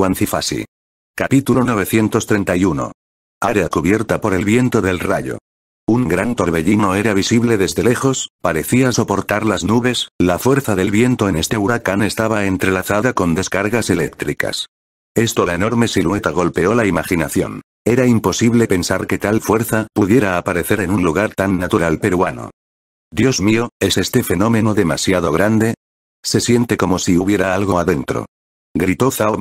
Cuancifasi. Capítulo 931. Área cubierta por el viento del rayo. Un gran torbellino era visible desde lejos, parecía soportar las nubes, la fuerza del viento en este huracán estaba entrelazada con descargas eléctricas. Esto la enorme silueta golpeó la imaginación. Era imposible pensar que tal fuerza pudiera aparecer en un lugar tan natural peruano. Dios mío, ¿es este fenómeno demasiado grande? Se siente como si hubiera algo adentro. Gritó Zhao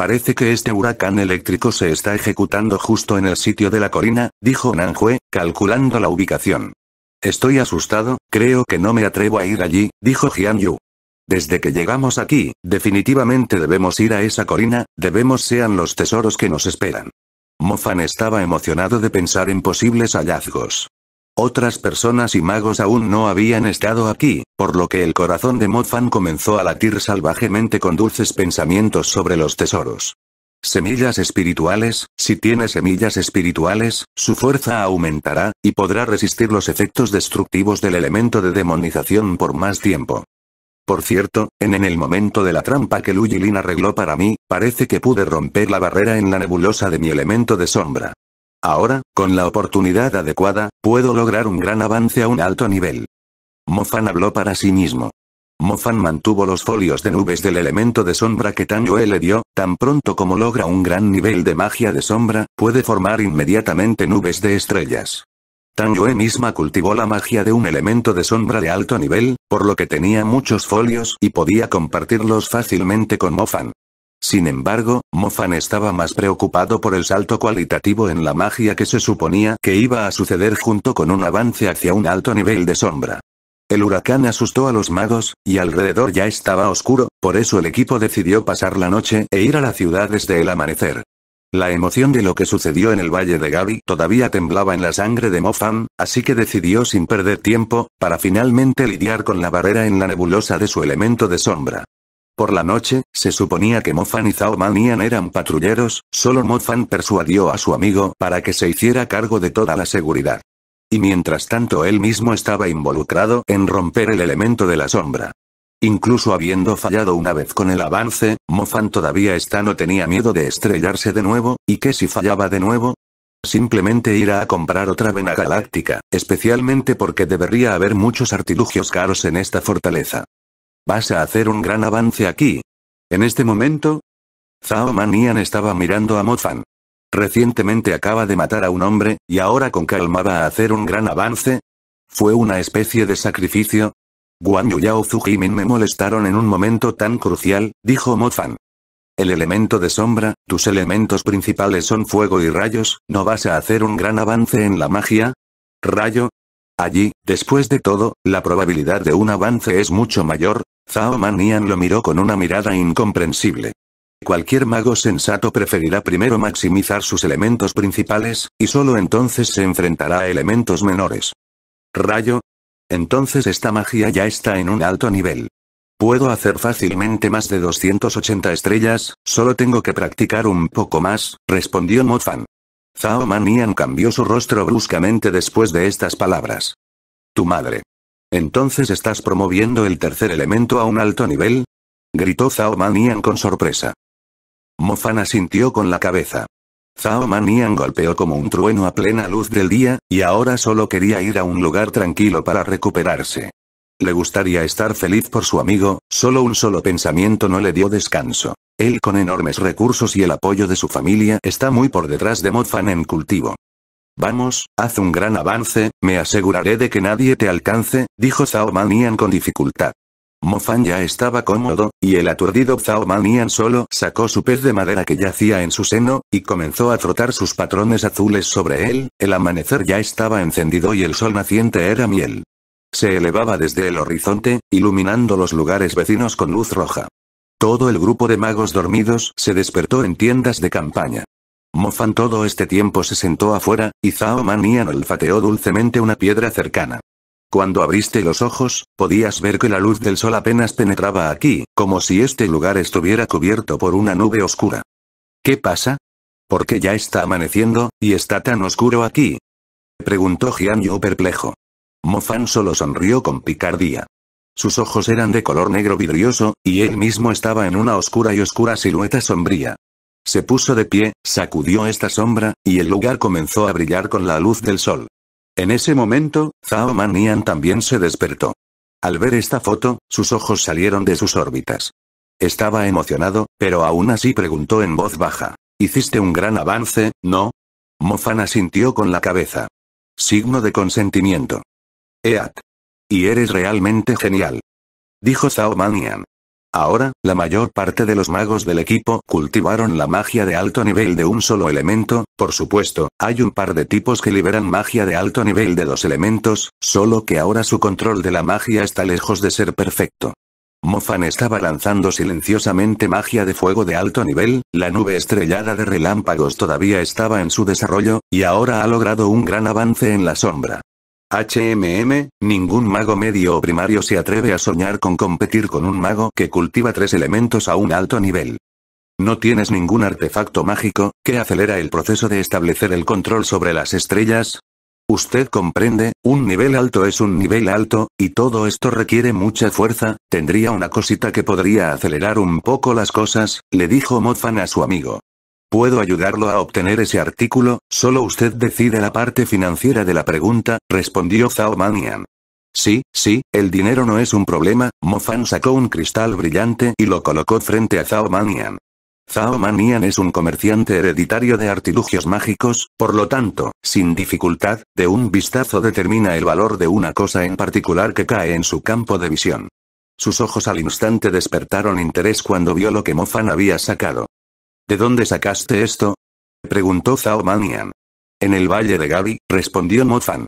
Parece que este huracán eléctrico se está ejecutando justo en el sitio de la Corina, dijo Nanjue, calculando la ubicación. Estoy asustado, creo que no me atrevo a ir allí, dijo Jian Yu. Desde que llegamos aquí, definitivamente debemos ir a esa Corina, debemos sean los tesoros que nos esperan. Mofan estaba emocionado de pensar en posibles hallazgos. Otras personas y magos aún no habían estado aquí, por lo que el corazón de Modfan comenzó a latir salvajemente con dulces pensamientos sobre los tesoros. Semillas espirituales, si tiene semillas espirituales, su fuerza aumentará, y podrá resistir los efectos destructivos del elemento de demonización por más tiempo. Por cierto, en, en el momento de la trampa que Lujilin arregló para mí, parece que pude romper la barrera en la nebulosa de mi elemento de sombra. Ahora, con la oportunidad adecuada, puedo lograr un gran avance a un alto nivel. Mofan habló para sí mismo. Mofan mantuvo los folios de nubes del elemento de sombra que Tan Yue le dio, tan pronto como logra un gran nivel de magia de sombra, puede formar inmediatamente nubes de estrellas. Tan Yue misma cultivó la magia de un elemento de sombra de alto nivel, por lo que tenía muchos folios y podía compartirlos fácilmente con Mofan. Sin embargo, Mofan estaba más preocupado por el salto cualitativo en la magia que se suponía que iba a suceder junto con un avance hacia un alto nivel de sombra. El huracán asustó a los magos, y alrededor ya estaba oscuro, por eso el equipo decidió pasar la noche e ir a la ciudad desde el amanecer. La emoción de lo que sucedió en el Valle de Gabi todavía temblaba en la sangre de Mofan, así que decidió sin perder tiempo, para finalmente lidiar con la barrera en la nebulosa de su elemento de sombra. Por la noche, se suponía que Mofan y Zhao eran patrulleros, solo Mofan persuadió a su amigo para que se hiciera cargo de toda la seguridad. Y mientras tanto él mismo estaba involucrado en romper el elemento de la sombra. Incluso habiendo fallado una vez con el avance, Mofan todavía está no tenía miedo de estrellarse de nuevo, ¿y que si fallaba de nuevo? Simplemente irá a comprar otra vena galáctica, especialmente porque debería haber muchos artilugios caros en esta fortaleza. Vas a hacer un gran avance aquí. En este momento. Zhao Manian estaba mirando a Mofan. Recientemente acaba de matar a un hombre, y ahora con calma va a hacer un gran avance. ¿Fue una especie de sacrificio? Guan Yuyao Min me molestaron en un momento tan crucial, dijo Mofan. El elemento de sombra, tus elementos principales son fuego y rayos, ¿no vas a hacer un gran avance en la magia? Rayo. Allí, después de todo, la probabilidad de un avance es mucho mayor, Zhao Manian lo miró con una mirada incomprensible. Cualquier mago sensato preferirá primero maximizar sus elementos principales, y solo entonces se enfrentará a elementos menores. ¿Rayo? Entonces esta magia ya está en un alto nivel. Puedo hacer fácilmente más de 280 estrellas, solo tengo que practicar un poco más, respondió Mofan. Zhao Manian cambió su rostro bruscamente después de estas palabras. Tu madre. ¿Entonces estás promoviendo el tercer elemento a un alto nivel? Gritó Zhao Manian con sorpresa. Mofan asintió con la cabeza. Zhao Manian golpeó como un trueno a plena luz del día, y ahora solo quería ir a un lugar tranquilo para recuperarse. Le gustaría estar feliz por su amigo, solo un solo pensamiento no le dio descanso. Él con enormes recursos y el apoyo de su familia está muy por detrás de Mofan en cultivo. Vamos, haz un gran avance, me aseguraré de que nadie te alcance, dijo Zhao Manian con dificultad. Mofan ya estaba cómodo, y el aturdido Zhao Manian solo sacó su pez de madera que yacía en su seno, y comenzó a trotar sus patrones azules sobre él, el amanecer ya estaba encendido y el sol naciente era miel. Se elevaba desde el horizonte, iluminando los lugares vecinos con luz roja. Todo el grupo de magos dormidos se despertó en tiendas de campaña. Mofan todo este tiempo se sentó afuera, y Zhao Manian olfateó dulcemente una piedra cercana. Cuando abriste los ojos, podías ver que la luz del sol apenas penetraba aquí, como si este lugar estuviera cubierto por una nube oscura. ¿Qué pasa? ¿Por qué ya está amaneciendo, y está tan oscuro aquí? Preguntó Jian Yu perplejo. Mofan solo sonrió con picardía. Sus ojos eran de color negro vidrioso, y él mismo estaba en una oscura y oscura silueta sombría. Se puso de pie, sacudió esta sombra, y el lugar comenzó a brillar con la luz del sol. En ese momento, Zhao Manian también se despertó. Al ver esta foto, sus ojos salieron de sus órbitas. Estaba emocionado, pero aún así preguntó en voz baja. Hiciste un gran avance, ¿no? Mofana sintió con la cabeza. Signo de consentimiento. Eat. Y eres realmente genial. Dijo Zhao Manian. Ahora, la mayor parte de los magos del equipo cultivaron la magia de alto nivel de un solo elemento, por supuesto, hay un par de tipos que liberan magia de alto nivel de dos elementos, solo que ahora su control de la magia está lejos de ser perfecto. Mofan estaba lanzando silenciosamente magia de fuego de alto nivel, la nube estrellada de relámpagos todavía estaba en su desarrollo, y ahora ha logrado un gran avance en la sombra. HMM, ningún mago medio o primario se atreve a soñar con competir con un mago que cultiva tres elementos a un alto nivel. No tienes ningún artefacto mágico, que acelera el proceso de establecer el control sobre las estrellas. Usted comprende, un nivel alto es un nivel alto, y todo esto requiere mucha fuerza, tendría una cosita que podría acelerar un poco las cosas, le dijo Mofan a su amigo. Puedo ayudarlo a obtener ese artículo, solo usted decide la parte financiera de la pregunta, respondió Zhao Manian. Sí, sí, el dinero no es un problema, Mofan sacó un cristal brillante y lo colocó frente a Zhao Manian. Zhao Manian es un comerciante hereditario de artilugios mágicos, por lo tanto, sin dificultad, de un vistazo determina el valor de una cosa en particular que cae en su campo de visión. Sus ojos al instante despertaron interés cuando vio lo que Mofan había sacado. ¿De dónde sacaste esto? Preguntó Zhao Manian. En el Valle de Gabi, respondió Mofan.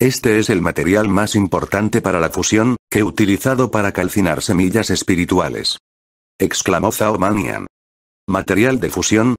Este es el material más importante para la fusión, que he utilizado para calcinar semillas espirituales. Exclamó Zhao Manian. ¿Material de fusión?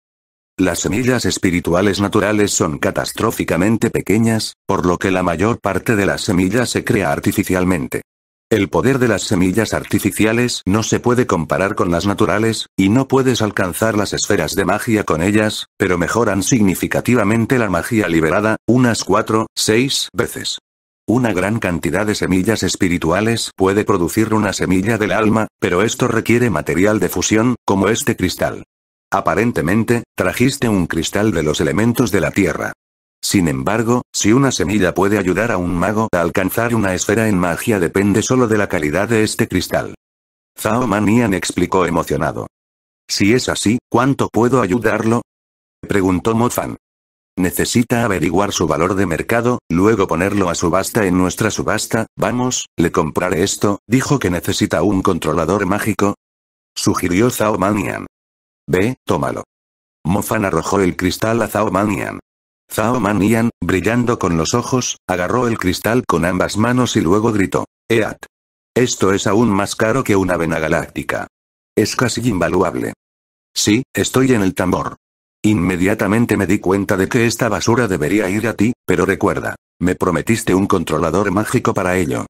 Las semillas espirituales naturales son catastróficamente pequeñas, por lo que la mayor parte de las semillas se crea artificialmente. El poder de las semillas artificiales no se puede comparar con las naturales, y no puedes alcanzar las esferas de magia con ellas, pero mejoran significativamente la magia liberada, unas 4, 6 veces. Una gran cantidad de semillas espirituales puede producir una semilla del alma, pero esto requiere material de fusión, como este cristal. Aparentemente, trajiste un cristal de los elementos de la tierra. Sin embargo, si una semilla puede ayudar a un mago a alcanzar una esfera en magia depende solo de la calidad de este cristal. Zhao Manian explicó emocionado. Si es así, ¿cuánto puedo ayudarlo? Preguntó Mofan. Necesita averiguar su valor de mercado, luego ponerlo a subasta en nuestra subasta, vamos, le compraré esto, dijo que necesita un controlador mágico. Sugirió Zhao Manian. Ve, tómalo. Mofan arrojó el cristal a Zhao Manian. Zhao Man brillando con los ojos, agarró el cristal con ambas manos y luego gritó. ¡Eat! Esto es aún más caro que una vena galáctica. Es casi invaluable. Sí, estoy en el tambor. Inmediatamente me di cuenta de que esta basura debería ir a ti, pero recuerda, me prometiste un controlador mágico para ello.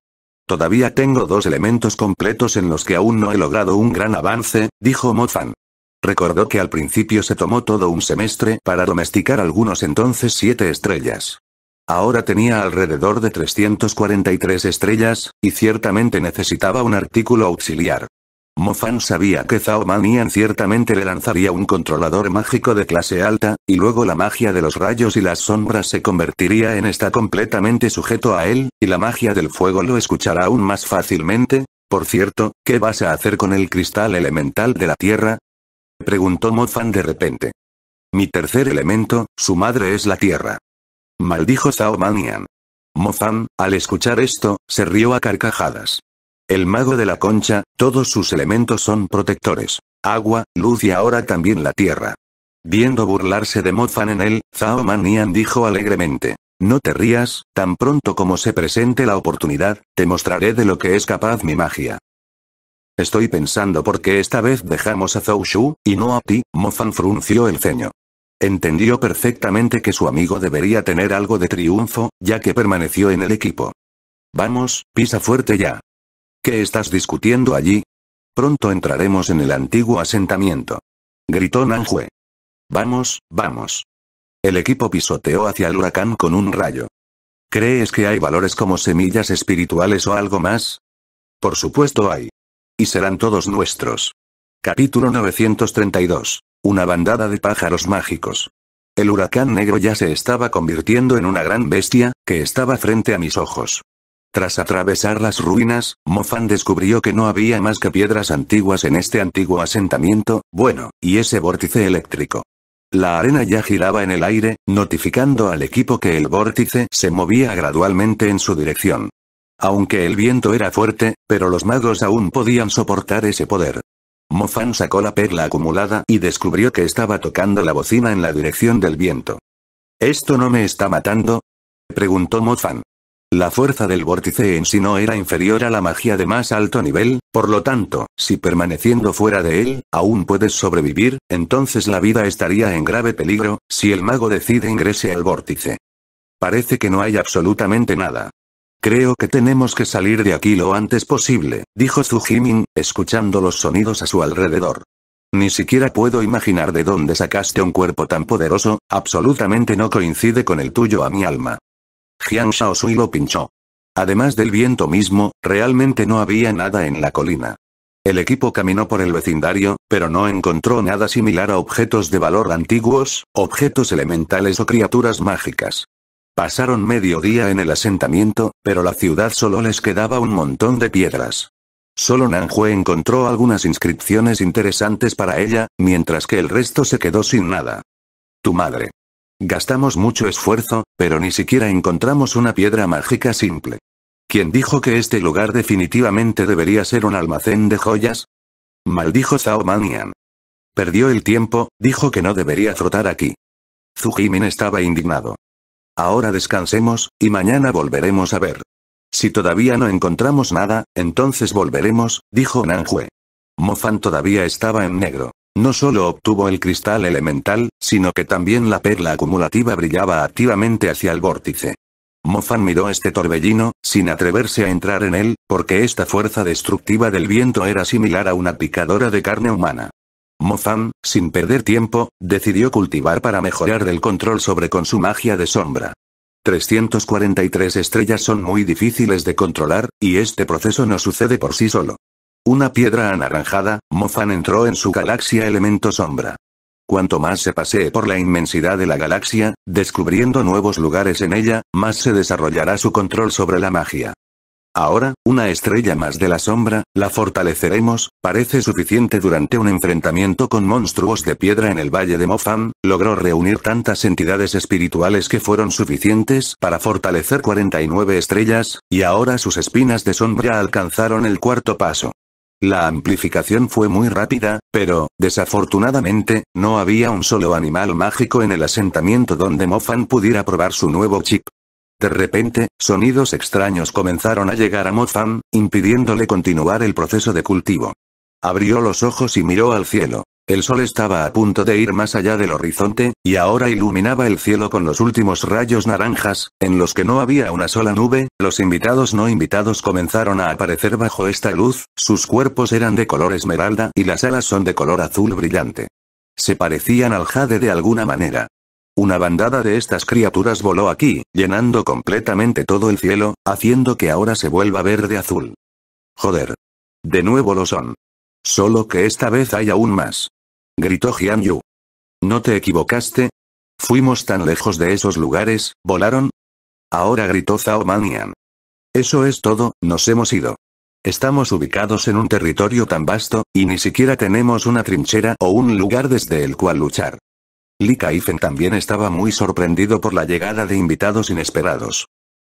Todavía tengo dos elementos completos en los que aún no he logrado un gran avance, dijo Mofan. Recordó que al principio se tomó todo un semestre para domesticar algunos entonces siete estrellas. Ahora tenía alrededor de 343 estrellas, y ciertamente necesitaba un artículo auxiliar. Mofan sabía que Zhao Manian ciertamente le lanzaría un controlador mágico de clase alta, y luego la magia de los rayos y las sombras se convertiría en está completamente sujeto a él, y la magia del fuego lo escuchará aún más fácilmente. Por cierto, ¿qué vas a hacer con el cristal elemental de la tierra? Preguntó Mofan de repente. Mi tercer elemento, su madre es la tierra. Maldijo Zhao Manian. Mofan, al escuchar esto, se rió a carcajadas. El mago de la concha, todos sus elementos son protectores. Agua, luz y ahora también la tierra. Viendo burlarse de Mofan en él, Zhao Manian dijo alegremente. No te rías, tan pronto como se presente la oportunidad, te mostraré de lo que es capaz mi magia. Estoy pensando por qué esta vez dejamos a Zhou Shu, y no a ti, Mofan frunció el ceño. Entendió perfectamente que su amigo debería tener algo de triunfo, ya que permaneció en el equipo. Vamos, pisa fuerte ya. ¿Qué estás discutiendo allí? Pronto entraremos en el antiguo asentamiento. Gritó Nanjue. Vamos, vamos. El equipo pisoteó hacia el huracán con un rayo. ¿Crees que hay valores como semillas espirituales o algo más? Por supuesto hay. Y serán todos nuestros. Capítulo 932. Una bandada de pájaros mágicos. El huracán negro ya se estaba convirtiendo en una gran bestia, que estaba frente a mis ojos. Tras atravesar las ruinas, Mofan descubrió que no había más que piedras antiguas en este antiguo asentamiento, bueno, y ese vórtice eléctrico. La arena ya giraba en el aire, notificando al equipo que el vórtice se movía gradualmente en su dirección. Aunque el viento era fuerte, pero los magos aún podían soportar ese poder. Mofan sacó la perla acumulada y descubrió que estaba tocando la bocina en la dirección del viento. ¿Esto no me está matando? preguntó Mofan. La fuerza del vórtice en sí no era inferior a la magia de más alto nivel, por lo tanto, si permaneciendo fuera de él, aún puedes sobrevivir, entonces la vida estaría en grave peligro, si el mago decide ingrese al vórtice. Parece que no hay absolutamente nada. Creo que tenemos que salir de aquí lo antes posible, dijo Jimin, escuchando los sonidos a su alrededor. Ni siquiera puedo imaginar de dónde sacaste un cuerpo tan poderoso, absolutamente no coincide con el tuyo a mi alma. Jiang Shaosui lo pinchó. Además del viento mismo, realmente no había nada en la colina. El equipo caminó por el vecindario, pero no encontró nada similar a objetos de valor antiguos, objetos elementales o criaturas mágicas. Pasaron medio día en el asentamiento, pero la ciudad solo les quedaba un montón de piedras. Solo Nanjue encontró algunas inscripciones interesantes para ella, mientras que el resto se quedó sin nada. Tu madre. Gastamos mucho esfuerzo, pero ni siquiera encontramos una piedra mágica simple. ¿Quién dijo que este lugar definitivamente debería ser un almacén de joyas? Maldijo Zhao Manian. Perdió el tiempo, dijo que no debería frotar aquí. Jimin estaba indignado. Ahora descansemos, y mañana volveremos a ver. Si todavía no encontramos nada, entonces volveremos, dijo Nanjue. Mofan todavía estaba en negro. No solo obtuvo el cristal elemental, sino que también la perla acumulativa brillaba activamente hacia el vórtice. Mofan miró este torbellino, sin atreverse a entrar en él, porque esta fuerza destructiva del viento era similar a una picadora de carne humana. Mofan, sin perder tiempo, decidió cultivar para mejorar el control sobre con su magia de sombra. 343 estrellas son muy difíciles de controlar, y este proceso no sucede por sí solo. Una piedra anaranjada, Mofan entró en su galaxia elemento sombra. Cuanto más se pasee por la inmensidad de la galaxia, descubriendo nuevos lugares en ella, más se desarrollará su control sobre la magia. Ahora, una estrella más de la sombra, la fortaleceremos, parece suficiente durante un enfrentamiento con monstruos de piedra en el valle de Mofan, logró reunir tantas entidades espirituales que fueron suficientes para fortalecer 49 estrellas, y ahora sus espinas de sombra alcanzaron el cuarto paso. La amplificación fue muy rápida, pero, desafortunadamente, no había un solo animal mágico en el asentamiento donde Mofan pudiera probar su nuevo chip. De repente, sonidos extraños comenzaron a llegar a Mozam, impidiéndole continuar el proceso de cultivo. Abrió los ojos y miró al cielo. El sol estaba a punto de ir más allá del horizonte, y ahora iluminaba el cielo con los últimos rayos naranjas, en los que no había una sola nube, los invitados no invitados comenzaron a aparecer bajo esta luz, sus cuerpos eran de color esmeralda y las alas son de color azul brillante. Se parecían al jade de alguna manera. Una bandada de estas criaturas voló aquí, llenando completamente todo el cielo, haciendo que ahora se vuelva verde azul. Joder. De nuevo lo son. Solo que esta vez hay aún más. Gritó Jian Yu. ¿No te equivocaste? Fuimos tan lejos de esos lugares, volaron. Ahora gritó Zhao Manian. Eso es todo, nos hemos ido. Estamos ubicados en un territorio tan vasto, y ni siquiera tenemos una trinchera o un lugar desde el cual luchar. Likaifen también estaba muy sorprendido por la llegada de invitados inesperados.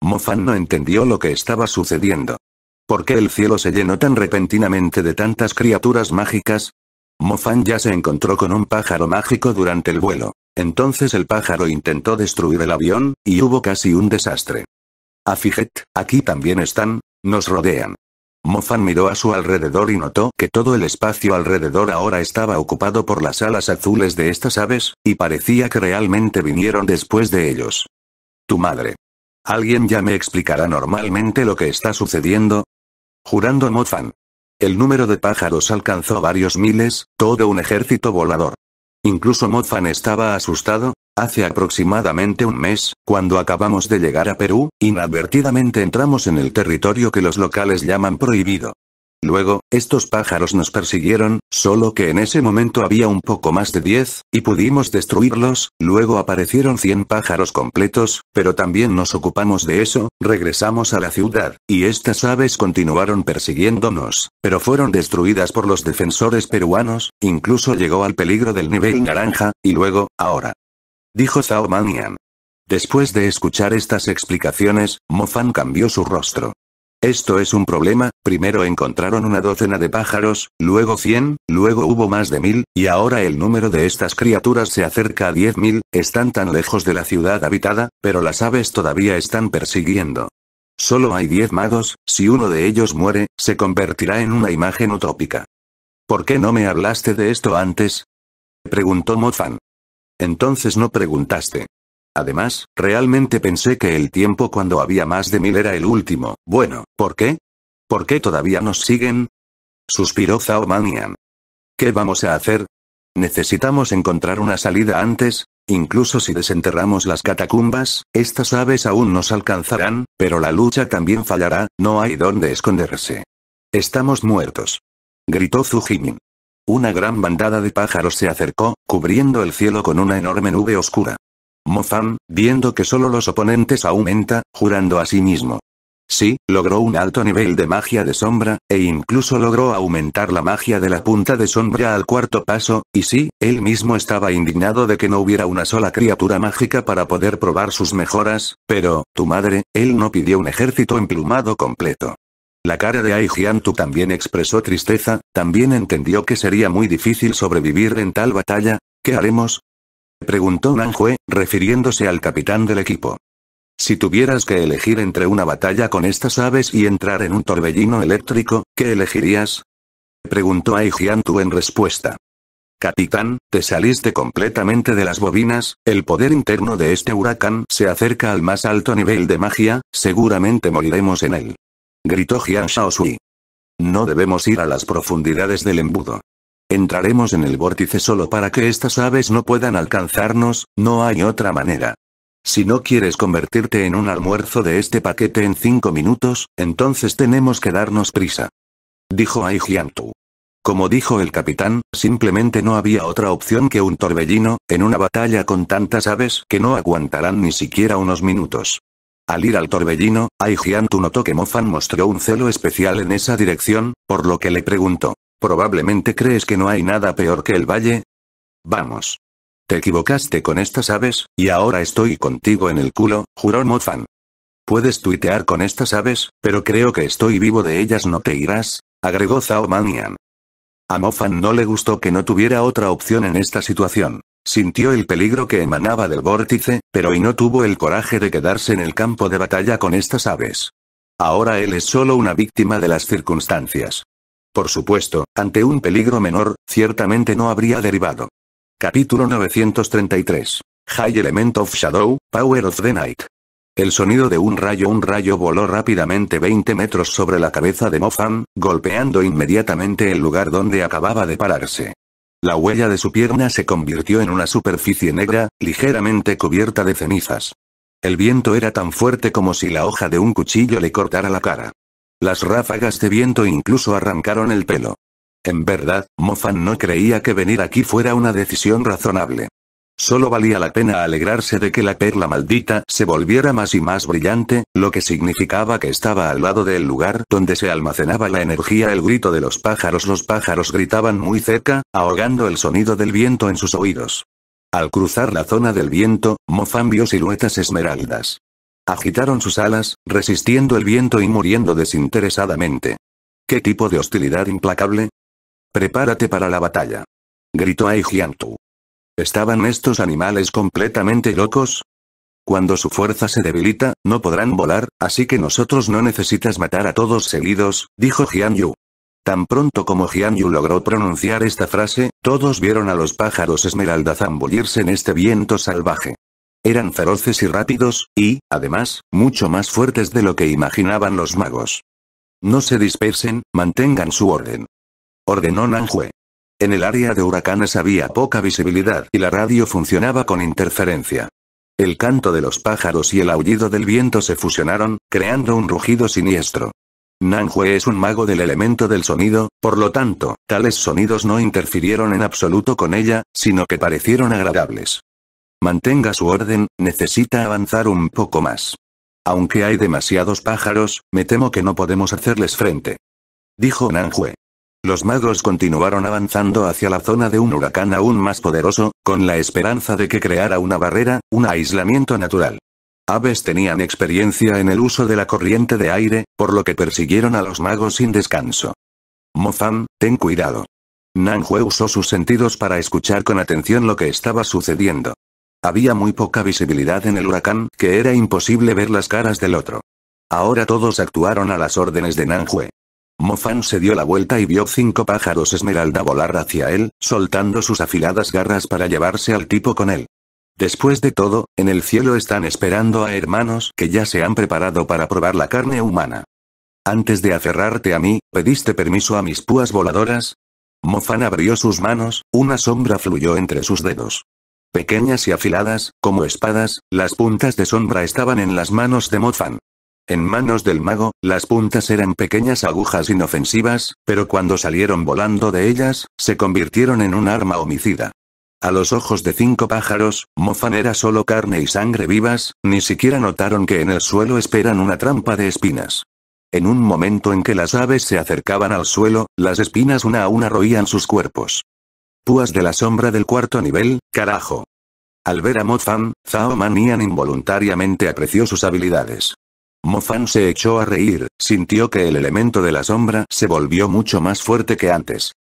Mofan no entendió lo que estaba sucediendo. ¿Por qué el cielo se llenó tan repentinamente de tantas criaturas mágicas? Mofan ya se encontró con un pájaro mágico durante el vuelo. Entonces el pájaro intentó destruir el avión, y hubo casi un desastre. Afiget, aquí también están, nos rodean. Mofan miró a su alrededor y notó que todo el espacio alrededor ahora estaba ocupado por las alas azules de estas aves, y parecía que realmente vinieron después de ellos. Tu madre. Alguien ya me explicará normalmente lo que está sucediendo. Jurando Mofan. El número de pájaros alcanzó varios miles, todo un ejército volador. Incluso Mofan estaba asustado, Hace aproximadamente un mes, cuando acabamos de llegar a Perú, inadvertidamente entramos en el territorio que los locales llaman prohibido. Luego, estos pájaros nos persiguieron, solo que en ese momento había un poco más de 10, y pudimos destruirlos, luego aparecieron 100 pájaros completos, pero también nos ocupamos de eso, regresamos a la ciudad, y estas aves continuaron persiguiéndonos, pero fueron destruidas por los defensores peruanos, incluso llegó al peligro del nivel naranja, y luego, ahora, dijo Zhao Manian. Después de escuchar estas explicaciones, Mofan cambió su rostro. Esto es un problema, primero encontraron una docena de pájaros, luego cien, luego hubo más de mil, y ahora el número de estas criaturas se acerca a diez mil, están tan lejos de la ciudad habitada, pero las aves todavía están persiguiendo. Solo hay diez magos, si uno de ellos muere, se convertirá en una imagen utópica. ¿Por qué no me hablaste de esto antes? Preguntó Mofan. Entonces no preguntaste. Además, realmente pensé que el tiempo cuando había más de mil era el último. Bueno, ¿por qué? ¿Por qué todavía nos siguen? Suspiró Zaomanian. ¿Qué vamos a hacer? Necesitamos encontrar una salida antes, Incluso si desenterramos las catacumbas, estas aves aún nos alcanzarán, pero la lucha también fallará, no hay dónde esconderse. Estamos muertos. Gritó Zujimin. Una gran bandada de pájaros se acercó, cubriendo el cielo con una enorme nube oscura. Mofán, viendo que solo los oponentes aumenta, jurando a sí mismo. Sí, logró un alto nivel de magia de sombra, e incluso logró aumentar la magia de la punta de sombra al cuarto paso, y sí, él mismo estaba indignado de que no hubiera una sola criatura mágica para poder probar sus mejoras, pero, tu madre, él no pidió un ejército emplumado completo. La cara de Ai también expresó tristeza, también entendió que sería muy difícil sobrevivir en tal batalla, ¿qué haremos? Preguntó Nanjue, refiriéndose al capitán del equipo. Si tuvieras que elegir entre una batalla con estas aves y entrar en un torbellino eléctrico, ¿qué elegirías? Preguntó Ai en respuesta. Capitán, te saliste completamente de las bobinas, el poder interno de este huracán se acerca al más alto nivel de magia, seguramente moriremos en él gritó Jiang Shaosui. No debemos ir a las profundidades del embudo. Entraremos en el vórtice solo para que estas aves no puedan alcanzarnos, no hay otra manera. Si no quieres convertirte en un almuerzo de este paquete en cinco minutos, entonces tenemos que darnos prisa. Dijo Ai Tu. Como dijo el capitán, simplemente no había otra opción que un torbellino, en una batalla con tantas aves que no aguantarán ni siquiera unos minutos. Al ir al torbellino, Aijiantu notó que Mofan mostró un celo especial en esa dirección, por lo que le preguntó. ¿Probablemente crees que no hay nada peor que el valle? Vamos. Te equivocaste con estas aves, y ahora estoy contigo en el culo, juró Mofan. Puedes tuitear con estas aves, pero creo que estoy vivo de ellas no te irás, agregó Zhao Manian. A Mofan no le gustó que no tuviera otra opción en esta situación. Sintió el peligro que emanaba del vórtice, pero y no tuvo el coraje de quedarse en el campo de batalla con estas aves. Ahora él es solo una víctima de las circunstancias. Por supuesto, ante un peligro menor, ciertamente no habría derivado. Capítulo 933. High Element of Shadow, Power of the Night. El sonido de un rayo Un rayo voló rápidamente 20 metros sobre la cabeza de Mofan, golpeando inmediatamente el lugar donde acababa de pararse. La huella de su pierna se convirtió en una superficie negra, ligeramente cubierta de cenizas. El viento era tan fuerte como si la hoja de un cuchillo le cortara la cara. Las ráfagas de viento incluso arrancaron el pelo. En verdad, Mofan no creía que venir aquí fuera una decisión razonable. Solo valía la pena alegrarse de que la perla maldita se volviera más y más brillante, lo que significaba que estaba al lado del lugar donde se almacenaba la energía. El grito de los pájaros Los pájaros gritaban muy cerca, ahogando el sonido del viento en sus oídos. Al cruzar la zona del viento, Mofan vio siluetas esmeraldas. Agitaron sus alas, resistiendo el viento y muriendo desinteresadamente. ¿Qué tipo de hostilidad implacable? Prepárate para la batalla. Gritó Aijiantu. ¿Estaban estos animales completamente locos? Cuando su fuerza se debilita, no podrán volar, así que nosotros no necesitas matar a todos seguidos, dijo Jian Yu. Tan pronto como Jian Yu logró pronunciar esta frase, todos vieron a los pájaros esmeralda zambullirse en este viento salvaje. Eran feroces y rápidos, y, además, mucho más fuertes de lo que imaginaban los magos. No se dispersen, mantengan su orden. Ordenó Nanjue. En el área de huracanes había poca visibilidad y la radio funcionaba con interferencia. El canto de los pájaros y el aullido del viento se fusionaron, creando un rugido siniestro. Nanjue es un mago del elemento del sonido, por lo tanto, tales sonidos no interfirieron en absoluto con ella, sino que parecieron agradables. Mantenga su orden, necesita avanzar un poco más. Aunque hay demasiados pájaros, me temo que no podemos hacerles frente. Dijo Nanjue. Los magos continuaron avanzando hacia la zona de un huracán aún más poderoso, con la esperanza de que creara una barrera, un aislamiento natural. Aves tenían experiencia en el uso de la corriente de aire, por lo que persiguieron a los magos sin descanso. mofan ten cuidado. Nan-Hue usó sus sentidos para escuchar con atención lo que estaba sucediendo. Había muy poca visibilidad en el huracán, que era imposible ver las caras del otro. Ahora todos actuaron a las órdenes de Nanjue. Mofan se dio la vuelta y vio cinco pájaros esmeralda volar hacia él, soltando sus afiladas garras para llevarse al tipo con él. Después de todo, en el cielo están esperando a hermanos que ya se han preparado para probar la carne humana. Antes de aferrarte a mí, ¿pediste permiso a mis púas voladoras? Mofan abrió sus manos, una sombra fluyó entre sus dedos. Pequeñas y afiladas, como espadas, las puntas de sombra estaban en las manos de Mofan. En manos del mago, las puntas eran pequeñas agujas inofensivas, pero cuando salieron volando de ellas, se convirtieron en un arma homicida. A los ojos de cinco pájaros, Mofan era solo carne y sangre vivas, ni siquiera notaron que en el suelo esperan una trampa de espinas. En un momento en que las aves se acercaban al suelo, las espinas una a una roían sus cuerpos. Púas de la sombra del cuarto nivel, carajo. Al ver a Mofan, Zhao Manian involuntariamente apreció sus habilidades. Mofan se echó a reír, sintió que el elemento de la sombra se volvió mucho más fuerte que antes.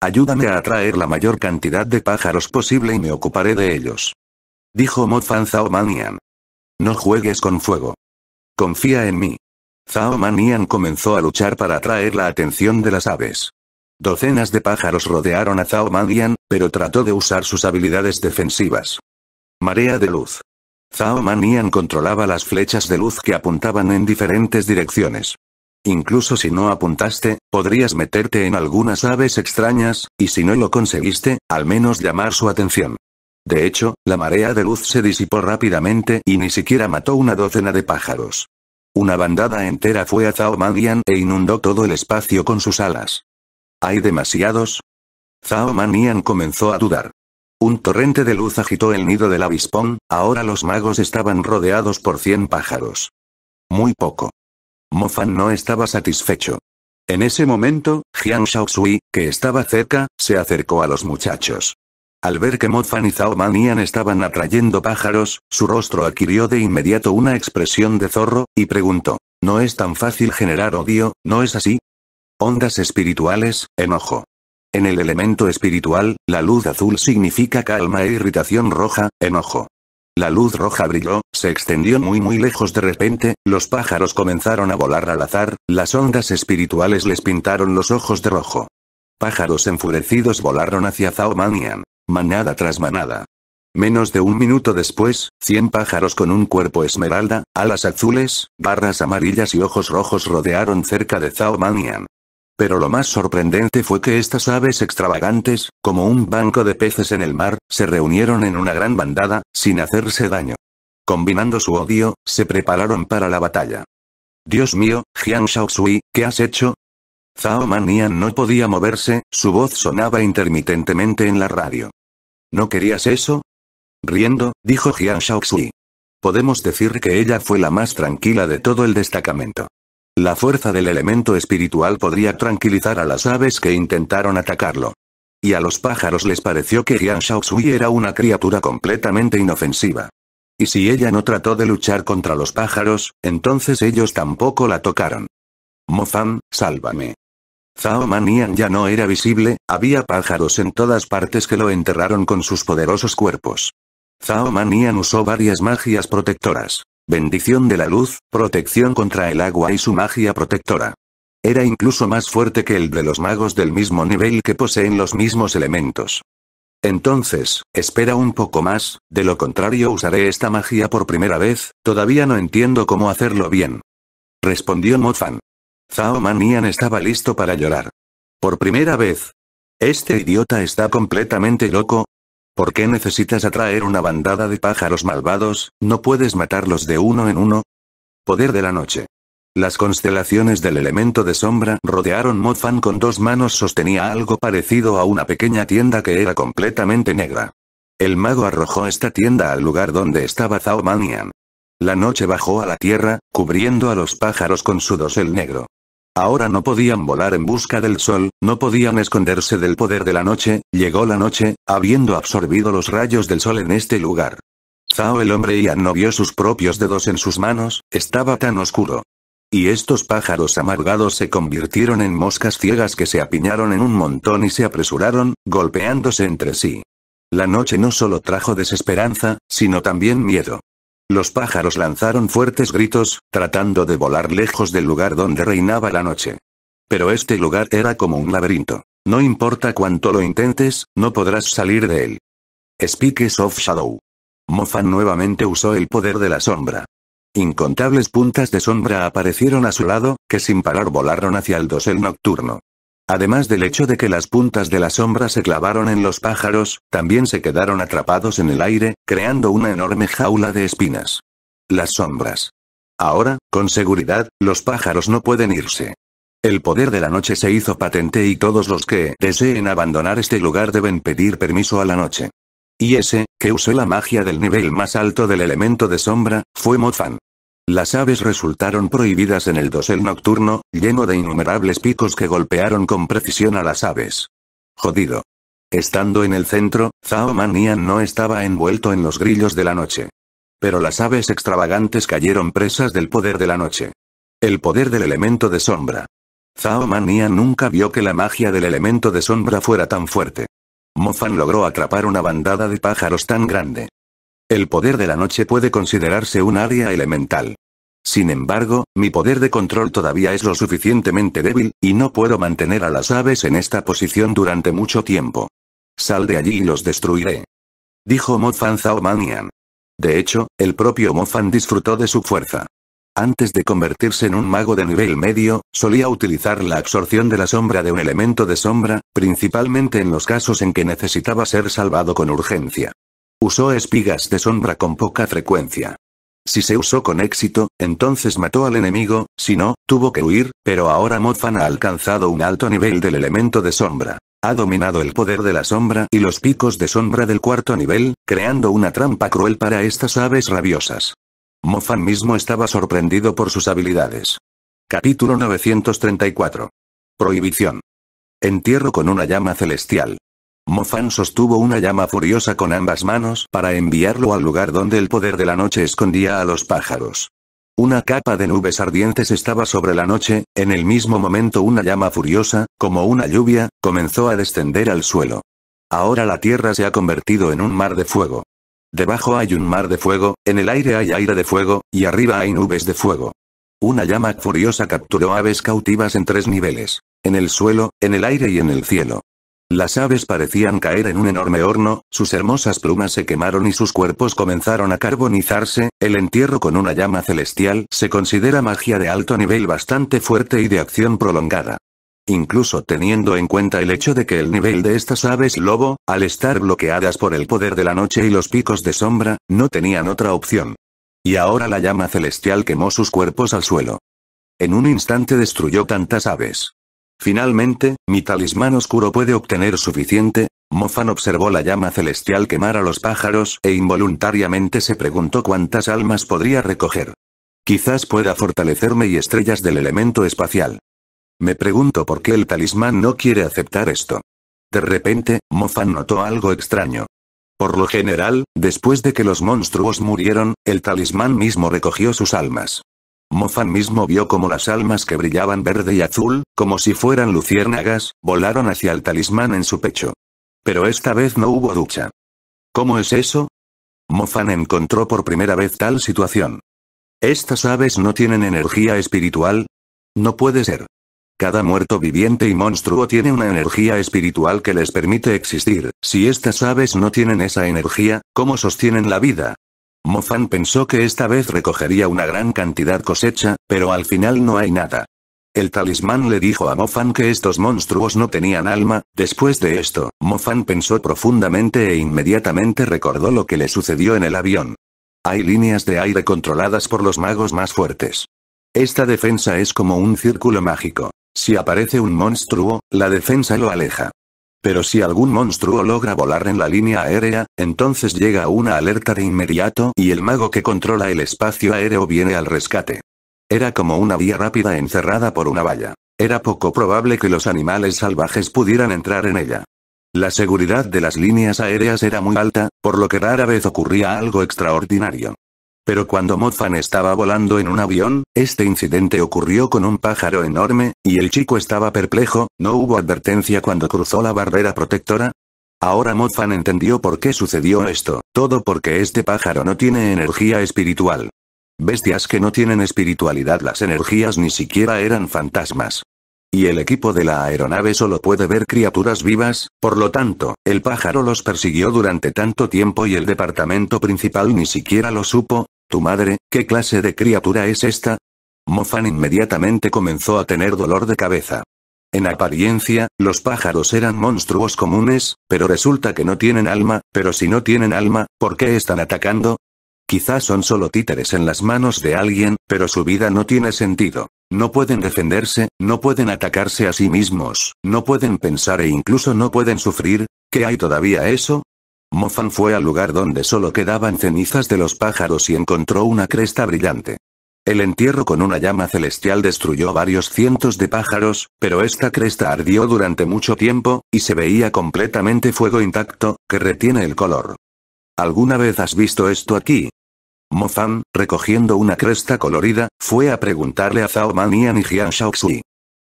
Ayúdame a atraer la mayor cantidad de pájaros posible y me ocuparé de ellos. Dijo Mofan Zhao Manian. No juegues con fuego. Confía en mí. Zhao comenzó a luchar para atraer la atención de las aves. Docenas de pájaros rodearon a Zhao Manian, pero trató de usar sus habilidades defensivas. Marea de luz. Zhao Manian controlaba las flechas de luz que apuntaban en diferentes direcciones. Incluso si no apuntaste, podrías meterte en algunas aves extrañas, y si no lo conseguiste, al menos llamar su atención. De hecho, la marea de luz se disipó rápidamente y ni siquiera mató una docena de pájaros. Una bandada entera fue a Zhao Manian e inundó todo el espacio con sus alas. ¿Hay demasiados? Zhao Manian comenzó a dudar. Un torrente de luz agitó el nido del avispón, ahora los magos estaban rodeados por cien pájaros. Muy poco. Mofan no estaba satisfecho. En ese momento, Jiang Shaoxui, que estaba cerca, se acercó a los muchachos. Al ver que Fan y Zhao Manian estaban atrayendo pájaros, su rostro adquirió de inmediato una expresión de zorro, y preguntó, ¿no es tan fácil generar odio, no es así? Ondas espirituales, enojo. En el elemento espiritual, la luz azul significa calma e irritación roja, enojo. La luz roja brilló, se extendió muy muy lejos de repente, los pájaros comenzaron a volar al azar, las ondas espirituales les pintaron los ojos de rojo. Pájaros enfurecidos volaron hacia Zhao Manada tras manada. Menos de un minuto después, cien pájaros con un cuerpo esmeralda, alas azules, barras amarillas y ojos rojos rodearon cerca de Zhao Manian. Pero lo más sorprendente fue que estas aves extravagantes, como un banco de peces en el mar, se reunieron en una gran bandada, sin hacerse daño. Combinando su odio, se prepararon para la batalla. Dios mío, Jiang Shaoxui, ¿qué has hecho? Zhao Manian no podía moverse, su voz sonaba intermitentemente en la radio. ¿No querías eso? Riendo, dijo Jiang Shaoxui. Podemos decir que ella fue la más tranquila de todo el destacamento. La fuerza del elemento espiritual podría tranquilizar a las aves que intentaron atacarlo. Y a los pájaros les pareció que Yan Shaoxui era una criatura completamente inofensiva. Y si ella no trató de luchar contra los pájaros, entonces ellos tampoco la tocaron. Fan, sálvame. Zhao Manian ya no era visible, había pájaros en todas partes que lo enterraron con sus poderosos cuerpos. Zhao Manian usó varias magias protectoras bendición de la luz, protección contra el agua y su magia protectora. Era incluso más fuerte que el de los magos del mismo nivel que poseen los mismos elementos. Entonces, espera un poco más, de lo contrario usaré esta magia por primera vez, todavía no entiendo cómo hacerlo bien. Respondió Mofan. Zhao Manian estaba listo para llorar. Por primera vez. Este idiota está completamente loco, ¿Por qué necesitas atraer una bandada de pájaros malvados? ¿No puedes matarlos de uno en uno? Poder de la noche. Las constelaciones del elemento de sombra rodearon Mofan con dos manos sostenía algo parecido a una pequeña tienda que era completamente negra. El mago arrojó esta tienda al lugar donde estaba Zao La noche bajó a la tierra, cubriendo a los pájaros con su dosel negro. Ahora no podían volar en busca del sol, no podían esconderse del poder de la noche, llegó la noche, habiendo absorbido los rayos del sol en este lugar. Zhao el hombre ya no vio sus propios dedos en sus manos, estaba tan oscuro. Y estos pájaros amargados se convirtieron en moscas ciegas que se apiñaron en un montón y se apresuraron, golpeándose entre sí. La noche no solo trajo desesperanza, sino también miedo. Los pájaros lanzaron fuertes gritos, tratando de volar lejos del lugar donde reinaba la noche. Pero este lugar era como un laberinto. No importa cuánto lo intentes, no podrás salir de él. Spikes of Shadow. Mofan nuevamente usó el poder de la sombra. Incontables puntas de sombra aparecieron a su lado, que sin parar volaron hacia el dosel nocturno. Además del hecho de que las puntas de la sombra se clavaron en los pájaros, también se quedaron atrapados en el aire, creando una enorme jaula de espinas. Las sombras. Ahora, con seguridad, los pájaros no pueden irse. El poder de la noche se hizo patente y todos los que deseen abandonar este lugar deben pedir permiso a la noche. Y ese, que usó la magia del nivel más alto del elemento de sombra, fue Mofan. Las aves resultaron prohibidas en el dosel nocturno, lleno de innumerables picos que golpearon con precisión a las aves. Jodido. Estando en el centro, Zhao Manian no estaba envuelto en los grillos de la noche. Pero las aves extravagantes cayeron presas del poder de la noche. El poder del elemento de sombra. Zhao Manian nunca vio que la magia del elemento de sombra fuera tan fuerte. Mofan logró atrapar una bandada de pájaros tan grande. El poder de la noche puede considerarse un área elemental. Sin embargo, mi poder de control todavía es lo suficientemente débil, y no puedo mantener a las aves en esta posición durante mucho tiempo. Sal de allí y los destruiré. Dijo Mofan Zaomanian. De hecho, el propio Mofan disfrutó de su fuerza. Antes de convertirse en un mago de nivel medio, solía utilizar la absorción de la sombra de un elemento de sombra, principalmente en los casos en que necesitaba ser salvado con urgencia. Usó espigas de sombra con poca frecuencia. Si se usó con éxito, entonces mató al enemigo, si no, tuvo que huir, pero ahora Mofan ha alcanzado un alto nivel del elemento de sombra. Ha dominado el poder de la sombra y los picos de sombra del cuarto nivel, creando una trampa cruel para estas aves rabiosas. Mofan mismo estaba sorprendido por sus habilidades. Capítulo 934. Prohibición. Entierro con una llama celestial. Mofan sostuvo una llama furiosa con ambas manos para enviarlo al lugar donde el poder de la noche escondía a los pájaros. Una capa de nubes ardientes estaba sobre la noche, en el mismo momento una llama furiosa, como una lluvia, comenzó a descender al suelo. Ahora la tierra se ha convertido en un mar de fuego. Debajo hay un mar de fuego, en el aire hay aire de fuego, y arriba hay nubes de fuego. Una llama furiosa capturó aves cautivas en tres niveles. En el suelo, en el aire y en el cielo. Las aves parecían caer en un enorme horno, sus hermosas plumas se quemaron y sus cuerpos comenzaron a carbonizarse, el entierro con una llama celestial se considera magia de alto nivel bastante fuerte y de acción prolongada. Incluso teniendo en cuenta el hecho de que el nivel de estas aves lobo, al estar bloqueadas por el poder de la noche y los picos de sombra, no tenían otra opción. Y ahora la llama celestial quemó sus cuerpos al suelo. En un instante destruyó tantas aves. Finalmente, mi talismán oscuro puede obtener suficiente. Mofan observó la llama celestial quemar a los pájaros e involuntariamente se preguntó cuántas almas podría recoger. Quizás pueda fortalecerme y estrellas del elemento espacial. Me pregunto por qué el talismán no quiere aceptar esto. De repente, Mofan notó algo extraño. Por lo general, después de que los monstruos murieron, el talismán mismo recogió sus almas. Mofan mismo vio como las almas que brillaban verde y azul, como si fueran luciérnagas, volaron hacia el talismán en su pecho. Pero esta vez no hubo ducha. ¿Cómo es eso? Mofan encontró por primera vez tal situación. ¿Estas aves no tienen energía espiritual? No puede ser. Cada muerto viviente y monstruo tiene una energía espiritual que les permite existir. Si estas aves no tienen esa energía, ¿cómo sostienen la vida? Mofan pensó que esta vez recogería una gran cantidad cosecha, pero al final no hay nada. El talismán le dijo a Mofan que estos monstruos no tenían alma, después de esto, Mofan pensó profundamente e inmediatamente recordó lo que le sucedió en el avión. Hay líneas de aire controladas por los magos más fuertes. Esta defensa es como un círculo mágico. Si aparece un monstruo, la defensa lo aleja. Pero si algún monstruo logra volar en la línea aérea, entonces llega una alerta de inmediato y el mago que controla el espacio aéreo viene al rescate. Era como una vía rápida encerrada por una valla. Era poco probable que los animales salvajes pudieran entrar en ella. La seguridad de las líneas aéreas era muy alta, por lo que rara vez ocurría algo extraordinario. Pero cuando Modfan estaba volando en un avión, este incidente ocurrió con un pájaro enorme, y el chico estaba perplejo, ¿no hubo advertencia cuando cruzó la barrera protectora? Ahora Modfan entendió por qué sucedió esto, todo porque este pájaro no tiene energía espiritual. Bestias que no tienen espiritualidad las energías ni siquiera eran fantasmas y el equipo de la aeronave solo puede ver criaturas vivas, por lo tanto, el pájaro los persiguió durante tanto tiempo y el departamento principal ni siquiera lo supo. ¿Tu madre, qué clase de criatura es esta? Mofan inmediatamente comenzó a tener dolor de cabeza. En apariencia, los pájaros eran monstruos comunes, pero resulta que no tienen alma, pero si no tienen alma, ¿por qué están atacando? Quizás son solo títeres en las manos de alguien, pero su vida no tiene sentido. No pueden defenderse, no pueden atacarse a sí mismos, no pueden pensar e incluso no pueden sufrir. ¿Qué hay todavía eso? Mofan fue al lugar donde solo quedaban cenizas de los pájaros y encontró una cresta brillante. El entierro con una llama celestial destruyó varios cientos de pájaros, pero esta cresta ardió durante mucho tiempo, y se veía completamente fuego intacto, que retiene el color. ¿Alguna vez has visto esto aquí? Mo Fan, recogiendo una cresta colorida, fue a preguntarle a Zhao Manian y Jian Shaoxui.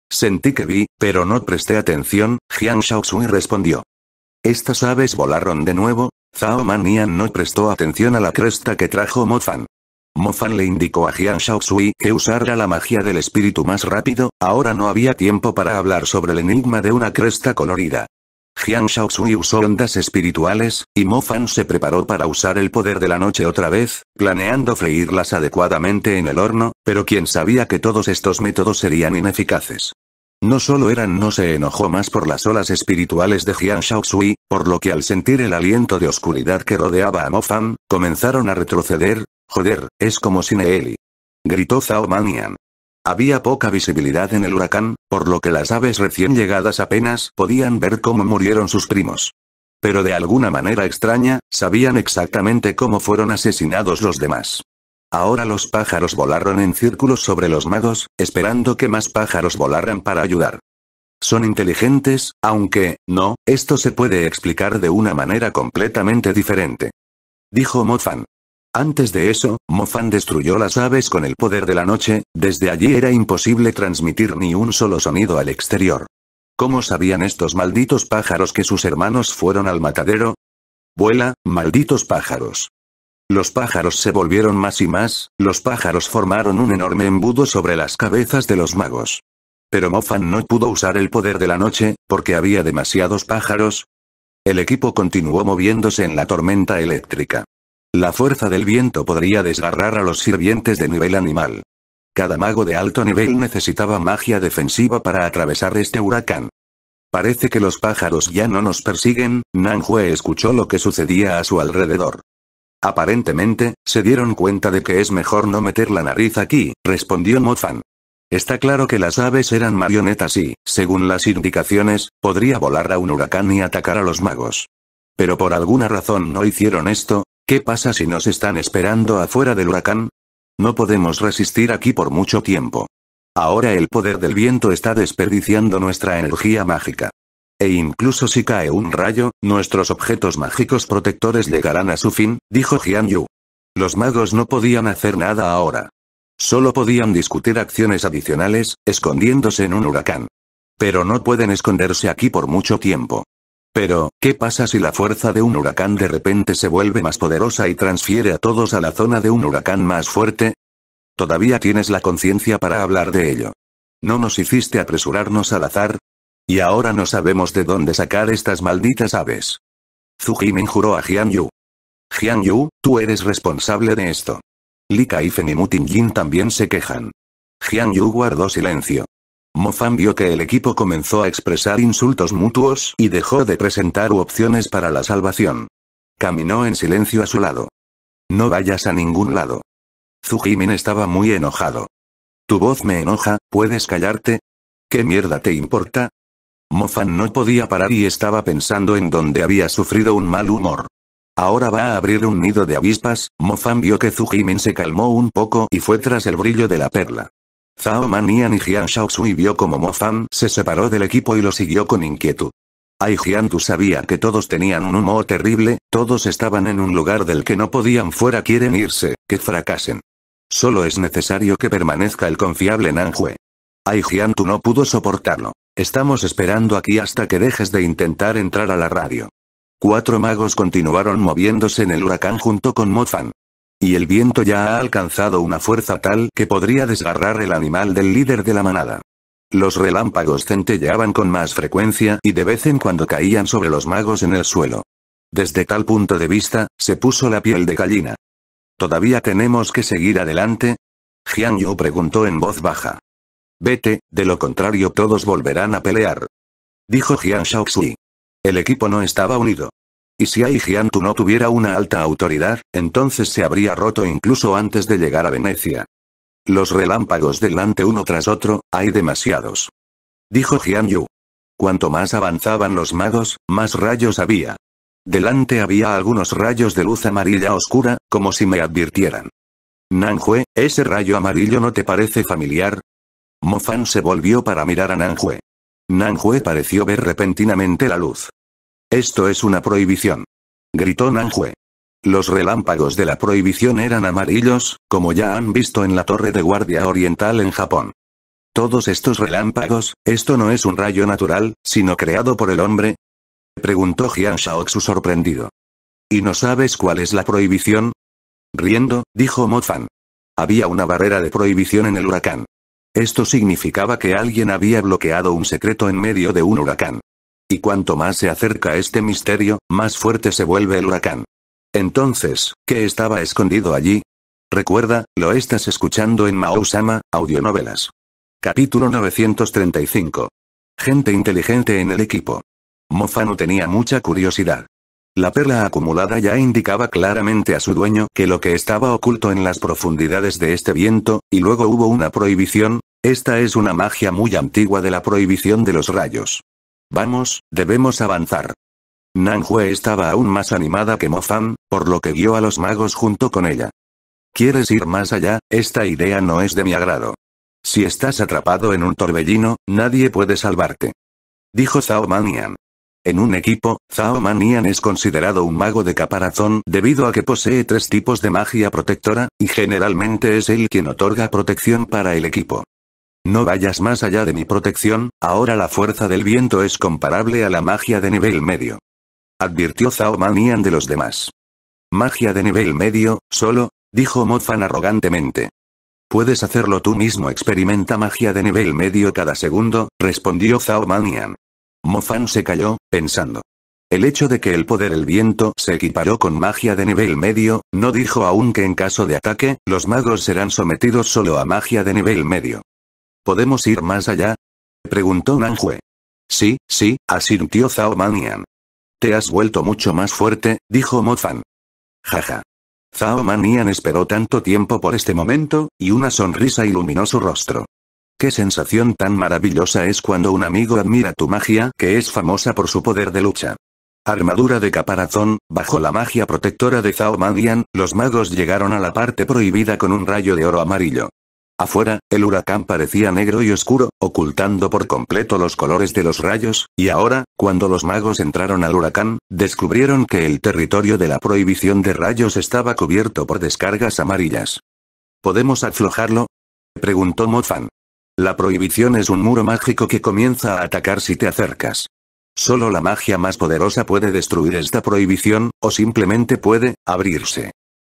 Sentí que vi, pero no presté atención, Jian Shaoxui respondió. Estas aves volaron de nuevo, Zhao Manian no prestó atención a la cresta que trajo Mo Fan. Mo Fan le indicó a Jian Shaoxui que usara la magia del espíritu más rápido, ahora no había tiempo para hablar sobre el enigma de una cresta colorida. Jiang Shaoxui usó ondas espirituales, y Mo Fan se preparó para usar el poder de la noche otra vez, planeando freírlas adecuadamente en el horno, pero quien sabía que todos estos métodos serían ineficaces. No solo eran no se enojó más por las olas espirituales de Jiang Shaoxui, por lo que al sentir el aliento de oscuridad que rodeaba a Mo Fan, comenzaron a retroceder, joder, es como Sineeli. Gritó Zhao Manian. Había poca visibilidad en el huracán, por lo que las aves recién llegadas apenas podían ver cómo murieron sus primos. Pero de alguna manera extraña, sabían exactamente cómo fueron asesinados los demás. Ahora los pájaros volaron en círculos sobre los magos, esperando que más pájaros volaran para ayudar. Son inteligentes, aunque, no, esto se puede explicar de una manera completamente diferente. Dijo Mofan. Antes de eso, Mofan destruyó las aves con el poder de la noche, desde allí era imposible transmitir ni un solo sonido al exterior. ¿Cómo sabían estos malditos pájaros que sus hermanos fueron al matadero? Vuela, malditos pájaros. Los pájaros se volvieron más y más, los pájaros formaron un enorme embudo sobre las cabezas de los magos. Pero Mofan no pudo usar el poder de la noche, porque había demasiados pájaros. El equipo continuó moviéndose en la tormenta eléctrica. La fuerza del viento podría desgarrar a los sirvientes de nivel animal. Cada mago de alto nivel necesitaba magia defensiva para atravesar este huracán. Parece que los pájaros ya no nos persiguen, Nanhue escuchó lo que sucedía a su alrededor. Aparentemente, se dieron cuenta de que es mejor no meter la nariz aquí, respondió Mofan. Está claro que las aves eran marionetas y, según las indicaciones, podría volar a un huracán y atacar a los magos. Pero por alguna razón no hicieron esto, ¿Qué pasa si nos están esperando afuera del huracán? No podemos resistir aquí por mucho tiempo. Ahora el poder del viento está desperdiciando nuestra energía mágica. E incluso si cae un rayo, nuestros objetos mágicos protectores llegarán a su fin, dijo Jian Yu. Los magos no podían hacer nada ahora. Solo podían discutir acciones adicionales, escondiéndose en un huracán. Pero no pueden esconderse aquí por mucho tiempo. Pero, ¿qué pasa si la fuerza de un huracán de repente se vuelve más poderosa y transfiere a todos a la zona de un huracán más fuerte? Todavía tienes la conciencia para hablar de ello. ¿No nos hiciste apresurarnos al azar? Y ahora no sabemos de dónde sacar estas malditas aves. Jin juró a Jian Yu. Jian Yu, tú eres responsable de esto. Li Kaifeng y Mutin Jin también se quejan. Jian Yu guardó silencio. Mofan vio que el equipo comenzó a expresar insultos mutuos y dejó de presentar opciones para la salvación. Caminó en silencio a su lado. No vayas a ningún lado. Zujimin estaba muy enojado. Tu voz me enoja, ¿puedes callarte? ¿Qué mierda te importa? Mofan no podía parar y estaba pensando en dónde había sufrido un mal humor. Ahora va a abrir un nido de avispas, Mofan vio que Zujimin se calmó un poco y fue tras el brillo de la perla. Zhao Manian y Jian Shaoxui vio como Mo Fan se separó del equipo y lo siguió con inquietud. Ai Jiantu sabía que todos tenían un humo terrible, todos estaban en un lugar del que no podían fuera quieren irse, que fracasen. Solo es necesario que permanezca el confiable Nanjue. Ai Jiantu no pudo soportarlo. Estamos esperando aquí hasta que dejes de intentar entrar a la radio. Cuatro magos continuaron moviéndose en el huracán junto con Mo Fan. Y el viento ya ha alcanzado una fuerza tal que podría desgarrar el animal del líder de la manada. Los relámpagos centelleaban con más frecuencia y de vez en cuando caían sobre los magos en el suelo. Desde tal punto de vista, se puso la piel de gallina. ¿Todavía tenemos que seguir adelante? Jiang Yu preguntó en voz baja. Vete, de lo contrario todos volverán a pelear. Dijo Jian Shaoxi. El equipo no estaba unido. Y si Tu no tuviera una alta autoridad, entonces se habría roto incluso antes de llegar a Venecia. Los relámpagos delante uno tras otro, hay demasiados. Dijo Jian Yu. Cuanto más avanzaban los magos, más rayos había. Delante había algunos rayos de luz amarilla oscura, como si me advirtieran. Nan Nanjue, ¿ese rayo amarillo no te parece familiar? Mo Fan se volvió para mirar a Nan Nanjue pareció ver repentinamente la luz. Esto es una prohibición. Gritó Nanjue. Los relámpagos de la prohibición eran amarillos, como ya han visto en la torre de guardia oriental en Japón. Todos estos relámpagos, esto no es un rayo natural, sino creado por el hombre, preguntó Jian Shaoxu sorprendido. ¿Y no sabes cuál es la prohibición? Riendo, dijo Mofan. Había una barrera de prohibición en el huracán. Esto significaba que alguien había bloqueado un secreto en medio de un huracán. Y cuanto más se acerca este misterio, más fuerte se vuelve el huracán. Entonces, ¿qué estaba escondido allí? Recuerda, lo estás escuchando en Maousama, Audionovelas. Capítulo 935. Gente inteligente en el equipo. Mofano tenía mucha curiosidad. La perla acumulada ya indicaba claramente a su dueño que lo que estaba oculto en las profundidades de este viento, y luego hubo una prohibición, esta es una magia muy antigua de la prohibición de los rayos. Vamos, debemos avanzar. Nanhue estaba aún más animada que Mo-Fan, por lo que vio a los magos junto con ella. ¿Quieres ir más allá? Esta idea no es de mi agrado. Si estás atrapado en un torbellino, nadie puede salvarte. Dijo Zhao Manian. En un equipo, Zhao Manian es considerado un mago de caparazón debido a que posee tres tipos de magia protectora, y generalmente es él quien otorga protección para el equipo. No vayas más allá de mi protección, ahora la fuerza del viento es comparable a la magia de nivel medio. Advirtió Zhao Manian de los demás. Magia de nivel medio, solo, dijo Mofan arrogantemente. Puedes hacerlo tú mismo, experimenta magia de nivel medio cada segundo, respondió Zhao Manian. Mofan se calló, pensando. El hecho de que el poder del viento se equiparó con magia de nivel medio, no dijo aún que en caso de ataque, los magos serán sometidos solo a magia de nivel medio. ¿Podemos ir más allá? Preguntó Nanjue. Sí, sí, asintió Zhao Manian. Te has vuelto mucho más fuerte, dijo Mozan. Jaja. Zhao Manian esperó tanto tiempo por este momento, y una sonrisa iluminó su rostro. Qué sensación tan maravillosa es cuando un amigo admira tu magia, que es famosa por su poder de lucha. Armadura de caparazón, bajo la magia protectora de Zhao Manian, los magos llegaron a la parte prohibida con un rayo de oro amarillo. Afuera, el huracán parecía negro y oscuro, ocultando por completo los colores de los rayos, y ahora, cuando los magos entraron al huracán, descubrieron que el territorio de la prohibición de rayos estaba cubierto por descargas amarillas. ¿Podemos aflojarlo? preguntó Mofan. La prohibición es un muro mágico que comienza a atacar si te acercas. Solo la magia más poderosa puede destruir esta prohibición, o simplemente puede, abrirse.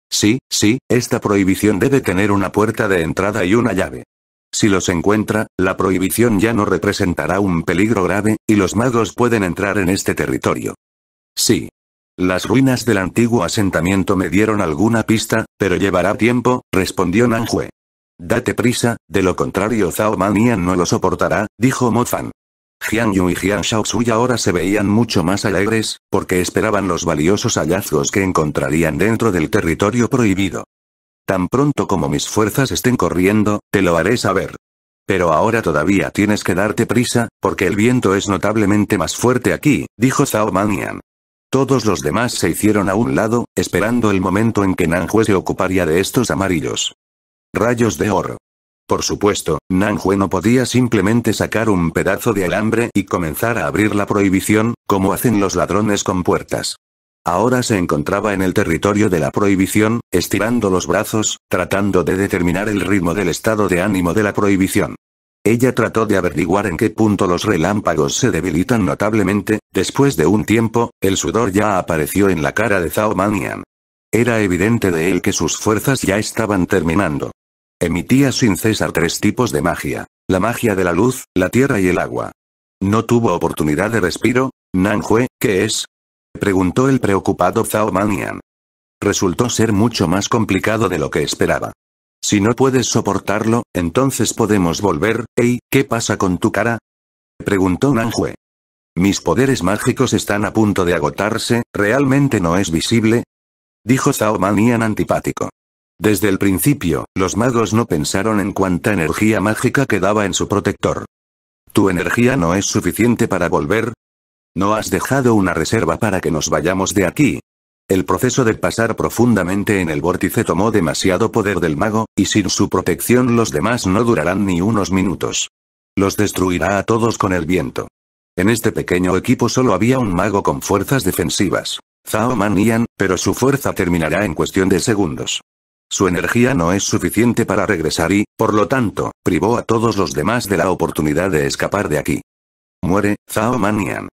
Sí, sí, esta prohibición debe tener una puerta de entrada y una llave. Si los encuentra, la prohibición ya no representará un peligro grave, y los magos pueden entrar en este territorio. Sí. Las ruinas del antiguo asentamiento me dieron alguna pista, pero llevará tiempo, respondió Nanjue. Date prisa, de lo contrario Zhao Manian no lo soportará, dijo Fan. Jiang Yu y Jian Shaoxui ahora se veían mucho más alegres, porque esperaban los valiosos hallazgos que encontrarían dentro del territorio prohibido. Tan pronto como mis fuerzas estén corriendo, te lo haré saber. Pero ahora todavía tienes que darte prisa, porque el viento es notablemente más fuerte aquí, dijo Zhao Manian. Todos los demás se hicieron a un lado, esperando el momento en que Nanjue se ocuparía de estos amarillos. Rayos de oro. Por supuesto, Nanjue no podía simplemente sacar un pedazo de alambre y comenzar a abrir la prohibición, como hacen los ladrones con puertas. Ahora se encontraba en el territorio de la prohibición, estirando los brazos, tratando de determinar el ritmo del estado de ánimo de la prohibición. Ella trató de averiguar en qué punto los relámpagos se debilitan notablemente, después de un tiempo, el sudor ya apareció en la cara de Zhao Manian. Era evidente de él que sus fuerzas ya estaban terminando. Emitía sin cesar tres tipos de magia. La magia de la luz, la tierra y el agua. No tuvo oportunidad de respiro. Nanjue, ¿qué es? Preguntó el preocupado Zhao Manian. Resultó ser mucho más complicado de lo que esperaba. Si no puedes soportarlo, entonces podemos volver, Ey, ¿qué pasa con tu cara? Preguntó Nanjue. Mis poderes mágicos están a punto de agotarse, ¿realmente no es visible? Dijo Zhao Manian antipático. Desde el principio, los magos no pensaron en cuánta energía mágica quedaba en su protector. ¿Tu energía no es suficiente para volver? ¿No has dejado una reserva para que nos vayamos de aquí? El proceso de pasar profundamente en el vórtice tomó demasiado poder del mago, y sin su protección los demás no durarán ni unos minutos. Los destruirá a todos con el viento. En este pequeño equipo solo había un mago con fuerzas defensivas. Zhao Manian, pero su fuerza terminará en cuestión de segundos. Su energía no es suficiente para regresar y, por lo tanto, privó a todos los demás de la oportunidad de escapar de aquí. Muere, Zhao Manian.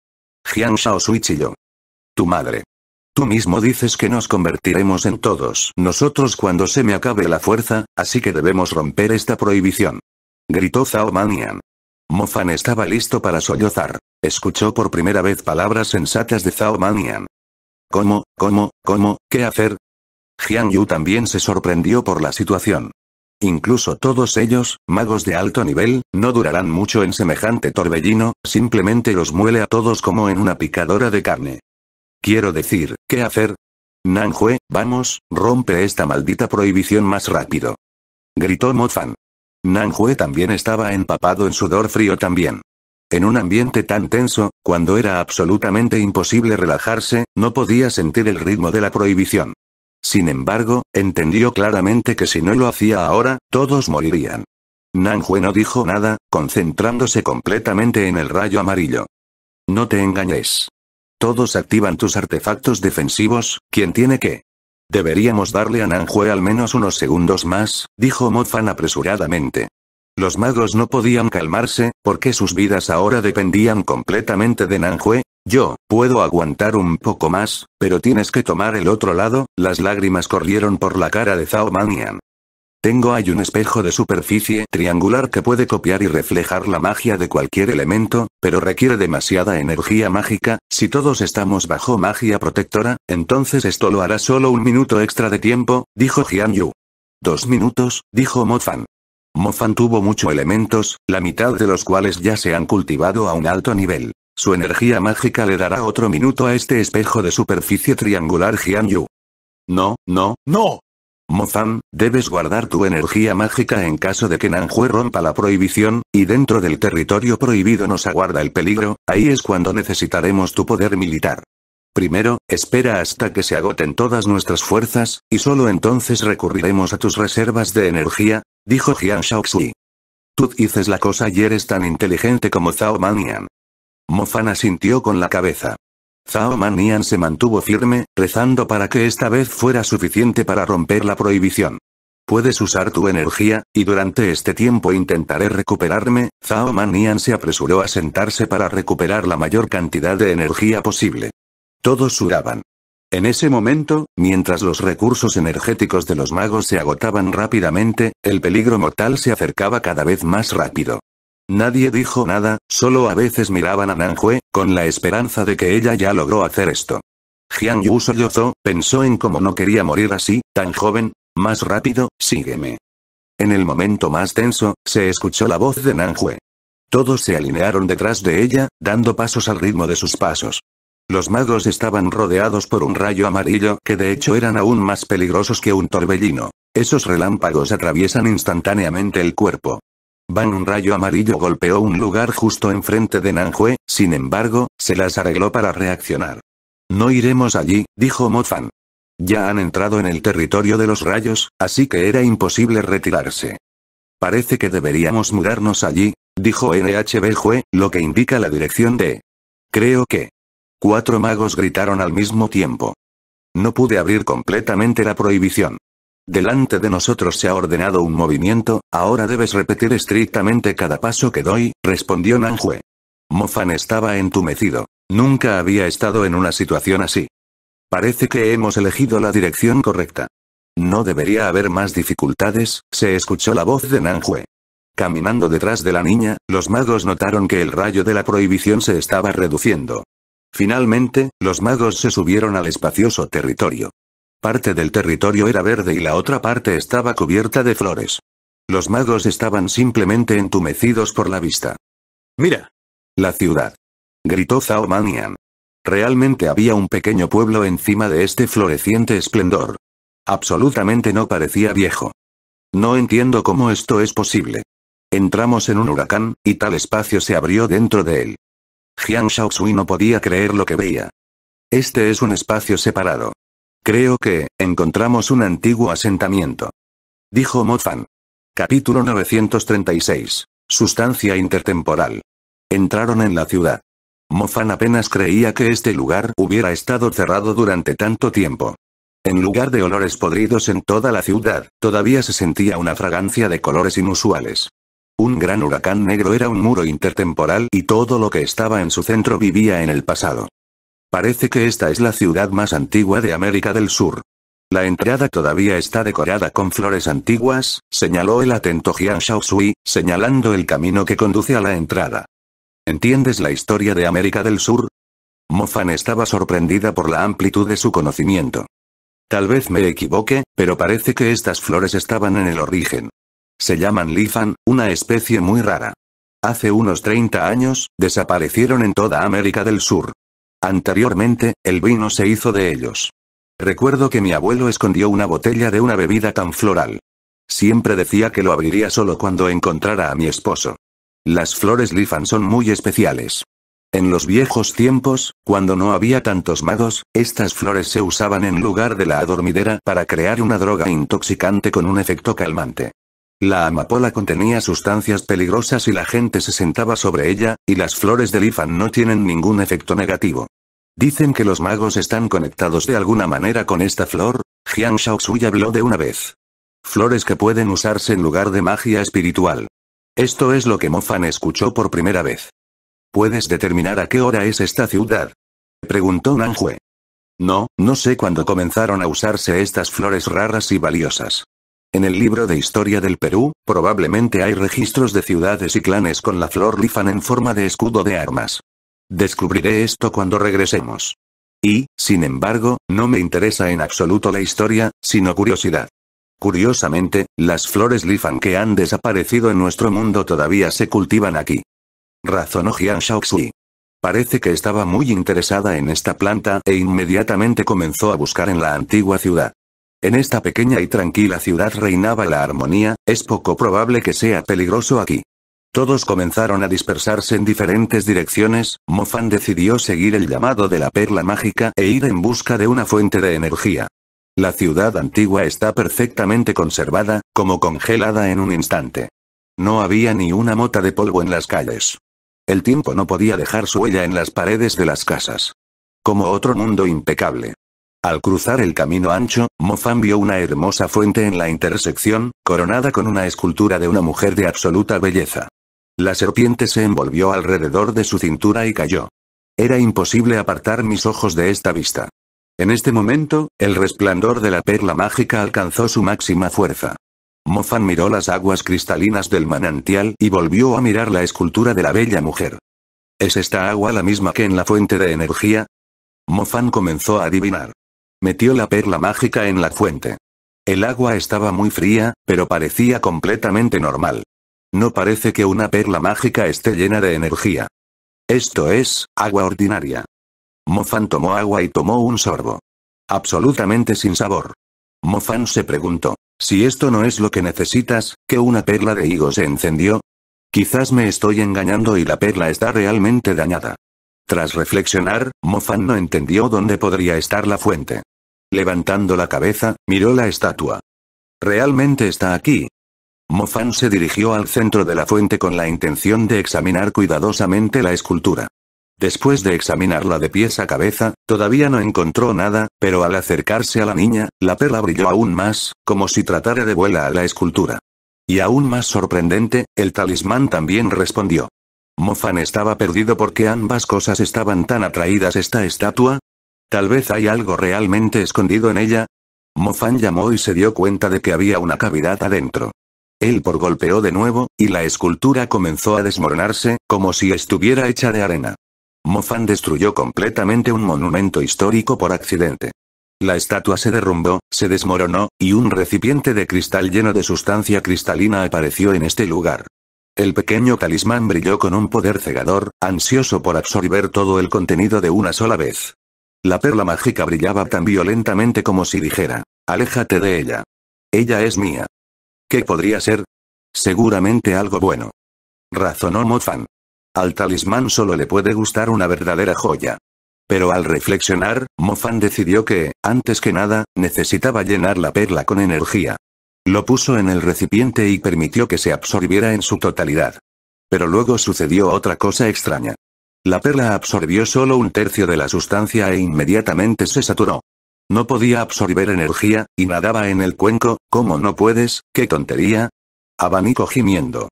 Jiang Shao Sui Tu madre. Tú mismo dices que nos convertiremos en todos nosotros cuando se me acabe la fuerza, así que debemos romper esta prohibición. Gritó Zhao Manian. Fan estaba listo para sollozar. Escuchó por primera vez palabras sensatas de Zhao Manian. ¿Cómo, cómo, cómo, qué hacer? Jian Yu también se sorprendió por la situación. Incluso todos ellos, magos de alto nivel, no durarán mucho en semejante torbellino, simplemente los muele a todos como en una picadora de carne. Quiero decir, ¿qué hacer? Nanjue, vamos, rompe esta maldita prohibición más rápido. Gritó Mo Nan Nanjue también estaba empapado en sudor frío también. En un ambiente tan tenso, cuando era absolutamente imposible relajarse, no podía sentir el ritmo de la prohibición. Sin embargo, entendió claramente que si no lo hacía ahora, todos morirían. Nanjue no dijo nada, concentrándose completamente en el rayo amarillo. No te engañes. Todos activan tus artefactos defensivos, ¿quién tiene que? Deberíamos darle a Nanjue al menos unos segundos más, dijo Mofan apresuradamente. Los magos no podían calmarse, porque sus vidas ahora dependían completamente de Nanjue, yo, puedo aguantar un poco más, pero tienes que tomar el otro lado, las lágrimas corrieron por la cara de Zhao Manian. Tengo ahí un espejo de superficie triangular que puede copiar y reflejar la magia de cualquier elemento, pero requiere demasiada energía mágica, si todos estamos bajo magia protectora, entonces esto lo hará solo un minuto extra de tiempo, dijo Jian Yu. Dos minutos, dijo Mofan. Mofan tuvo muchos elementos, la mitad de los cuales ya se han cultivado a un alto nivel. Su energía mágica le dará otro minuto a este espejo de superficie triangular Jian Yu. No, no, no. Mozan, debes guardar tu energía mágica en caso de que Nanjue rompa la prohibición, y dentro del territorio prohibido nos aguarda el peligro, ahí es cuando necesitaremos tu poder militar. Primero, espera hasta que se agoten todas nuestras fuerzas, y solo entonces recurriremos a tus reservas de energía, dijo Jian Shaoxi. Tú dices la cosa y eres tan inteligente como Zhao Manian. Mofana asintió con la cabeza. Zhao Manian se mantuvo firme, rezando para que esta vez fuera suficiente para romper la prohibición. Puedes usar tu energía, y durante este tiempo intentaré recuperarme, Zhao Manian se apresuró a sentarse para recuperar la mayor cantidad de energía posible. Todos suraban. En ese momento, mientras los recursos energéticos de los magos se agotaban rápidamente, el peligro mortal se acercaba cada vez más rápido. Nadie dijo nada, solo a veces miraban a Nanjue, con la esperanza de que ella ya logró hacer esto. Jiang Yu sollozó, pensó en cómo no quería morir así, tan joven. Más rápido, sígueme. En el momento más tenso, se escuchó la voz de Nanjue. Todos se alinearon detrás de ella, dando pasos al ritmo de sus pasos. Los magos estaban rodeados por un rayo amarillo que de hecho eran aún más peligrosos que un torbellino. Esos relámpagos atraviesan instantáneamente el cuerpo. Van un rayo amarillo golpeó un lugar justo enfrente de Nanjue, sin embargo, se las arregló para reaccionar. No iremos allí, dijo Mofan. Ya han entrado en el territorio de los rayos, así que era imposible retirarse. Parece que deberíamos mudarnos allí, dijo NHB Jue, lo que indica la dirección de... Creo que... Cuatro magos gritaron al mismo tiempo. No pude abrir completamente la prohibición. Delante de nosotros se ha ordenado un movimiento, ahora debes repetir estrictamente cada paso que doy, respondió Nanjue. Mofan estaba entumecido. Nunca había estado en una situación así. Parece que hemos elegido la dirección correcta. No debería haber más dificultades, se escuchó la voz de Nanjue. Caminando detrás de la niña, los magos notaron que el rayo de la prohibición se estaba reduciendo. Finalmente, los magos se subieron al espacioso territorio. Parte del territorio era verde y la otra parte estaba cubierta de flores. Los magos estaban simplemente entumecidos por la vista. Mira. La ciudad. Gritó Zhao Manian. Realmente había un pequeño pueblo encima de este floreciente esplendor. Absolutamente no parecía viejo. No entiendo cómo esto es posible. Entramos en un huracán, y tal espacio se abrió dentro de él. Jiang Shaoxui no podía creer lo que veía. Este es un espacio separado. Creo que, encontramos un antiguo asentamiento. Dijo Moffan. Capítulo 936. Sustancia intertemporal. Entraron en la ciudad. Moffan apenas creía que este lugar hubiera estado cerrado durante tanto tiempo. En lugar de olores podridos en toda la ciudad, todavía se sentía una fragancia de colores inusuales. Un gran huracán negro era un muro intertemporal y todo lo que estaba en su centro vivía en el pasado. Parece que esta es la ciudad más antigua de América del Sur. La entrada todavía está decorada con flores antiguas, señaló el atento Jian Sui, señalando el camino que conduce a la entrada. ¿Entiendes la historia de América del Sur? Mofan estaba sorprendida por la amplitud de su conocimiento. Tal vez me equivoque, pero parece que estas flores estaban en el origen. Se llaman lifan, una especie muy rara. Hace unos 30 años, desaparecieron en toda América del Sur. Anteriormente, el vino se hizo de ellos. Recuerdo que mi abuelo escondió una botella de una bebida tan floral. Siempre decía que lo abriría solo cuando encontrara a mi esposo. Las flores lifan son muy especiales. En los viejos tiempos, cuando no había tantos magos, estas flores se usaban en lugar de la adormidera para crear una droga intoxicante con un efecto calmante. La amapola contenía sustancias peligrosas y la gente se sentaba sobre ella, y las flores de lifan no tienen ningún efecto negativo. Dicen que los magos están conectados de alguna manera con esta flor, Jiang Shaoxui habló de una vez. Flores que pueden usarse en lugar de magia espiritual. Esto es lo que Fan escuchó por primera vez. ¿Puedes determinar a qué hora es esta ciudad? Preguntó Nanjue. No, no sé cuándo comenzaron a usarse estas flores raras y valiosas. En el libro de historia del Perú, probablemente hay registros de ciudades y clanes con la flor lifan en forma de escudo de armas. Descubriré esto cuando regresemos. Y, sin embargo, no me interesa en absoluto la historia, sino curiosidad. Curiosamente, las flores lifan que han desaparecido en nuestro mundo todavía se cultivan aquí. Razonó Jian Shaoxui. Parece que estaba muy interesada en esta planta e inmediatamente comenzó a buscar en la antigua ciudad. En esta pequeña y tranquila ciudad reinaba la armonía, es poco probable que sea peligroso aquí. Todos comenzaron a dispersarse en diferentes direcciones, Mofan decidió seguir el llamado de la perla mágica e ir en busca de una fuente de energía. La ciudad antigua está perfectamente conservada, como congelada en un instante. No había ni una mota de polvo en las calles. El tiempo no podía dejar su huella en las paredes de las casas. Como otro mundo impecable. Al cruzar el camino ancho, Mofan vio una hermosa fuente en la intersección, coronada con una escultura de una mujer de absoluta belleza. La serpiente se envolvió alrededor de su cintura y cayó. Era imposible apartar mis ojos de esta vista. En este momento, el resplandor de la perla mágica alcanzó su máxima fuerza. Mofan miró las aguas cristalinas del manantial y volvió a mirar la escultura de la bella mujer. ¿Es esta agua la misma que en la fuente de energía? Mofan comenzó a adivinar. Metió la perla mágica en la fuente. El agua estaba muy fría, pero parecía completamente normal. No parece que una perla mágica esté llena de energía. Esto es, agua ordinaria. Mofan tomó agua y tomó un sorbo. Absolutamente sin sabor. Mofan se preguntó, si esto no es lo que necesitas, que una perla de higo se encendió. Quizás me estoy engañando y la perla está realmente dañada. Tras reflexionar, Mofan no entendió dónde podría estar la fuente. Levantando la cabeza, miró la estatua. ¿Realmente está aquí? Mofan se dirigió al centro de la fuente con la intención de examinar cuidadosamente la escultura. Después de examinarla de pies a cabeza, todavía no encontró nada, pero al acercarse a la niña, la perla brilló aún más, como si tratara de vuela a la escultura. Y aún más sorprendente, el talismán también respondió. Mofan estaba perdido porque ambas cosas estaban tan atraídas esta estatua. Tal vez hay algo realmente escondido en ella. Mofan llamó y se dio cuenta de que había una cavidad adentro por golpeó de nuevo, y la escultura comenzó a desmoronarse, como si estuviera hecha de arena. Mofan destruyó completamente un monumento histórico por accidente. La estatua se derrumbó, se desmoronó, y un recipiente de cristal lleno de sustancia cristalina apareció en este lugar. El pequeño talismán brilló con un poder cegador, ansioso por absorber todo el contenido de una sola vez. La perla mágica brillaba tan violentamente como si dijera, aléjate de ella. Ella es mía. ¿Qué podría ser? Seguramente algo bueno. Razonó Mofan. Al talismán solo le puede gustar una verdadera joya. Pero al reflexionar, Mofan decidió que, antes que nada, necesitaba llenar la perla con energía. Lo puso en el recipiente y permitió que se absorbiera en su totalidad. Pero luego sucedió otra cosa extraña. La perla absorbió solo un tercio de la sustancia e inmediatamente se saturó. No podía absorber energía, y nadaba en el cuenco, ¿cómo no puedes? ¡Qué tontería! Abanico gimiendo.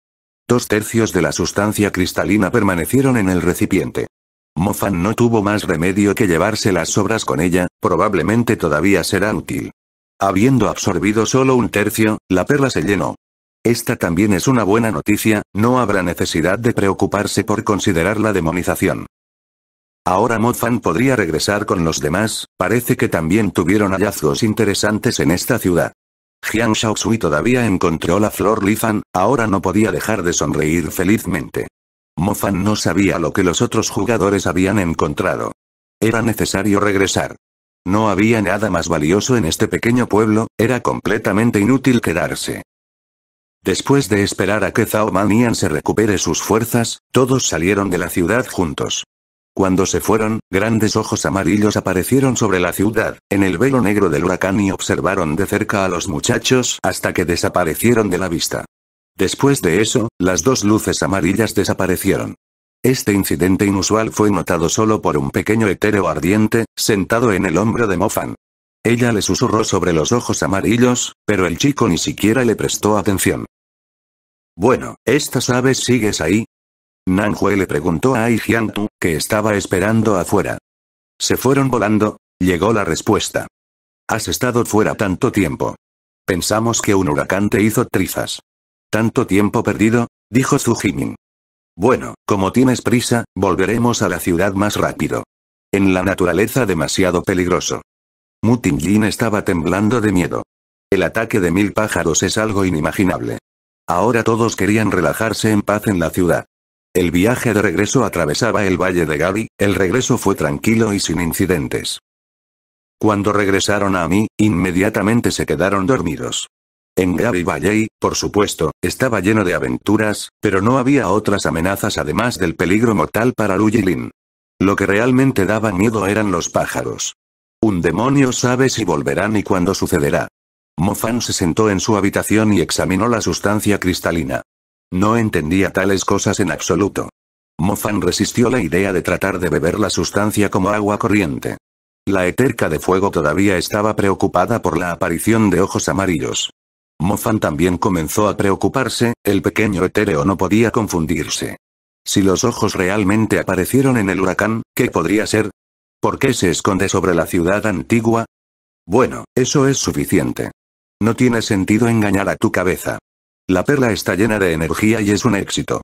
Dos tercios de la sustancia cristalina permanecieron en el recipiente. Mofan no tuvo más remedio que llevarse las sobras con ella, probablemente todavía será útil. Habiendo absorbido solo un tercio, la perla se llenó. Esta también es una buena noticia, no habrá necesidad de preocuparse por considerar la demonización. Ahora Fan podría regresar con los demás, parece que también tuvieron hallazgos interesantes en esta ciudad. Jiang Shaoxui todavía encontró la flor Lifan, ahora no podía dejar de sonreír felizmente. Fan no sabía lo que los otros jugadores habían encontrado. Era necesario regresar. No había nada más valioso en este pequeño pueblo, era completamente inútil quedarse. Después de esperar a que Zhao Manian se recupere sus fuerzas, todos salieron de la ciudad juntos. Cuando se fueron, grandes ojos amarillos aparecieron sobre la ciudad, en el velo negro del huracán y observaron de cerca a los muchachos hasta que desaparecieron de la vista. Después de eso, las dos luces amarillas desaparecieron. Este incidente inusual fue notado solo por un pequeño etéreo ardiente, sentado en el hombro de Mofan. Ella le susurró sobre los ojos amarillos, pero el chico ni siquiera le prestó atención. Bueno, ¿estas aves sigues ahí? Nanhue le preguntó a Ai que estaba esperando afuera. Se fueron volando, llegó la respuesta. Has estado fuera tanto tiempo. Pensamos que un huracán te hizo trizas. Tanto tiempo perdido, dijo Su Jimin. Bueno, como tienes prisa, volveremos a la ciudad más rápido. En la naturaleza demasiado peligroso. Mutinjin estaba temblando de miedo. El ataque de mil pájaros es algo inimaginable. Ahora todos querían relajarse en paz en la ciudad. El viaje de regreso atravesaba el valle de Gabi, el regreso fue tranquilo y sin incidentes. Cuando regresaron a mí, inmediatamente se quedaron dormidos. En Gabi Valley, por supuesto, estaba lleno de aventuras, pero no había otras amenazas además del peligro mortal para Lujilin. Lo que realmente daba miedo eran los pájaros. Un demonio sabe si volverán y cuándo sucederá. Mofan se sentó en su habitación y examinó la sustancia cristalina. No entendía tales cosas en absoluto. Mofan resistió la idea de tratar de beber la sustancia como agua corriente. La eterca de fuego todavía estaba preocupada por la aparición de ojos amarillos. Mofan también comenzó a preocuparse, el pequeño etéreo no podía confundirse. Si los ojos realmente aparecieron en el huracán, ¿qué podría ser? ¿Por qué se esconde sobre la ciudad antigua? Bueno, eso es suficiente. No tiene sentido engañar a tu cabeza. La perla está llena de energía y es un éxito.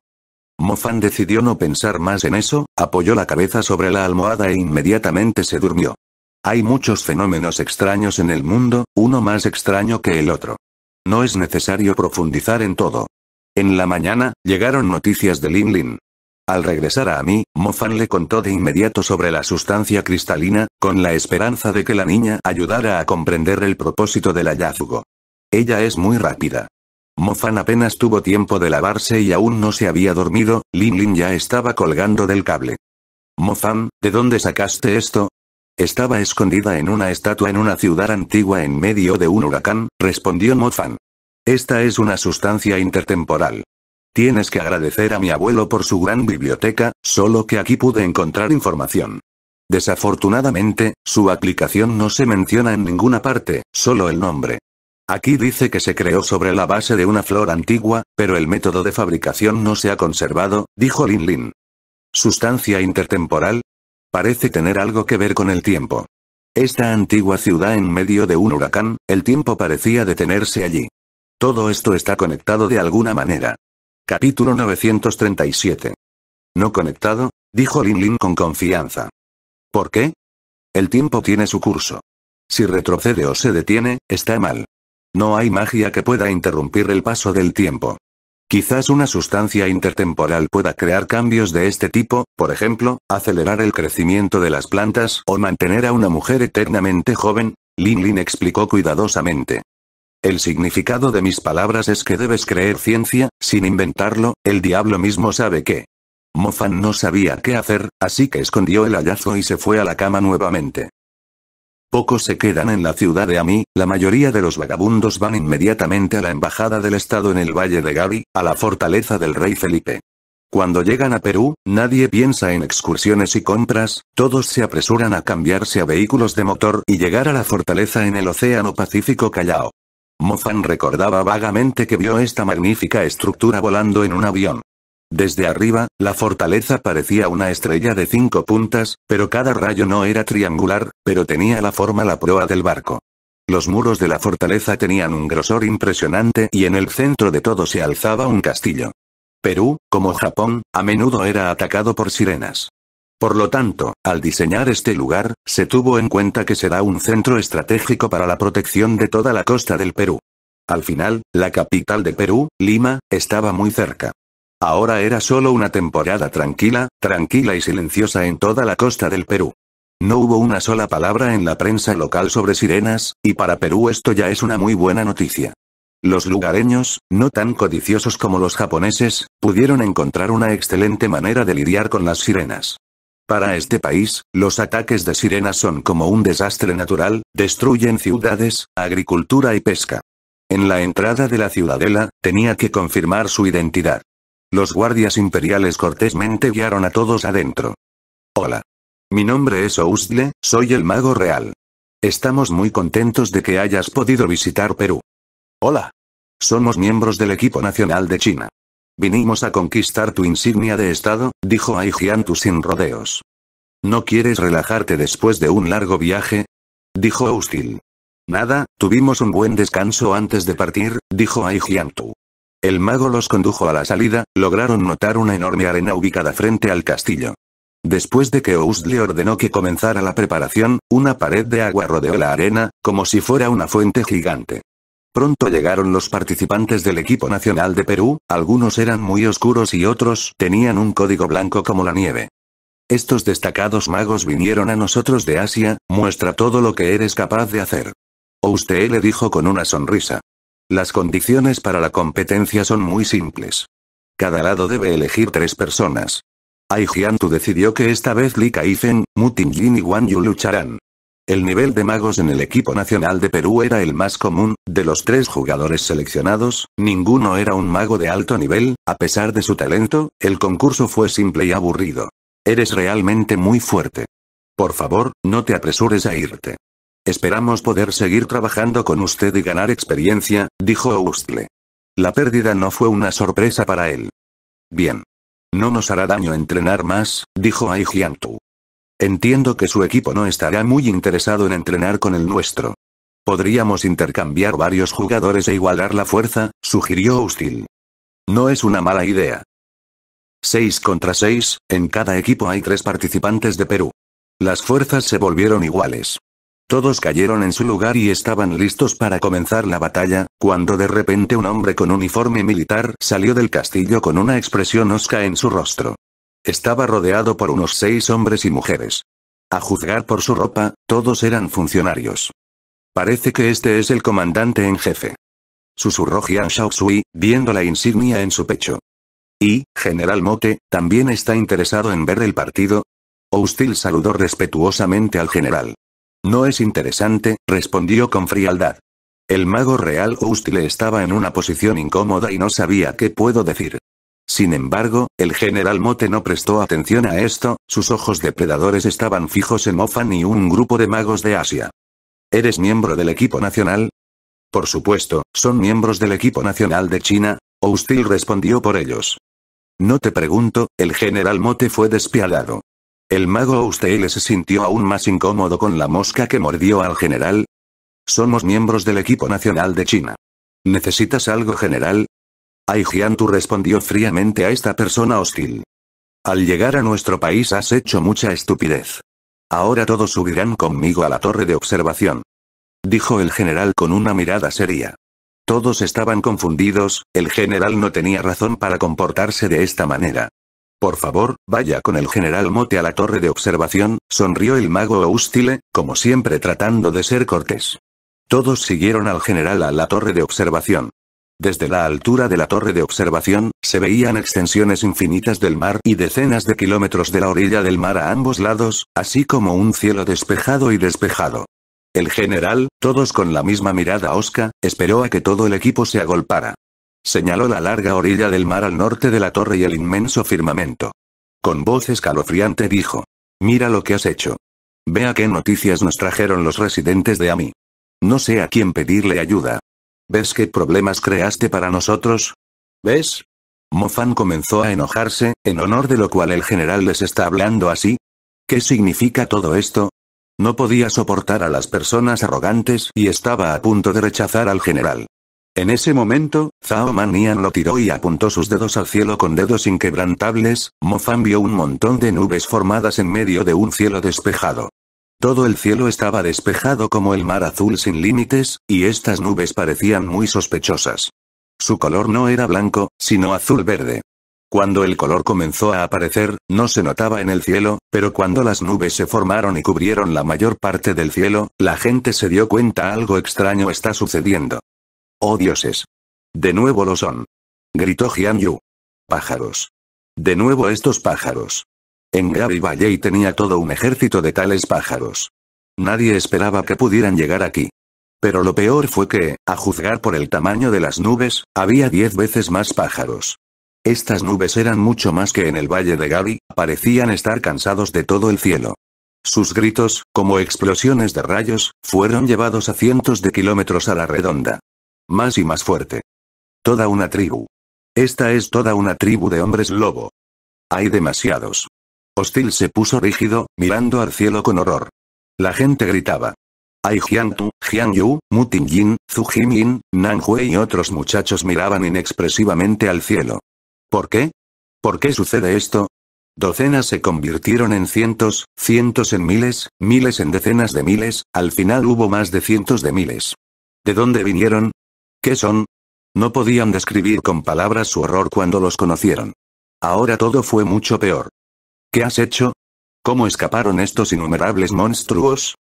Mofan decidió no pensar más en eso, apoyó la cabeza sobre la almohada e inmediatamente se durmió. Hay muchos fenómenos extraños en el mundo, uno más extraño que el otro. No es necesario profundizar en todo. En la mañana, llegaron noticias de Lin Lin. Al regresar a mí, Mofan le contó de inmediato sobre la sustancia cristalina, con la esperanza de que la niña ayudara a comprender el propósito del hallazgo. Ella es muy rápida. Mofan apenas tuvo tiempo de lavarse y aún no se había dormido, Lin Lin ya estaba colgando del cable. Mofan, ¿de dónde sacaste esto? Estaba escondida en una estatua en una ciudad antigua en medio de un huracán, respondió Mofan. Esta es una sustancia intertemporal. Tienes que agradecer a mi abuelo por su gran biblioteca, solo que aquí pude encontrar información. Desafortunadamente, su aplicación no se menciona en ninguna parte, solo el nombre. Aquí dice que se creó sobre la base de una flor antigua, pero el método de fabricación no se ha conservado, dijo Lin Lin. ¿Sustancia intertemporal? Parece tener algo que ver con el tiempo. Esta antigua ciudad en medio de un huracán, el tiempo parecía detenerse allí. Todo esto está conectado de alguna manera. Capítulo 937. No conectado, dijo Lin Lin con confianza. ¿Por qué? El tiempo tiene su curso. Si retrocede o se detiene, está mal. No hay magia que pueda interrumpir el paso del tiempo. Quizás una sustancia intertemporal pueda crear cambios de este tipo, por ejemplo, acelerar el crecimiento de las plantas o mantener a una mujer eternamente joven, Lin Lin explicó cuidadosamente. El significado de mis palabras es que debes creer ciencia, sin inventarlo, el diablo mismo sabe que. Mofan no sabía qué hacer, así que escondió el hallazgo y se fue a la cama nuevamente. Pocos se quedan en la ciudad de Ami, la mayoría de los vagabundos van inmediatamente a la embajada del estado en el valle de Gavi, a la fortaleza del rey Felipe. Cuando llegan a Perú, nadie piensa en excursiones y compras, todos se apresuran a cambiarse a vehículos de motor y llegar a la fortaleza en el Océano Pacífico Callao. Mofan recordaba vagamente que vio esta magnífica estructura volando en un avión. Desde arriba, la fortaleza parecía una estrella de cinco puntas, pero cada rayo no era triangular, pero tenía la forma la proa del barco. Los muros de la fortaleza tenían un grosor impresionante y en el centro de todo se alzaba un castillo. Perú, como Japón, a menudo era atacado por sirenas. Por lo tanto, al diseñar este lugar, se tuvo en cuenta que será un centro estratégico para la protección de toda la costa del Perú. Al final, la capital de Perú, Lima, estaba muy cerca. Ahora era solo una temporada tranquila, tranquila y silenciosa en toda la costa del Perú. No hubo una sola palabra en la prensa local sobre sirenas, y para Perú esto ya es una muy buena noticia. Los lugareños, no tan codiciosos como los japoneses, pudieron encontrar una excelente manera de lidiar con las sirenas. Para este país, los ataques de sirenas son como un desastre natural, destruyen ciudades, agricultura y pesca. En la entrada de la ciudadela, tenía que confirmar su identidad. Los guardias imperiales cortésmente guiaron a todos adentro. Hola. Mi nombre es Oustle, soy el mago real. Estamos muy contentos de que hayas podido visitar Perú. Hola. Somos miembros del equipo nacional de China. Vinimos a conquistar tu insignia de estado, dijo Aijiantu sin rodeos. ¿No quieres relajarte después de un largo viaje? Dijo Austil. Nada, tuvimos un buen descanso antes de partir, dijo Aijiantu. El mago los condujo a la salida, lograron notar una enorme arena ubicada frente al castillo. Después de que Oust le ordenó que comenzara la preparación, una pared de agua rodeó la arena, como si fuera una fuente gigante. Pronto llegaron los participantes del equipo nacional de Perú, algunos eran muy oscuros y otros tenían un código blanco como la nieve. Estos destacados magos vinieron a nosotros de Asia, muestra todo lo que eres capaz de hacer. Oust le dijo con una sonrisa. Las condiciones para la competencia son muy simples. Cada lado debe elegir tres personas. Ai Jiantu decidió que esta vez Li Kaifen, Mutin Jin y Wang Yu lucharán. El nivel de magos en el equipo nacional de Perú era el más común, de los tres jugadores seleccionados, ninguno era un mago de alto nivel, a pesar de su talento, el concurso fue simple y aburrido. Eres realmente muy fuerte. Por favor, no te apresures a irte. Esperamos poder seguir trabajando con usted y ganar experiencia, dijo Austle. La pérdida no fue una sorpresa para él. Bien. No nos hará daño entrenar más, dijo Ai Entiendo que su equipo no estará muy interesado en entrenar con el nuestro. Podríamos intercambiar varios jugadores e igualar la fuerza, sugirió austle No es una mala idea. 6 contra 6, en cada equipo hay tres participantes de Perú. Las fuerzas se volvieron iguales. Todos cayeron en su lugar y estaban listos para comenzar la batalla, cuando de repente un hombre con uniforme militar salió del castillo con una expresión osca en su rostro. Estaba rodeado por unos seis hombres y mujeres. A juzgar por su ropa, todos eran funcionarios. Parece que este es el comandante en jefe. Susurró Jian Shaoxui, viendo la insignia en su pecho. Y, general Mote, ¿también está interesado en ver el partido? Oustil saludó respetuosamente al general. No es interesante, respondió con frialdad. El mago real Oustil estaba en una posición incómoda y no sabía qué puedo decir. Sin embargo, el general Mote no prestó atención a esto, sus ojos depredadores estaban fijos en Mofan y un grupo de magos de Asia. ¿Eres miembro del equipo nacional? Por supuesto, son miembros del equipo nacional de China, Austil respondió por ellos. No te pregunto, el general Mote fue despiadado. El mago Ousteil se sintió aún más incómodo con la mosca que mordió al general. Somos miembros del equipo nacional de China. ¿Necesitas algo general? Ai respondió fríamente a esta persona hostil. Al llegar a nuestro país has hecho mucha estupidez. Ahora todos subirán conmigo a la torre de observación. Dijo el general con una mirada seria. Todos estaban confundidos, el general no tenía razón para comportarse de esta manera. Por favor, vaya con el general Mote a la torre de observación, sonrió el mago Hústile, como siempre tratando de ser cortés. Todos siguieron al general a la torre de observación. Desde la altura de la torre de observación, se veían extensiones infinitas del mar y decenas de kilómetros de la orilla del mar a ambos lados, así como un cielo despejado y despejado. El general, todos con la misma mirada osca, esperó a que todo el equipo se agolpara. Señaló la larga orilla del mar al norte de la torre y el inmenso firmamento. Con voz escalofriante dijo. Mira lo que has hecho. Vea qué noticias nos trajeron los residentes de Ami. No sé a quién pedirle ayuda. ¿Ves qué problemas creaste para nosotros? ¿Ves? Mofan comenzó a enojarse, en honor de lo cual el general les está hablando así. ¿Qué significa todo esto? No podía soportar a las personas arrogantes y estaba a punto de rechazar al general. En ese momento, Zhao Manian lo tiró y apuntó sus dedos al cielo con dedos inquebrantables, Fan vio un montón de nubes formadas en medio de un cielo despejado. Todo el cielo estaba despejado como el mar azul sin límites, y estas nubes parecían muy sospechosas. Su color no era blanco, sino azul-verde. Cuando el color comenzó a aparecer, no se notaba en el cielo, pero cuando las nubes se formaron y cubrieron la mayor parte del cielo, la gente se dio cuenta algo extraño está sucediendo. ¡Oh dioses! De nuevo lo son. Gritó Jian Yu. Pájaros. De nuevo estos pájaros. En Gabi Valley tenía todo un ejército de tales pájaros. Nadie esperaba que pudieran llegar aquí. Pero lo peor fue que, a juzgar por el tamaño de las nubes, había diez veces más pájaros. Estas nubes eran mucho más que en el valle de Gabi, parecían estar cansados de todo el cielo. Sus gritos, como explosiones de rayos, fueron llevados a cientos de kilómetros a la redonda. Más y más fuerte. Toda una tribu. Esta es toda una tribu de hombres lobo. Hay demasiados. Hostil se puso rígido, mirando al cielo con horror. La gente gritaba. Ai Jiantu, Jianyu, Mutingjin, Nan Nanhue y otros muchachos miraban inexpresivamente al cielo. ¿Por qué? ¿Por qué sucede esto? Docenas se convirtieron en cientos, cientos en miles, miles en decenas de miles, al final hubo más de cientos de miles. ¿De dónde vinieron? son? No podían describir con palabras su horror cuando los conocieron. Ahora todo fue mucho peor. ¿Qué has hecho? ¿Cómo escaparon estos innumerables monstruos?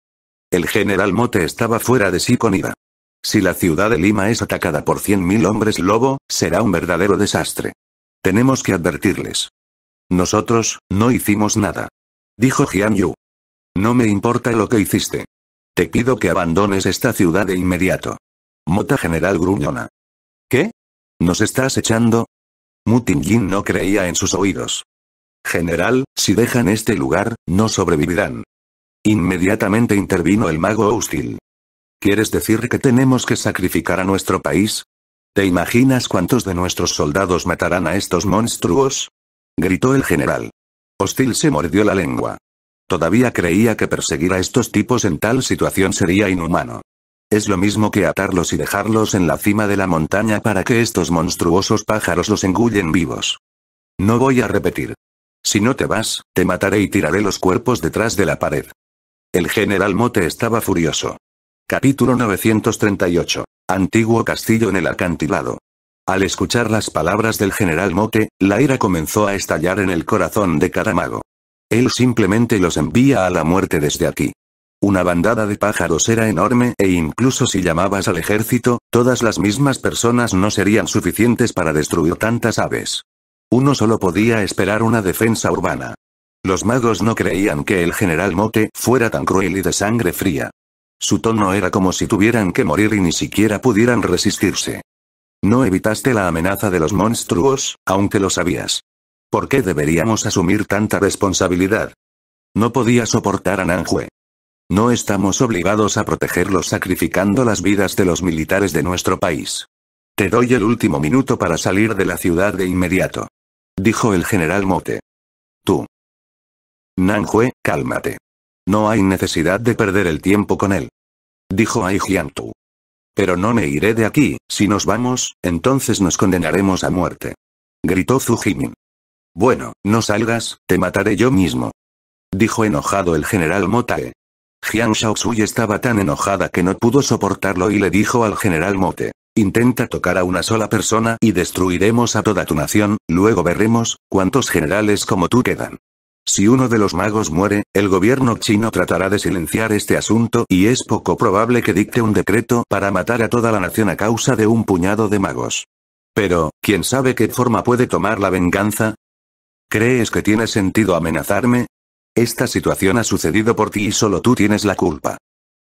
El general Mote estaba fuera de sí con ira. Si la ciudad de Lima es atacada por 100.000 hombres lobo, será un verdadero desastre. Tenemos que advertirles. Nosotros, no hicimos nada. Dijo Jian Yu. No me importa lo que hiciste. Te pido que abandones esta ciudad de inmediato. Mota general gruñona. ¿Qué? ¿Nos estás echando? Mutingin no creía en sus oídos. General, si dejan este lugar, no sobrevivirán. Inmediatamente intervino el mago hostil. ¿Quieres decir que tenemos que sacrificar a nuestro país? ¿Te imaginas cuántos de nuestros soldados matarán a estos monstruos? Gritó el general. Hostil se mordió la lengua. Todavía creía que perseguir a estos tipos en tal situación sería inhumano. Es lo mismo que atarlos y dejarlos en la cima de la montaña para que estos monstruosos pájaros los engullen vivos. No voy a repetir. Si no te vas, te mataré y tiraré los cuerpos detrás de la pared. El general Mote estaba furioso. Capítulo 938. Antiguo castillo en el acantilado. Al escuchar las palabras del general Mote, la ira comenzó a estallar en el corazón de cada Él simplemente los envía a la muerte desde aquí. Una bandada de pájaros era enorme e incluso si llamabas al ejército, todas las mismas personas no serían suficientes para destruir tantas aves. Uno solo podía esperar una defensa urbana. Los magos no creían que el general Mote fuera tan cruel y de sangre fría. Su tono era como si tuvieran que morir y ni siquiera pudieran resistirse. No evitaste la amenaza de los monstruos, aunque lo sabías. ¿Por qué deberíamos asumir tanta responsabilidad? No podía soportar a Nanjue. No estamos obligados a protegerlos sacrificando las vidas de los militares de nuestro país. Te doy el último minuto para salir de la ciudad de inmediato. Dijo el general Mote. Tú. Nanjue, cálmate. No hay necesidad de perder el tiempo con él. Dijo Ai Pero no me iré de aquí, si nos vamos, entonces nos condenaremos a muerte. Gritó Zhu Jimin. Bueno, no salgas, te mataré yo mismo. Dijo enojado el general Motae. Jiang Shaoxui estaba tan enojada que no pudo soportarlo y le dijo al general Mote. Intenta tocar a una sola persona y destruiremos a toda tu nación, luego veremos, cuántos generales como tú quedan. Si uno de los magos muere, el gobierno chino tratará de silenciar este asunto y es poco probable que dicte un decreto para matar a toda la nación a causa de un puñado de magos. Pero, ¿quién sabe qué forma puede tomar la venganza? ¿Crees que tiene sentido amenazarme? Esta situación ha sucedido por ti y solo tú tienes la culpa.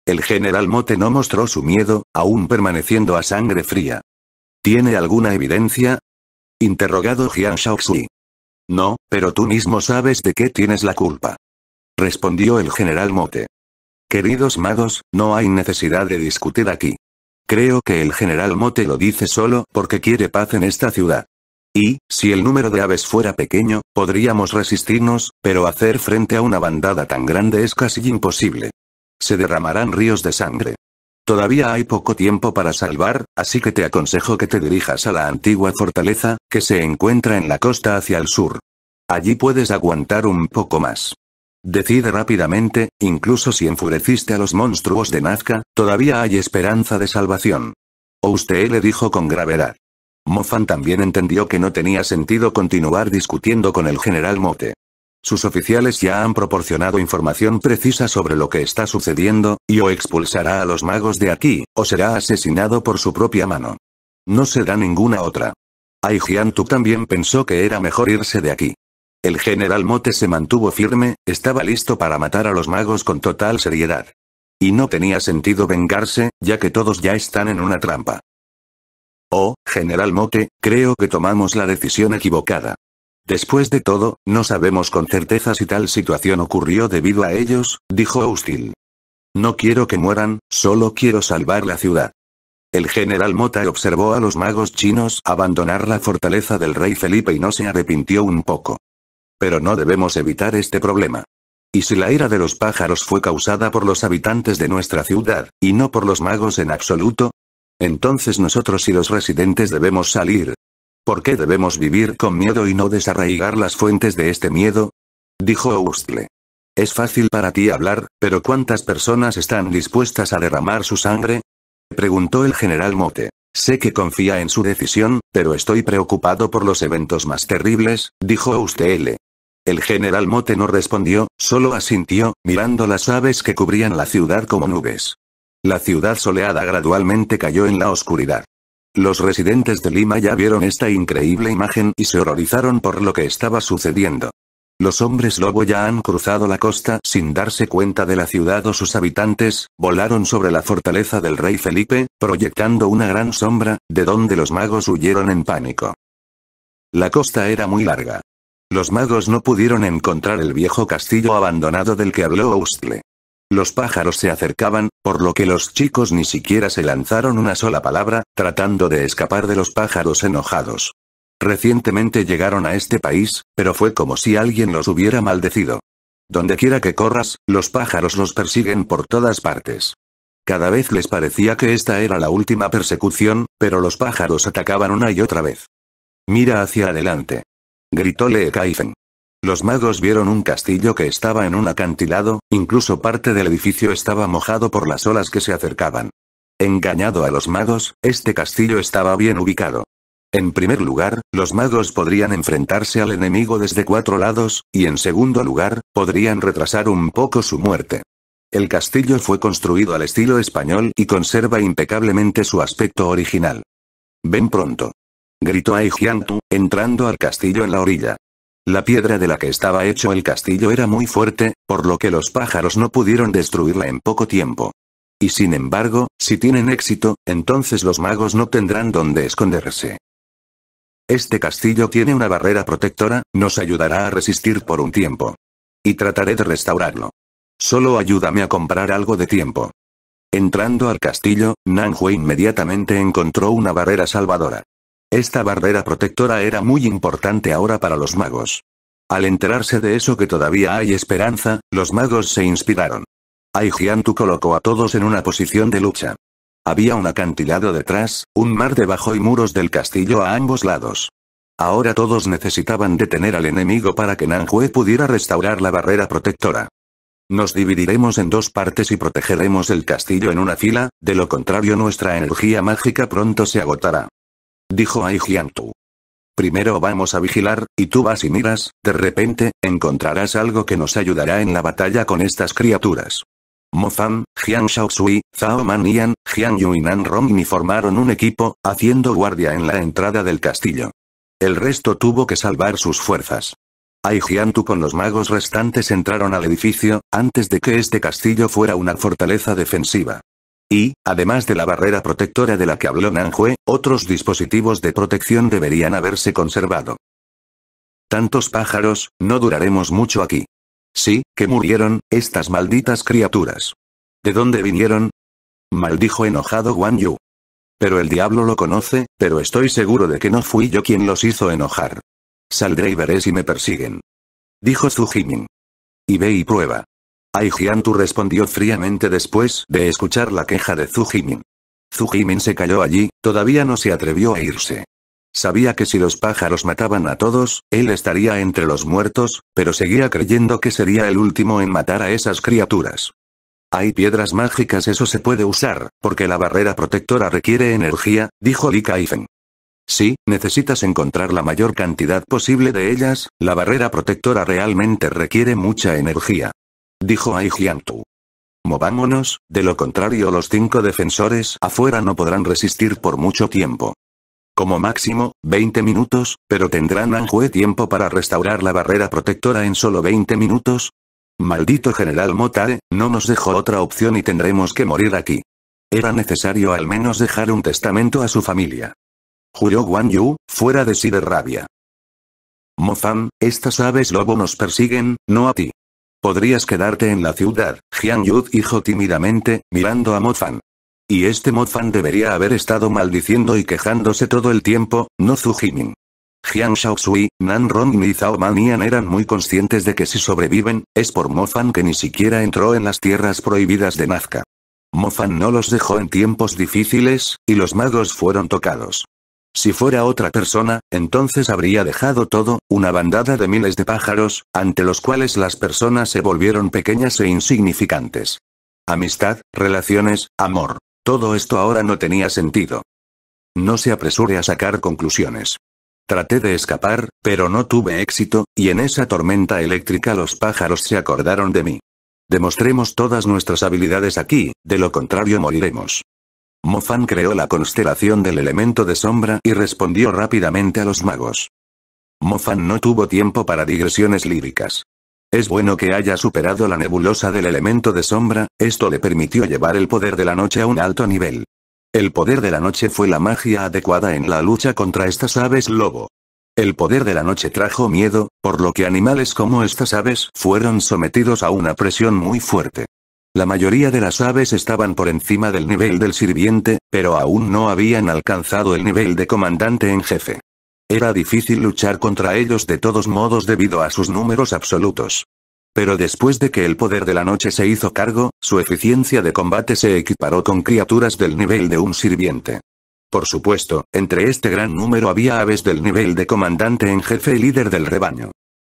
El general Mote no mostró su miedo, aún permaneciendo a sangre fría. ¿Tiene alguna evidencia? Interrogado Jian Shaoxi. No, pero tú mismo sabes de qué tienes la culpa. Respondió el general Mote. Queridos magos, no hay necesidad de discutir aquí. Creo que el general Mote lo dice solo porque quiere paz en esta ciudad. Y, si el número de aves fuera pequeño, podríamos resistirnos, pero hacer frente a una bandada tan grande es casi imposible. Se derramarán ríos de sangre. Todavía hay poco tiempo para salvar, así que te aconsejo que te dirijas a la antigua fortaleza, que se encuentra en la costa hacia el sur. Allí puedes aguantar un poco más. Decide rápidamente, incluso si enfureciste a los monstruos de Nazca, todavía hay esperanza de salvación. O usted le dijo con gravedad. Mofan también entendió que no tenía sentido continuar discutiendo con el general Mote. Sus oficiales ya han proporcionado información precisa sobre lo que está sucediendo, y o expulsará a los magos de aquí, o será asesinado por su propia mano. No será ninguna otra. Ai también pensó que era mejor irse de aquí. El general Mote se mantuvo firme, estaba listo para matar a los magos con total seriedad. Y no tenía sentido vengarse, ya que todos ya están en una trampa. Oh, general Mote, creo que tomamos la decisión equivocada. Después de todo, no sabemos con certeza si tal situación ocurrió debido a ellos, dijo Austin. No quiero que mueran, solo quiero salvar la ciudad. El general Mota observó a los magos chinos abandonar la fortaleza del rey Felipe y no se arrepintió un poco. Pero no debemos evitar este problema. Y si la ira de los pájaros fue causada por los habitantes de nuestra ciudad, y no por los magos en absoluto, entonces nosotros y los residentes debemos salir. ¿Por qué debemos vivir con miedo y no desarraigar las fuentes de este miedo? Dijo Oustle. Es fácil para ti hablar, pero ¿cuántas personas están dispuestas a derramar su sangre? Preguntó el general Mote. Sé que confía en su decisión, pero estoy preocupado por los eventos más terribles, dijo Oustle. El general Mote no respondió, solo asintió, mirando las aves que cubrían la ciudad como nubes. La ciudad soleada gradualmente cayó en la oscuridad. Los residentes de Lima ya vieron esta increíble imagen y se horrorizaron por lo que estaba sucediendo. Los hombres lobo ya han cruzado la costa sin darse cuenta de la ciudad o sus habitantes, volaron sobre la fortaleza del rey Felipe, proyectando una gran sombra, de donde los magos huyeron en pánico. La costa era muy larga. Los magos no pudieron encontrar el viejo castillo abandonado del que habló Austle. Los pájaros se acercaban, por lo que los chicos ni siquiera se lanzaron una sola palabra, tratando de escapar de los pájaros enojados. Recientemente llegaron a este país, pero fue como si alguien los hubiera maldecido. Donde quiera que corras, los pájaros los persiguen por todas partes. Cada vez les parecía que esta era la última persecución, pero los pájaros atacaban una y otra vez. Mira hacia adelante. Gritó Lee los magos vieron un castillo que estaba en un acantilado, incluso parte del edificio estaba mojado por las olas que se acercaban. Engañado a los magos, este castillo estaba bien ubicado. En primer lugar, los magos podrían enfrentarse al enemigo desde cuatro lados, y en segundo lugar, podrían retrasar un poco su muerte. El castillo fue construido al estilo español y conserva impecablemente su aspecto original. Ven pronto. Gritó Aijiantu, entrando al castillo en la orilla. La piedra de la que estaba hecho el castillo era muy fuerte, por lo que los pájaros no pudieron destruirla en poco tiempo. Y sin embargo, si tienen éxito, entonces los magos no tendrán dónde esconderse. Este castillo tiene una barrera protectora, nos ayudará a resistir por un tiempo. Y trataré de restaurarlo. Solo ayúdame a comprar algo de tiempo. Entrando al castillo, Nanhue inmediatamente encontró una barrera salvadora. Esta barrera protectora era muy importante ahora para los magos. Al enterarse de eso que todavía hay esperanza, los magos se inspiraron. tu colocó a todos en una posición de lucha. Había un acantilado detrás, un mar debajo y muros del castillo a ambos lados. Ahora todos necesitaban detener al enemigo para que Nanjue pudiera restaurar la barrera protectora. Nos dividiremos en dos partes y protegeremos el castillo en una fila, de lo contrario nuestra energía mágica pronto se agotará dijo Ai Tu. Primero vamos a vigilar, y tú vas y miras, de repente, encontrarás algo que nos ayudará en la batalla con estas criaturas. Mofan, Jian Sui, Zhao Manian, Jian Yuinan ni formaron un equipo, haciendo guardia en la entrada del castillo. El resto tuvo que salvar sus fuerzas. Ai Tu con los magos restantes entraron al edificio, antes de que este castillo fuera una fortaleza defensiva. Y, además de la barrera protectora de la que habló Nanjue, otros dispositivos de protección deberían haberse conservado. Tantos pájaros, no duraremos mucho aquí. Sí, que murieron, estas malditas criaturas. ¿De dónde vinieron? Maldijo enojado Guan Yu. Pero el diablo lo conoce, pero estoy seguro de que no fui yo quien los hizo enojar. Saldré y veré si me persiguen. Dijo Su Jimin. Y ve y prueba. Aijiantu respondió fríamente después de escuchar la queja de Zhu Zujimin se cayó allí, todavía no se atrevió a irse. Sabía que si los pájaros mataban a todos, él estaría entre los muertos, pero seguía creyendo que sería el último en matar a esas criaturas. Hay piedras mágicas, eso se puede usar, porque la barrera protectora requiere energía, dijo Li Kaifen. Sí, necesitas encontrar la mayor cantidad posible de ellas, la barrera protectora realmente requiere mucha energía dijo Ai tu Movámonos, de lo contrario los cinco defensores afuera no podrán resistir por mucho tiempo. Como máximo, 20 minutos, pero ¿tendrán Anjue tiempo para restaurar la barrera protectora en solo 20 minutos? Maldito general Motare, no nos dejó otra opción y tendremos que morir aquí. Era necesario al menos dejar un testamento a su familia. Juró Guan Yu, fuera de sí de rabia. Mofan, estas aves lobo nos persiguen, no a ti. Podrías quedarte en la ciudad, Jiang Yu dijo tímidamente, mirando a Fan. Y este Fan debería haber estado maldiciendo y quejándose todo el tiempo, no Zhu Jimin. Jiang Shaoxui, Nan Rong y Zhao Manian eran muy conscientes de que si sobreviven, es por Fan que ni siquiera entró en las tierras prohibidas de Nazca. Fan no los dejó en tiempos difíciles, y los magos fueron tocados. Si fuera otra persona, entonces habría dejado todo, una bandada de miles de pájaros, ante los cuales las personas se volvieron pequeñas e insignificantes. Amistad, relaciones, amor. Todo esto ahora no tenía sentido. No se apresure a sacar conclusiones. Traté de escapar, pero no tuve éxito, y en esa tormenta eléctrica los pájaros se acordaron de mí. Demostremos todas nuestras habilidades aquí, de lo contrario moriremos. Mofan creó la constelación del elemento de sombra y respondió rápidamente a los magos. Mofan no tuvo tiempo para digresiones líricas. Es bueno que haya superado la nebulosa del elemento de sombra, esto le permitió llevar el poder de la noche a un alto nivel. El poder de la noche fue la magia adecuada en la lucha contra estas aves lobo. El poder de la noche trajo miedo, por lo que animales como estas aves fueron sometidos a una presión muy fuerte. La mayoría de las aves estaban por encima del nivel del sirviente, pero aún no habían alcanzado el nivel de comandante en jefe. Era difícil luchar contra ellos de todos modos debido a sus números absolutos. Pero después de que el poder de la noche se hizo cargo, su eficiencia de combate se equiparó con criaturas del nivel de un sirviente. Por supuesto, entre este gran número había aves del nivel de comandante en jefe y líder del rebaño.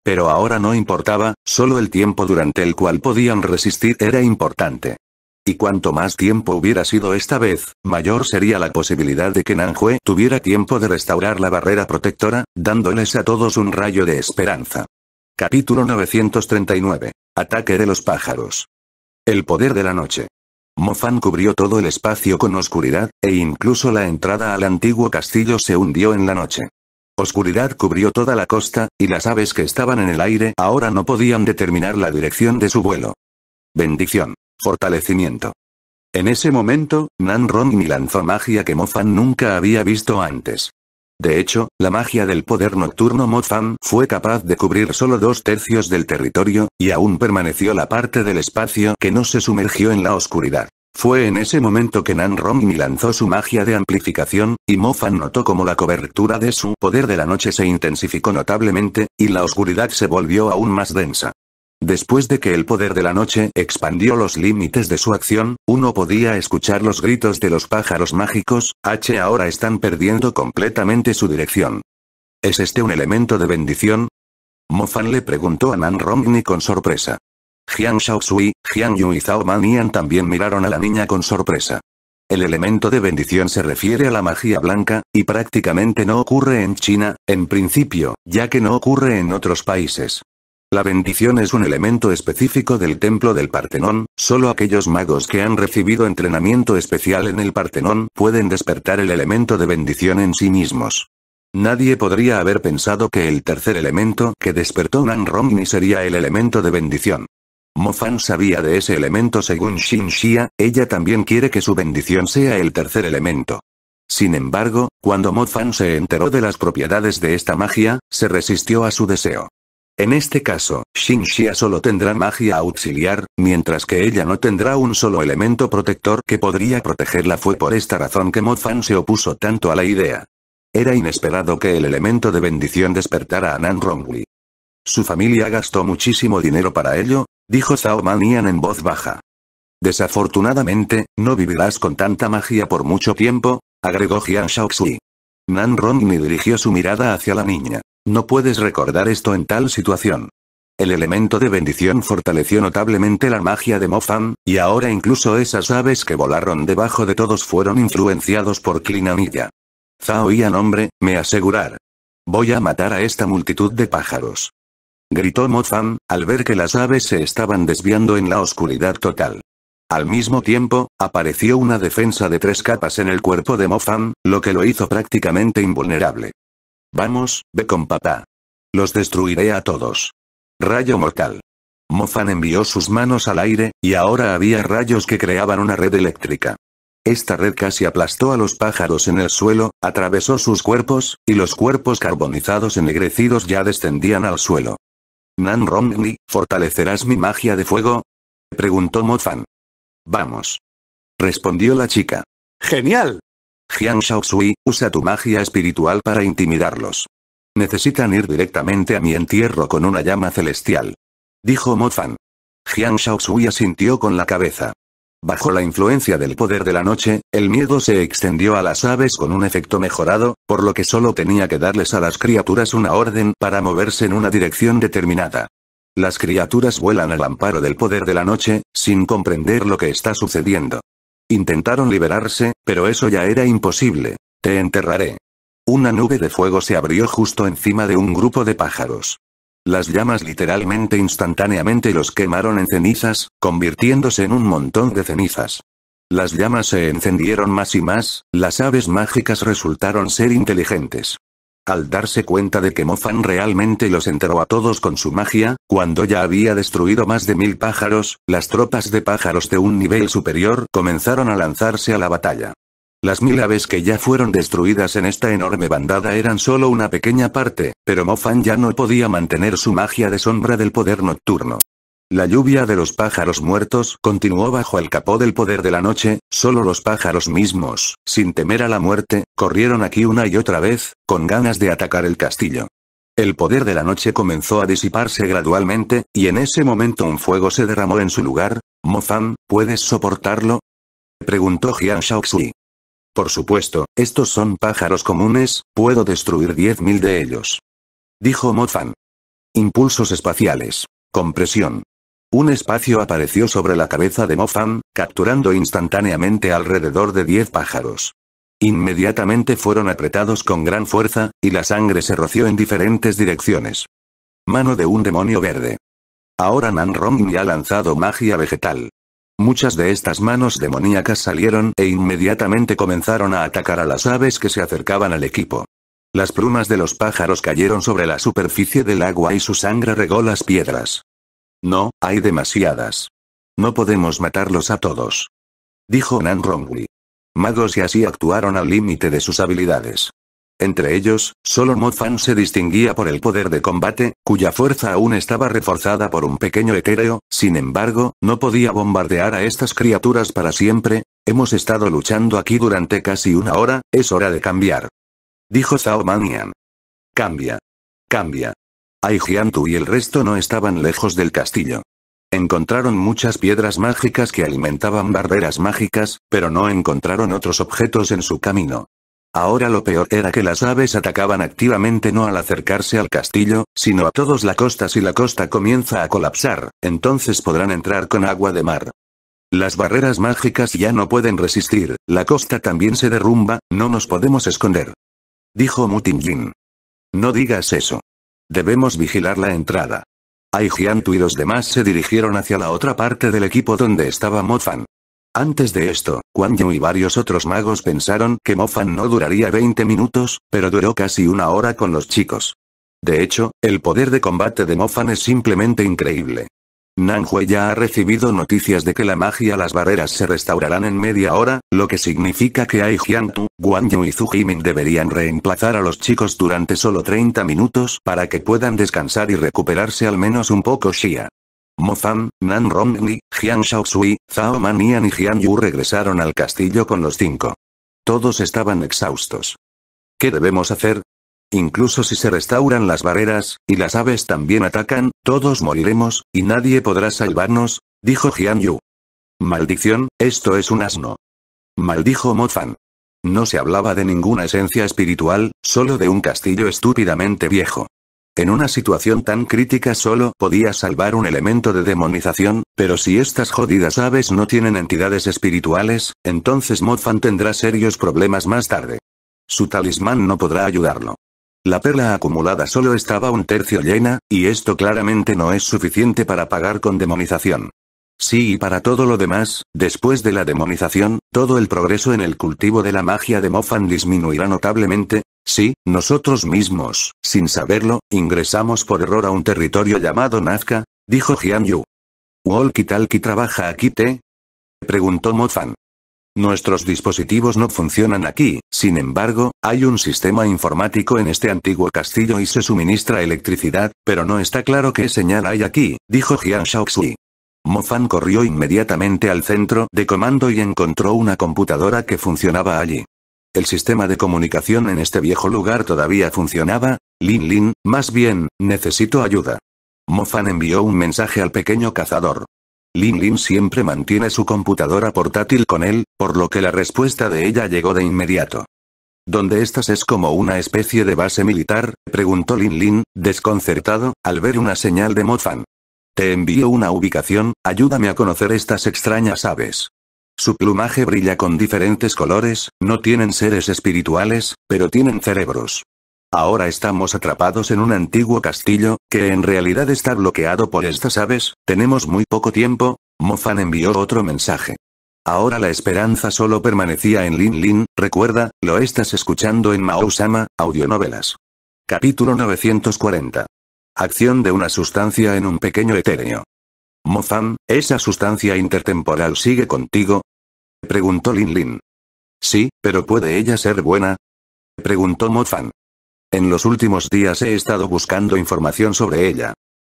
Pero ahora no importaba, solo el tiempo durante el cual podían resistir era importante. Y cuanto más tiempo hubiera sido esta vez, mayor sería la posibilidad de que Nanjue tuviera tiempo de restaurar la barrera protectora, dándoles a todos un rayo de esperanza. Capítulo 939. Ataque de los pájaros. El poder de la noche. Mofan cubrió todo el espacio con oscuridad, e incluso la entrada al antiguo castillo se hundió en la noche. Oscuridad cubrió toda la costa, y las aves que estaban en el aire ahora no podían determinar la dirección de su vuelo. Bendición. Fortalecimiento. En ese momento, Nan Ronmi lanzó magia que Mofan nunca había visto antes. De hecho, la magia del poder nocturno Mofan fue capaz de cubrir solo dos tercios del territorio, y aún permaneció la parte del espacio que no se sumergió en la oscuridad. Fue en ese momento que Nan Romney lanzó su magia de amplificación, y Mofan notó como la cobertura de su poder de la noche se intensificó notablemente, y la oscuridad se volvió aún más densa. Después de que el poder de la noche expandió los límites de su acción, uno podía escuchar los gritos de los pájaros mágicos, H ahora están perdiendo completamente su dirección. ¿Es este un elemento de bendición? Mofan le preguntó a Nan Romney con sorpresa. Jiang Shaosui, Jiang Yu y Zhao Manian también miraron a la niña con sorpresa. El elemento de bendición se refiere a la magia blanca, y prácticamente no ocurre en China, en principio, ya que no ocurre en otros países. La bendición es un elemento específico del templo del Partenón, solo aquellos magos que han recibido entrenamiento especial en el Partenón pueden despertar el elemento de bendición en sí mismos. Nadie podría haber pensado que el tercer elemento que despertó Nan Romney sería el elemento de bendición. Mofan sabía de ese elemento según Xin Xia, ella también quiere que su bendición sea el tercer elemento. Sin embargo, cuando Fan se enteró de las propiedades de esta magia, se resistió a su deseo. En este caso, Xia solo tendrá magia auxiliar, mientras que ella no tendrá un solo elemento protector que podría protegerla. Fue por esta razón que Fan se opuso tanto a la idea. Era inesperado que el elemento de bendición despertara a Nan Rongli. Su familia gastó muchísimo dinero para ello, dijo Zhao Manian en voz baja. Desafortunadamente, no vivirás con tanta magia por mucho tiempo, agregó Jian Shaoxui. Nan ni dirigió su mirada hacia la niña. No puedes recordar esto en tal situación. El elemento de bendición fortaleció notablemente la magia de Fan, y ahora incluso esas aves que volaron debajo de todos fueron influenciados por Klinanilla. Zhao y hombre, me asegurar. Voy a matar a esta multitud de pájaros gritó Mofan al ver que las aves se estaban desviando en la oscuridad total. Al mismo tiempo, apareció una defensa de tres capas en el cuerpo de Mofan, lo que lo hizo prácticamente invulnerable. Vamos, ve con papá. Los destruiré a todos. Rayo mortal. Mofan envió sus manos al aire, y ahora había rayos que creaban una red eléctrica. Esta red casi aplastó a los pájaros en el suelo, atravesó sus cuerpos, y los cuerpos carbonizados ennegrecidos ya descendían al suelo. Nan Romney, ¿fortalecerás mi magia de fuego? Preguntó Mofan. Vamos. Respondió la chica. Genial. Jiang Shaoxui, usa tu magia espiritual para intimidarlos. Necesitan ir directamente a mi entierro con una llama celestial. Dijo Mofan. Jiang Shaoxui asintió con la cabeza. Bajo la influencia del poder de la noche, el miedo se extendió a las aves con un efecto mejorado, por lo que solo tenía que darles a las criaturas una orden para moverse en una dirección determinada. Las criaturas vuelan al amparo del poder de la noche, sin comprender lo que está sucediendo. Intentaron liberarse, pero eso ya era imposible. Te enterraré. Una nube de fuego se abrió justo encima de un grupo de pájaros. Las llamas literalmente instantáneamente los quemaron en cenizas, convirtiéndose en un montón de cenizas. Las llamas se encendieron más y más, las aves mágicas resultaron ser inteligentes. Al darse cuenta de que Mofan realmente los enteró a todos con su magia, cuando ya había destruido más de mil pájaros, las tropas de pájaros de un nivel superior comenzaron a lanzarse a la batalla. Las mil aves que ya fueron destruidas en esta enorme bandada eran solo una pequeña parte, pero Mofan ya no podía mantener su magia de sombra del poder nocturno. La lluvia de los pájaros muertos continuó bajo el capó del poder de la noche, solo los pájaros mismos, sin temer a la muerte, corrieron aquí una y otra vez, con ganas de atacar el castillo. El poder de la noche comenzó a disiparse gradualmente, y en ese momento un fuego se derramó en su lugar. Mofan, ¿puedes soportarlo? Preguntó Jian Shaoxi. Por supuesto, estos son pájaros comunes, puedo destruir 10.000 de ellos. Dijo Mofan. Impulsos espaciales. Compresión. Un espacio apareció sobre la cabeza de Mofan, capturando instantáneamente alrededor de 10 pájaros. Inmediatamente fueron apretados con gran fuerza, y la sangre se roció en diferentes direcciones. Mano de un demonio verde. Ahora Rong ya ha lanzado magia vegetal. Muchas de estas manos demoníacas salieron e inmediatamente comenzaron a atacar a las aves que se acercaban al equipo. Las plumas de los pájaros cayeron sobre la superficie del agua y su sangre regó las piedras. No, hay demasiadas. No podemos matarlos a todos. Dijo Nan Rongli. Magos y así actuaron al límite de sus habilidades. Entre ellos, solo Mofan se distinguía por el poder de combate, cuya fuerza aún estaba reforzada por un pequeño etéreo, sin embargo, no podía bombardear a estas criaturas para siempre, hemos estado luchando aquí durante casi una hora, es hora de cambiar. Dijo Zhao Manian. Cambia. Cambia. Ai y el resto no estaban lejos del castillo. Encontraron muchas piedras mágicas que alimentaban barreras mágicas, pero no encontraron otros objetos en su camino. Ahora lo peor era que las aves atacaban activamente no al acercarse al castillo, sino a todos la costa si la costa comienza a colapsar, entonces podrán entrar con agua de mar. Las barreras mágicas ya no pueden resistir, la costa también se derrumba, no nos podemos esconder. Dijo Mutinglin. No digas eso. Debemos vigilar la entrada. Aijiantu y los demás se dirigieron hacia la otra parte del equipo donde estaba Mofan. Antes de esto, Guan Yu y varios otros magos pensaron que Mofan no duraría 20 minutos, pero duró casi una hora con los chicos. De hecho, el poder de combate de Mofan es simplemente increíble. Nan Nanhue ya ha recibido noticias de que la magia las barreras se restaurarán en media hora, lo que significa que Ai Tu, Guan Yu y Zhu Jimin deberían reemplazar a los chicos durante solo 30 minutos para que puedan descansar y recuperarse al menos un poco Xia. Mofan, Nan Rongni, Jian Shaoxui, Zhao Manian y Jian Yu regresaron al castillo con los cinco. Todos estaban exhaustos. ¿Qué debemos hacer? Incluso si se restauran las barreras, y las aves también atacan, todos moriremos, y nadie podrá salvarnos, dijo Jian Yu. Maldición, esto es un asno. Maldijo Fan. No se hablaba de ninguna esencia espiritual, solo de un castillo estúpidamente viejo. En una situación tan crítica solo podía salvar un elemento de demonización, pero si estas jodidas aves no tienen entidades espirituales, entonces Mofan tendrá serios problemas más tarde. Su talismán no podrá ayudarlo. La perla acumulada solo estaba un tercio llena, y esto claramente no es suficiente para pagar con demonización. Sí y para todo lo demás, después de la demonización, todo el progreso en el cultivo de la magia de Mofan disminuirá notablemente, Sí, nosotros mismos, sin saberlo, ingresamos por error a un territorio llamado Nazca, dijo Jian Yu. ¿Walkie talki trabaja aquí, T? preguntó Mofan. Nuestros dispositivos no funcionan aquí, sin embargo, hay un sistema informático en este antiguo castillo y se suministra electricidad, pero no está claro qué señal hay aquí, dijo Jian Shaoxi. Mofan corrió inmediatamente al centro de comando y encontró una computadora que funcionaba allí. El sistema de comunicación en este viejo lugar todavía funcionaba. Lin Lin, más bien, necesito ayuda. Mo-Fan envió un mensaje al pequeño cazador. Lin Lin siempre mantiene su computadora portátil con él, por lo que la respuesta de ella llegó de inmediato. ¿Dónde estás es como una especie de base militar? preguntó Lin Lin, desconcertado, al ver una señal de Mo-Fan. Te envío una ubicación, ayúdame a conocer estas extrañas aves. Su plumaje brilla con diferentes colores, no tienen seres espirituales, pero tienen cerebros. Ahora estamos atrapados en un antiguo castillo, que en realidad está bloqueado por estas aves, tenemos muy poco tiempo, Mofan envió otro mensaje. Ahora la esperanza solo permanecía en Lin Lin, recuerda, lo estás escuchando en Mao-sama, audionovelas. Capítulo 940. Acción de una sustancia en un pequeño etéreo. Fan, ¿esa sustancia intertemporal sigue contigo? Preguntó Lin Lin. Sí, pero ¿puede ella ser buena? Preguntó Fan. En los últimos días he estado buscando información sobre ella.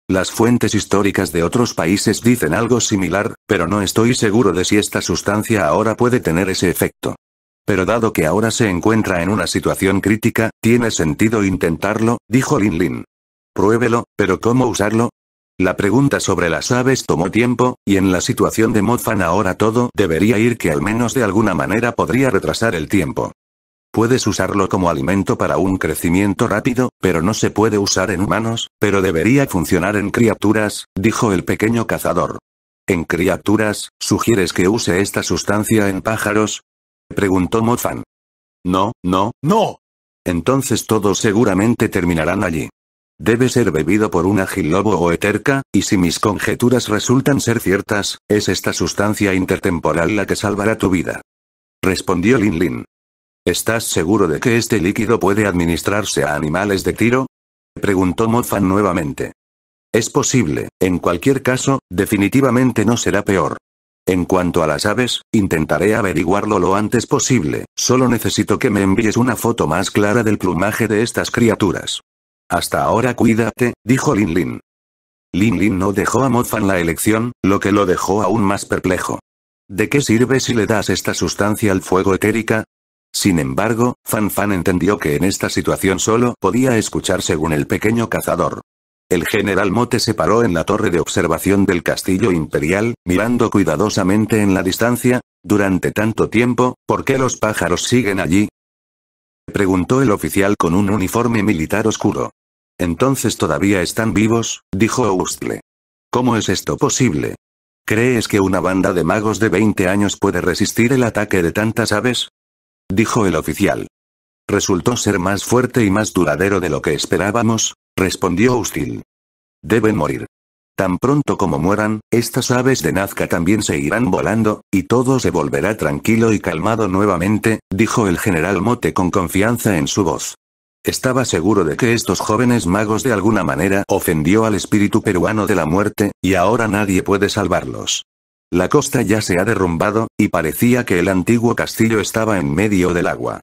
Las fuentes históricas de otros países dicen algo similar, pero no estoy seguro de si esta sustancia ahora puede tener ese efecto. Pero dado que ahora se encuentra en una situación crítica, tiene sentido intentarlo, dijo Lin Lin. Pruébelo, pero ¿cómo usarlo? La pregunta sobre las aves tomó tiempo, y en la situación de Mothman ahora todo debería ir que al menos de alguna manera podría retrasar el tiempo. Puedes usarlo como alimento para un crecimiento rápido, pero no se puede usar en humanos, pero debería funcionar en criaturas, dijo el pequeño cazador. ¿En criaturas, sugieres que use esta sustancia en pájaros? Preguntó Mofan. No, no, no. Entonces todos seguramente terminarán allí debe ser bebido por un ágil lobo o eterca, y si mis conjeturas resultan ser ciertas, es esta sustancia intertemporal la que salvará tu vida. Respondió Lin Lin. ¿Estás seguro de que este líquido puede administrarse a animales de tiro? Preguntó Mofan nuevamente. Es posible, en cualquier caso, definitivamente no será peor. En cuanto a las aves, intentaré averiguarlo lo antes posible, solo necesito que me envíes una foto más clara del plumaje de estas criaturas. Hasta ahora cuídate, dijo Lin Lin. Lin Lin no dejó a Fan la elección, lo que lo dejó aún más perplejo. ¿De qué sirve si le das esta sustancia al fuego etérica? Sin embargo, Fan Fan entendió que en esta situación solo podía escuchar según el pequeño cazador. El general Mote se paró en la torre de observación del castillo imperial, mirando cuidadosamente en la distancia, durante tanto tiempo, ¿por qué los pájaros siguen allí? Preguntó el oficial con un uniforme militar oscuro. Entonces todavía están vivos, dijo Oustle. ¿Cómo es esto posible? ¿Crees que una banda de magos de 20 años puede resistir el ataque de tantas aves? Dijo el oficial. Resultó ser más fuerte y más duradero de lo que esperábamos, respondió Oustil. Deben morir. Tan pronto como mueran, estas aves de Nazca también se irán volando, y todo se volverá tranquilo y calmado nuevamente, dijo el general Mote con confianza en su voz. Estaba seguro de que estos jóvenes magos de alguna manera ofendió al espíritu peruano de la muerte, y ahora nadie puede salvarlos. La costa ya se ha derrumbado, y parecía que el antiguo castillo estaba en medio del agua.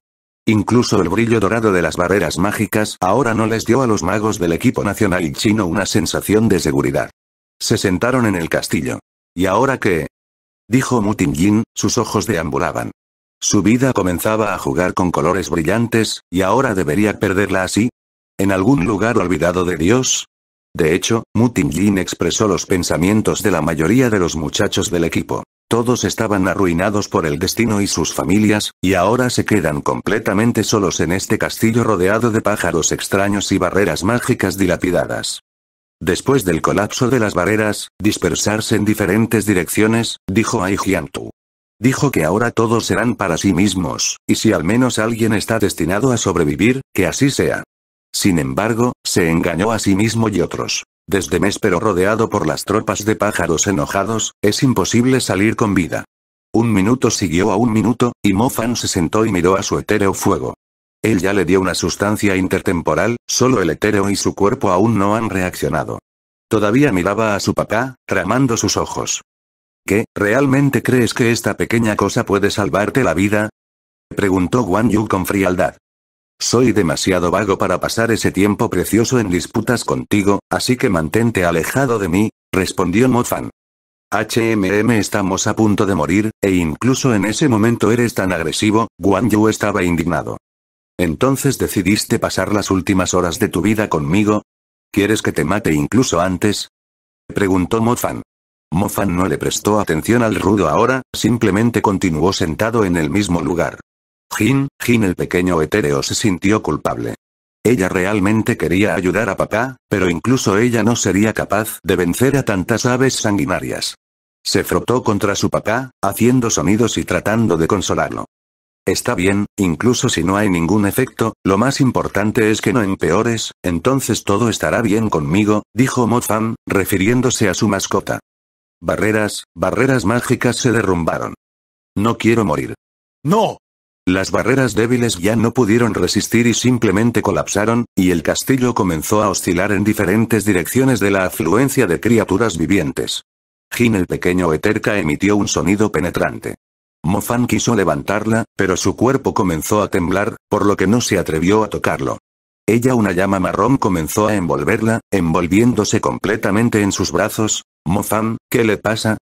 Incluso el brillo dorado de las barreras mágicas ahora no les dio a los magos del equipo nacional y chino una sensación de seguridad. Se sentaron en el castillo. ¿Y ahora qué? Dijo Mutin sus ojos deambulaban. Su vida comenzaba a jugar con colores brillantes, y ahora debería perderla así. ¿En algún lugar olvidado de Dios? De hecho, Mutinglin expresó los pensamientos de la mayoría de los muchachos del equipo. Todos estaban arruinados por el destino y sus familias, y ahora se quedan completamente solos en este castillo rodeado de pájaros extraños y barreras mágicas dilapidadas. Después del colapso de las barreras, dispersarse en diferentes direcciones, dijo Ai Tu. Dijo que ahora todos serán para sí mismos, y si al menos alguien está destinado a sobrevivir, que así sea. Sin embargo, se engañó a sí mismo y otros. Desde mes pero rodeado por las tropas de pájaros enojados, es imposible salir con vida. Un minuto siguió a un minuto, y Mofan se sentó y miró a su etéreo fuego. Él ya le dio una sustancia intertemporal, solo el etéreo y su cuerpo aún no han reaccionado. Todavía miraba a su papá, tramando sus ojos realmente crees que esta pequeña cosa puede salvarte la vida? Preguntó Guan Yu con frialdad. Soy demasiado vago para pasar ese tiempo precioso en disputas contigo, así que mantente alejado de mí, respondió Mo Fan. HMM estamos a punto de morir, e incluso en ese momento eres tan agresivo, Guan Yu estaba indignado. Entonces decidiste pasar las últimas horas de tu vida conmigo. ¿Quieres que te mate incluso antes? Preguntó Fan. Mofan no le prestó atención al rudo ahora, simplemente continuó sentado en el mismo lugar. Jin, Jin el pequeño etéreo se sintió culpable. Ella realmente quería ayudar a papá, pero incluso ella no sería capaz de vencer a tantas aves sanguinarias. Se frotó contra su papá, haciendo sonidos y tratando de consolarlo. Está bien, incluso si no hay ningún efecto, lo más importante es que no empeores, entonces todo estará bien conmigo, dijo Mofan, refiriéndose a su mascota. Barreras, barreras mágicas se derrumbaron. No quiero morir. ¡No! Las barreras débiles ya no pudieron resistir y simplemente colapsaron, y el castillo comenzó a oscilar en diferentes direcciones de la afluencia de criaturas vivientes. Jin el pequeño Eterca emitió un sonido penetrante. Mofan quiso levantarla, pero su cuerpo comenzó a temblar, por lo que no se atrevió a tocarlo. Ella una llama marrón comenzó a envolverla, envolviéndose completamente en sus brazos. Mofan, ¿qué le pasa?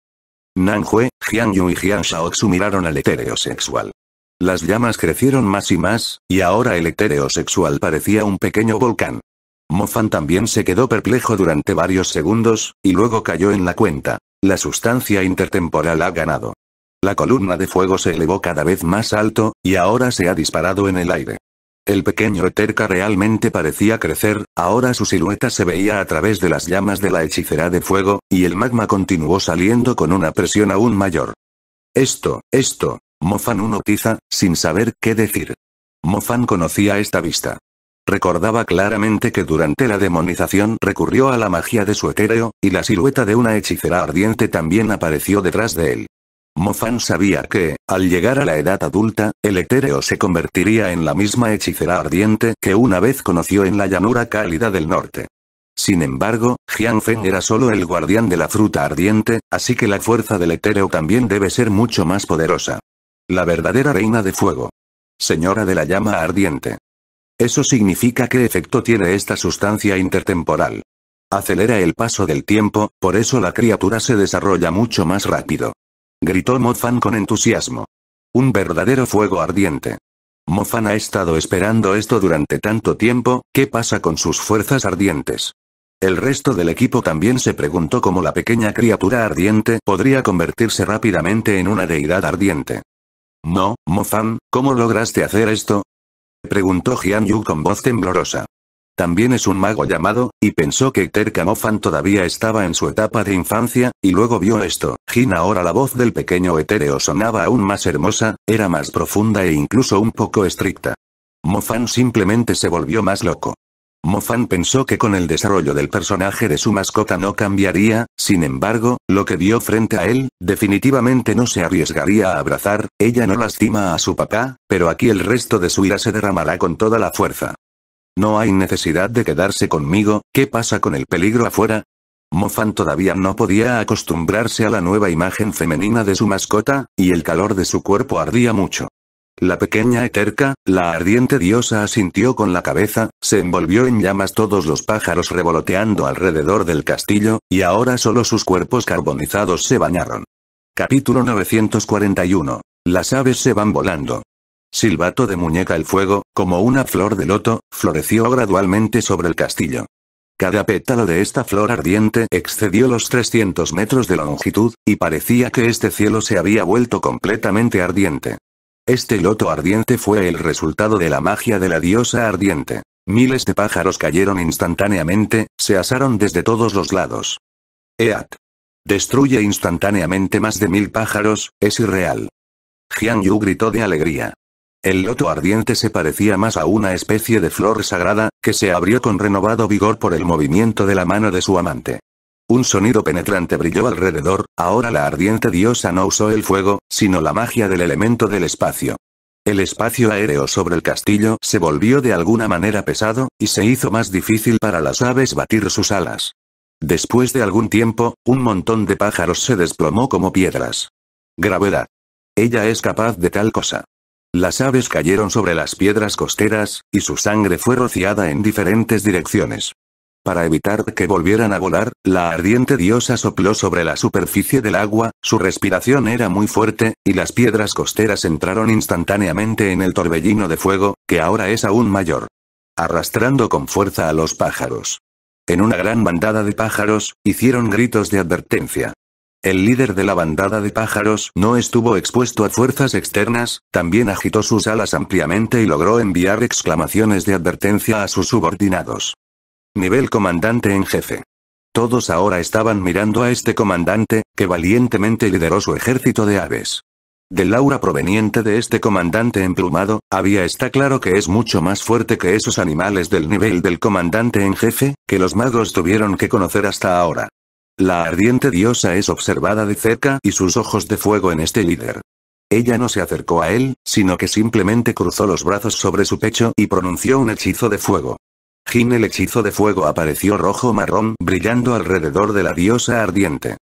Nanjue, Yu y Jian Shaoxu miraron al etéreo sexual. Las llamas crecieron más y más, y ahora el etéreo sexual parecía un pequeño volcán. Mofan también se quedó perplejo durante varios segundos, y luego cayó en la cuenta. La sustancia intertemporal ha ganado. La columna de fuego se elevó cada vez más alto, y ahora se ha disparado en el aire. El pequeño Eterca realmente parecía crecer, ahora su silueta se veía a través de las llamas de la hechicera de fuego, y el magma continuó saliendo con una presión aún mayor. Esto, esto, Mofan uno tiza, sin saber qué decir. Mofan conocía esta vista. Recordaba claramente que durante la demonización recurrió a la magia de su etéreo, y la silueta de una hechicera ardiente también apareció detrás de él. Mofan sabía que, al llegar a la edad adulta, el etéreo se convertiría en la misma hechicera ardiente que una vez conoció en la llanura cálida del norte. Sin embargo, Feng era solo el guardián de la fruta ardiente, así que la fuerza del etéreo también debe ser mucho más poderosa. La verdadera reina de fuego. Señora de la llama ardiente. Eso significa qué efecto tiene esta sustancia intertemporal. Acelera el paso del tiempo, por eso la criatura se desarrolla mucho más rápido gritó Mofan con entusiasmo. Un verdadero fuego ardiente. Mofan ha estado esperando esto durante tanto tiempo, ¿qué pasa con sus fuerzas ardientes? El resto del equipo también se preguntó cómo la pequeña criatura ardiente podría convertirse rápidamente en una deidad ardiente. No, Fan, ¿cómo lograste hacer esto? Preguntó Jian Yu con voz temblorosa. También es un mago llamado, y pensó que Mofan todavía estaba en su etapa de infancia, y luego vio esto. Jin ahora la voz del pequeño etéreo sonaba aún más hermosa, era más profunda e incluso un poco estricta. Mofan simplemente se volvió más loco. Mofan pensó que con el desarrollo del personaje de su mascota no cambiaría, sin embargo, lo que vio frente a él, definitivamente no se arriesgaría a abrazar, ella no lastima a su papá, pero aquí el resto de su ira se derramará con toda la fuerza. No hay necesidad de quedarse conmigo, ¿qué pasa con el peligro afuera? Mofan todavía no podía acostumbrarse a la nueva imagen femenina de su mascota, y el calor de su cuerpo ardía mucho. La pequeña Eterca, la ardiente diosa asintió con la cabeza, se envolvió en llamas todos los pájaros revoloteando alrededor del castillo, y ahora solo sus cuerpos carbonizados se bañaron. Capítulo 941. Las aves se van volando silbato de muñeca el fuego, como una flor de loto, floreció gradualmente sobre el castillo. Cada pétalo de esta flor ardiente excedió los 300 metros de longitud, y parecía que este cielo se había vuelto completamente ardiente. Este loto ardiente fue el resultado de la magia de la diosa ardiente. Miles de pájaros cayeron instantáneamente, se asaron desde todos los lados. Eat. Destruye instantáneamente más de mil pájaros, es irreal. Jian Yu gritó de alegría. El loto ardiente se parecía más a una especie de flor sagrada, que se abrió con renovado vigor por el movimiento de la mano de su amante. Un sonido penetrante brilló alrededor, ahora la ardiente diosa no usó el fuego, sino la magia del elemento del espacio. El espacio aéreo sobre el castillo se volvió de alguna manera pesado, y se hizo más difícil para las aves batir sus alas. Después de algún tiempo, un montón de pájaros se desplomó como piedras. Gravedad. Ella es capaz de tal cosa. Las aves cayeron sobre las piedras costeras, y su sangre fue rociada en diferentes direcciones. Para evitar que volvieran a volar, la ardiente diosa sopló sobre la superficie del agua, su respiración era muy fuerte, y las piedras costeras entraron instantáneamente en el torbellino de fuego, que ahora es aún mayor. Arrastrando con fuerza a los pájaros. En una gran bandada de pájaros, hicieron gritos de advertencia. El líder de la bandada de pájaros no estuvo expuesto a fuerzas externas, también agitó sus alas ampliamente y logró enviar exclamaciones de advertencia a sus subordinados. Nivel comandante en jefe. Todos ahora estaban mirando a este comandante, que valientemente lideró su ejército de aves. Del aura proveniente de este comandante emplumado, había está claro que es mucho más fuerte que esos animales del nivel del comandante en jefe, que los magos tuvieron que conocer hasta ahora. La ardiente diosa es observada de cerca y sus ojos de fuego en este líder. Ella no se acercó a él, sino que simplemente cruzó los brazos sobre su pecho y pronunció un hechizo de fuego. Jin el hechizo de fuego apareció rojo-marrón brillando alrededor de la diosa ardiente.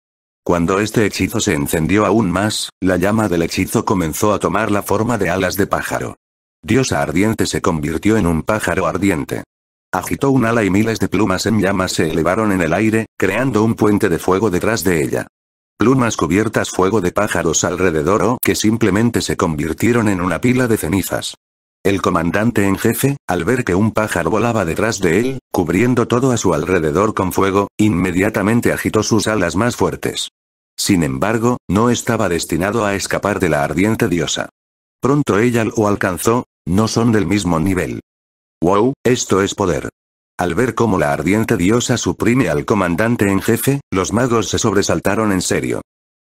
Cuando este hechizo se encendió aún más, la llama del hechizo comenzó a tomar la forma de alas de pájaro. Diosa ardiente se convirtió en un pájaro ardiente. Agitó un ala y miles de plumas en llamas se elevaron en el aire, creando un puente de fuego detrás de ella. Plumas cubiertas fuego de pájaros alrededor o que simplemente se convirtieron en una pila de cenizas. El comandante en jefe, al ver que un pájaro volaba detrás de él, cubriendo todo a su alrededor con fuego, inmediatamente agitó sus alas más fuertes. Sin embargo, no estaba destinado a escapar de la ardiente diosa. Pronto ella lo alcanzó, no son del mismo nivel. Wow, esto es poder. Al ver cómo la ardiente diosa suprime al comandante en jefe, los magos se sobresaltaron en serio.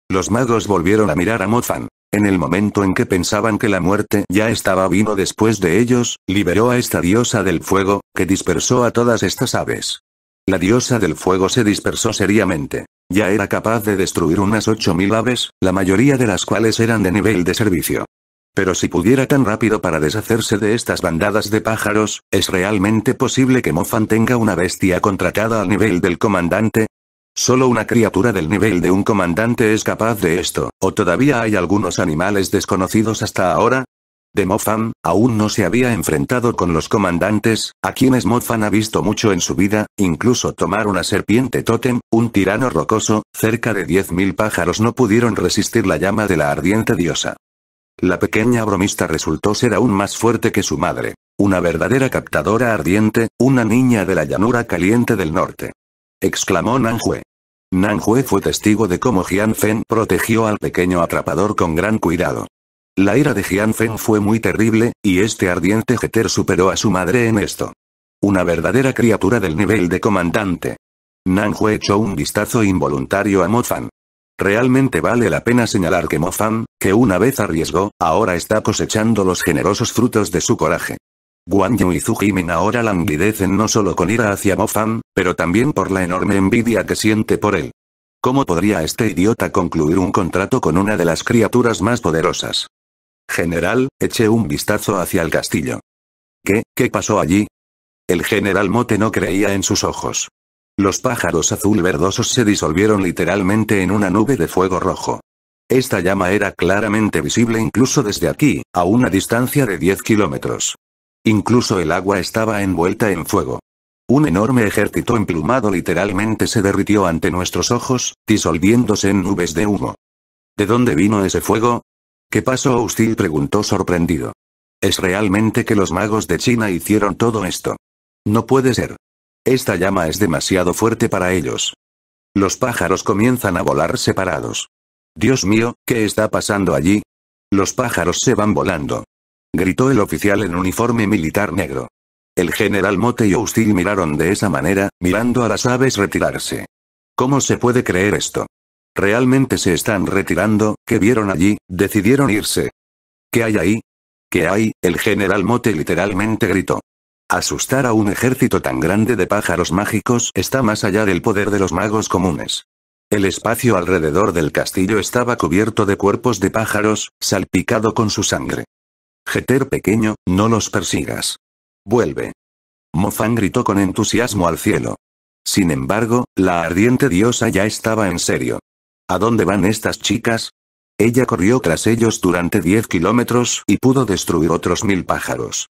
Los magos volvieron a mirar a Mofan. En el momento en que pensaban que la muerte ya estaba vino después de ellos, liberó a esta diosa del fuego, que dispersó a todas estas aves. La diosa del fuego se dispersó seriamente. Ya era capaz de destruir unas 8.000 aves, la mayoría de las cuales eran de nivel de servicio. Pero si pudiera tan rápido para deshacerse de estas bandadas de pájaros, ¿es realmente posible que Mofan tenga una bestia contratada al nivel del comandante? Solo una criatura del nivel de un comandante es capaz de esto, o todavía hay algunos animales desconocidos hasta ahora, de Mofan, aún no se había enfrentado con los comandantes, a quienes Mofan ha visto mucho en su vida, incluso tomar una serpiente tótem, un tirano rocoso, cerca de 10.000 pájaros no pudieron resistir la llama de la ardiente diosa. La pequeña bromista resultó ser aún más fuerte que su madre. Una verdadera captadora ardiente, una niña de la llanura caliente del norte. Exclamó Nan Nanhue fue testigo de cómo Jian Fen protegió al pequeño atrapador con gran cuidado. La ira de Jian Fen fue muy terrible, y este ardiente jeter superó a su madre en esto. Una verdadera criatura del nivel de comandante. Nanhue echó un vistazo involuntario a Mofan. Realmente vale la pena señalar que Mofan, que una vez arriesgó, ahora está cosechando los generosos frutos de su coraje. Guan Yu y Zhu ahora languidecen no solo con ira hacia Mofan, pero también por la enorme envidia que siente por él. ¿Cómo podría este idiota concluir un contrato con una de las criaturas más poderosas? General, eché un vistazo hacia el castillo. ¿Qué, qué pasó allí? El general Mote no creía en sus ojos. Los pájaros azul verdosos se disolvieron literalmente en una nube de fuego rojo. Esta llama era claramente visible incluso desde aquí, a una distancia de 10 kilómetros. Incluso el agua estaba envuelta en fuego. Un enorme ejército emplumado literalmente se derritió ante nuestros ojos, disolviéndose en nubes de humo. ¿De dónde vino ese fuego? ¿Qué pasó? Hostil preguntó sorprendido. ¿Es realmente que los magos de China hicieron todo esto? No puede ser. Esta llama es demasiado fuerte para ellos. Los pájaros comienzan a volar separados. Dios mío, ¿qué está pasando allí? Los pájaros se van volando. Gritó el oficial en uniforme militar negro. El general Mote y Oustil miraron de esa manera, mirando a las aves retirarse. ¿Cómo se puede creer esto? Realmente se están retirando, ¿qué vieron allí? Decidieron irse. ¿Qué hay ahí? ¿Qué hay? El general Mote literalmente gritó. Asustar a un ejército tan grande de pájaros mágicos está más allá del poder de los magos comunes. El espacio alrededor del castillo estaba cubierto de cuerpos de pájaros, salpicado con su sangre. Jeter pequeño, no los persigas. Vuelve. Mofan gritó con entusiasmo al cielo. Sin embargo, la ardiente diosa ya estaba en serio. ¿A dónde van estas chicas? Ella corrió tras ellos durante 10 kilómetros y pudo destruir otros mil pájaros.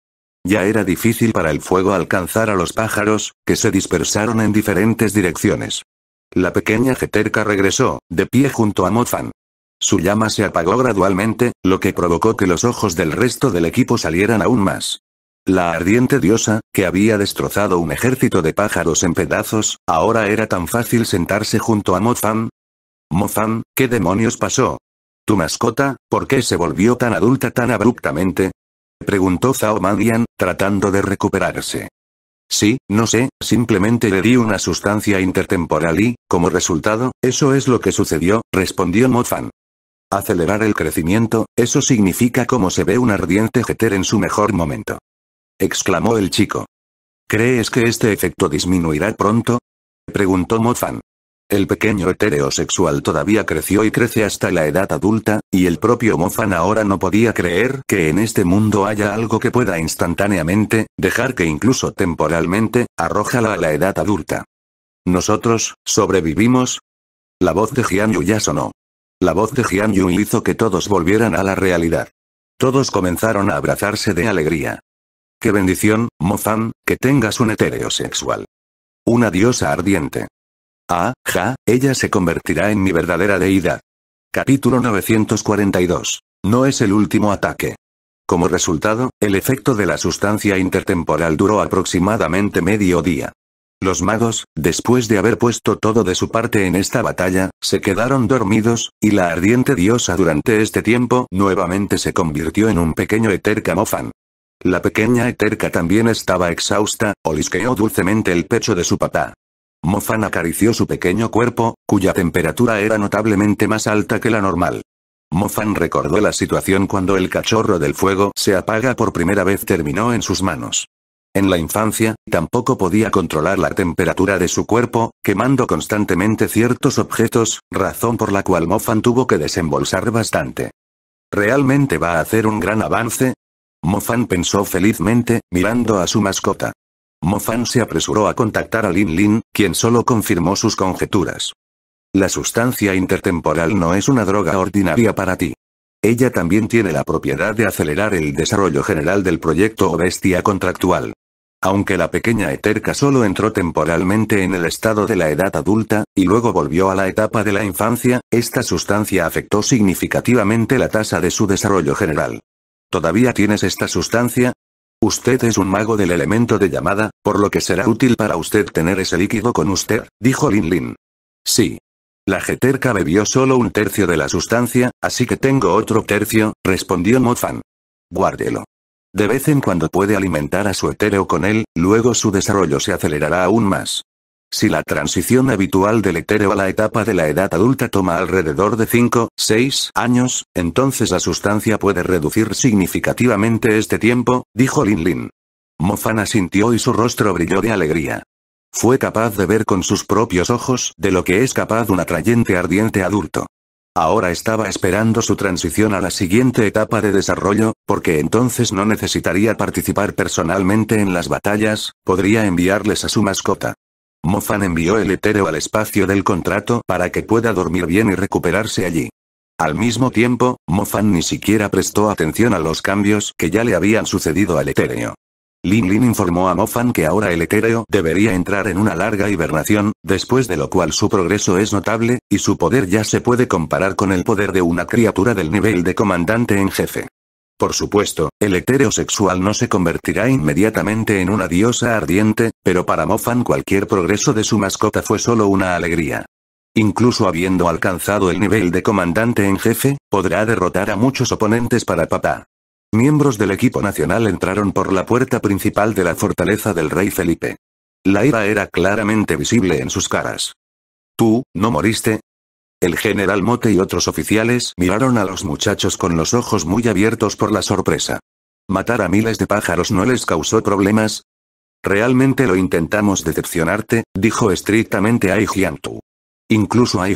Ya era difícil para el fuego alcanzar a los pájaros, que se dispersaron en diferentes direcciones. La pequeña Jeterka regresó, de pie junto a Mofan. Su llama se apagó gradualmente, lo que provocó que los ojos del resto del equipo salieran aún más. La ardiente diosa, que había destrozado un ejército de pájaros en pedazos, ahora era tan fácil sentarse junto a Mofan. Mofan, ¿qué demonios pasó? ¿Tu mascota, por qué se volvió tan adulta tan abruptamente? preguntó Zhao Manian, tratando de recuperarse. Sí, no sé, simplemente le di una sustancia intertemporal y, como resultado, eso es lo que sucedió, respondió Mofan. Acelerar el crecimiento, eso significa como se ve un ardiente jeter en su mejor momento. Exclamó el chico. ¿Crees que este efecto disminuirá pronto? Preguntó Mofan. El pequeño heterosexual todavía creció y crece hasta la edad adulta, y el propio Mofan ahora no podía creer que en este mundo haya algo que pueda instantáneamente, dejar que incluso temporalmente, arrójala a la edad adulta. ¿Nosotros, sobrevivimos? La voz de Jian Yu ya sonó. La voz de Jian Yu hizo que todos volvieran a la realidad. Todos comenzaron a abrazarse de alegría. ¡Qué bendición, Mofan, que tengas un etéreo sexual! Una diosa ardiente. Ah, ja, ella se convertirá en mi verdadera deidad. Capítulo 942. No es el último ataque. Como resultado, el efecto de la sustancia intertemporal duró aproximadamente medio día. Los magos, después de haber puesto todo de su parte en esta batalla, se quedaron dormidos, y la ardiente diosa durante este tiempo nuevamente se convirtió en un pequeño eterca mofan. La pequeña Eterca también estaba exhausta, olisqueó dulcemente el pecho de su papá. Mofan acarició su pequeño cuerpo, cuya temperatura era notablemente más alta que la normal. Mofan recordó la situación cuando el cachorro del fuego se apaga por primera vez terminó en sus manos. En la infancia, tampoco podía controlar la temperatura de su cuerpo, quemando constantemente ciertos objetos, razón por la cual Mofan tuvo que desembolsar bastante. ¿Realmente va a hacer un gran avance? Mofan pensó felizmente, mirando a su mascota. Mofan se apresuró a contactar a Lin Lin, quien solo confirmó sus conjeturas. La sustancia intertemporal no es una droga ordinaria para ti. Ella también tiene la propiedad de acelerar el desarrollo general del proyecto o bestia contractual. Aunque la pequeña Eterca solo entró temporalmente en el estado de la edad adulta, y luego volvió a la etapa de la infancia, esta sustancia afectó significativamente la tasa de su desarrollo general. ¿Todavía tienes esta sustancia? Usted es un mago del elemento de llamada, por lo que será útil para usted tener ese líquido con usted, dijo Lin Lin. Sí. La jeterca bebió solo un tercio de la sustancia, así que tengo otro tercio, respondió Mofan. Guárdelo. De vez en cuando puede alimentar a su etéreo con él, luego su desarrollo se acelerará aún más. Si la transición habitual del etéreo a la etapa de la edad adulta toma alrededor de 5, 6 años, entonces la sustancia puede reducir significativamente este tiempo, dijo Lin Lin. Mofana sintió y su rostro brilló de alegría. Fue capaz de ver con sus propios ojos de lo que es capaz un atrayente ardiente adulto. Ahora estaba esperando su transición a la siguiente etapa de desarrollo, porque entonces no necesitaría participar personalmente en las batallas, podría enviarles a su mascota. Mofan envió el etéreo al espacio del contrato para que pueda dormir bien y recuperarse allí. Al mismo tiempo, Mofan ni siquiera prestó atención a los cambios que ya le habían sucedido al etéreo. Lin Lin informó a Mofan que ahora el etéreo debería entrar en una larga hibernación, después de lo cual su progreso es notable, y su poder ya se puede comparar con el poder de una criatura del nivel de comandante en jefe. Por supuesto, el heterosexual no se convertirá inmediatamente en una diosa ardiente, pero para Mofan cualquier progreso de su mascota fue solo una alegría. Incluso habiendo alcanzado el nivel de comandante en jefe, podrá derrotar a muchos oponentes para papá. Miembros del equipo nacional entraron por la puerta principal de la fortaleza del rey Felipe. La ira era claramente visible en sus caras. Tú, no moriste, el general Mote y otros oficiales miraron a los muchachos con los ojos muy abiertos por la sorpresa. Matar a miles de pájaros no les causó problemas, Realmente lo intentamos decepcionarte, dijo estrictamente Ai Incluso Ai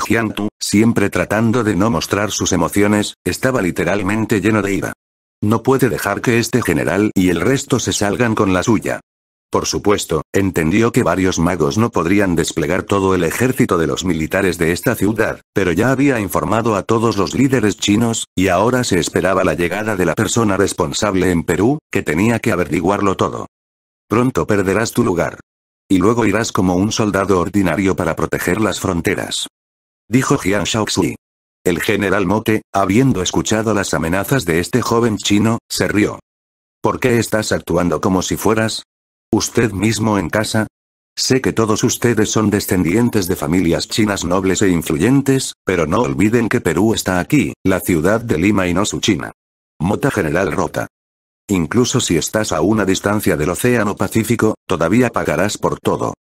siempre tratando de no mostrar sus emociones, estaba literalmente lleno de ira. No puede dejar que este general y el resto se salgan con la suya. Por supuesto, entendió que varios magos no podrían desplegar todo el ejército de los militares de esta ciudad, pero ya había informado a todos los líderes chinos, y ahora se esperaba la llegada de la persona responsable en Perú, que tenía que averiguarlo todo. Pronto perderás tu lugar. Y luego irás como un soldado ordinario para proteger las fronteras. Dijo Jian Shaoxi. El general Mote, habiendo escuchado las amenazas de este joven chino, se rió. ¿Por qué estás actuando como si fueras, ¿Usted mismo en casa? Sé que todos ustedes son descendientes de familias chinas nobles e influyentes, pero no olviden que Perú está aquí, la ciudad de Lima y no su China. Mota General Rota. Incluso si estás a una distancia del Océano Pacífico, todavía pagarás por todo.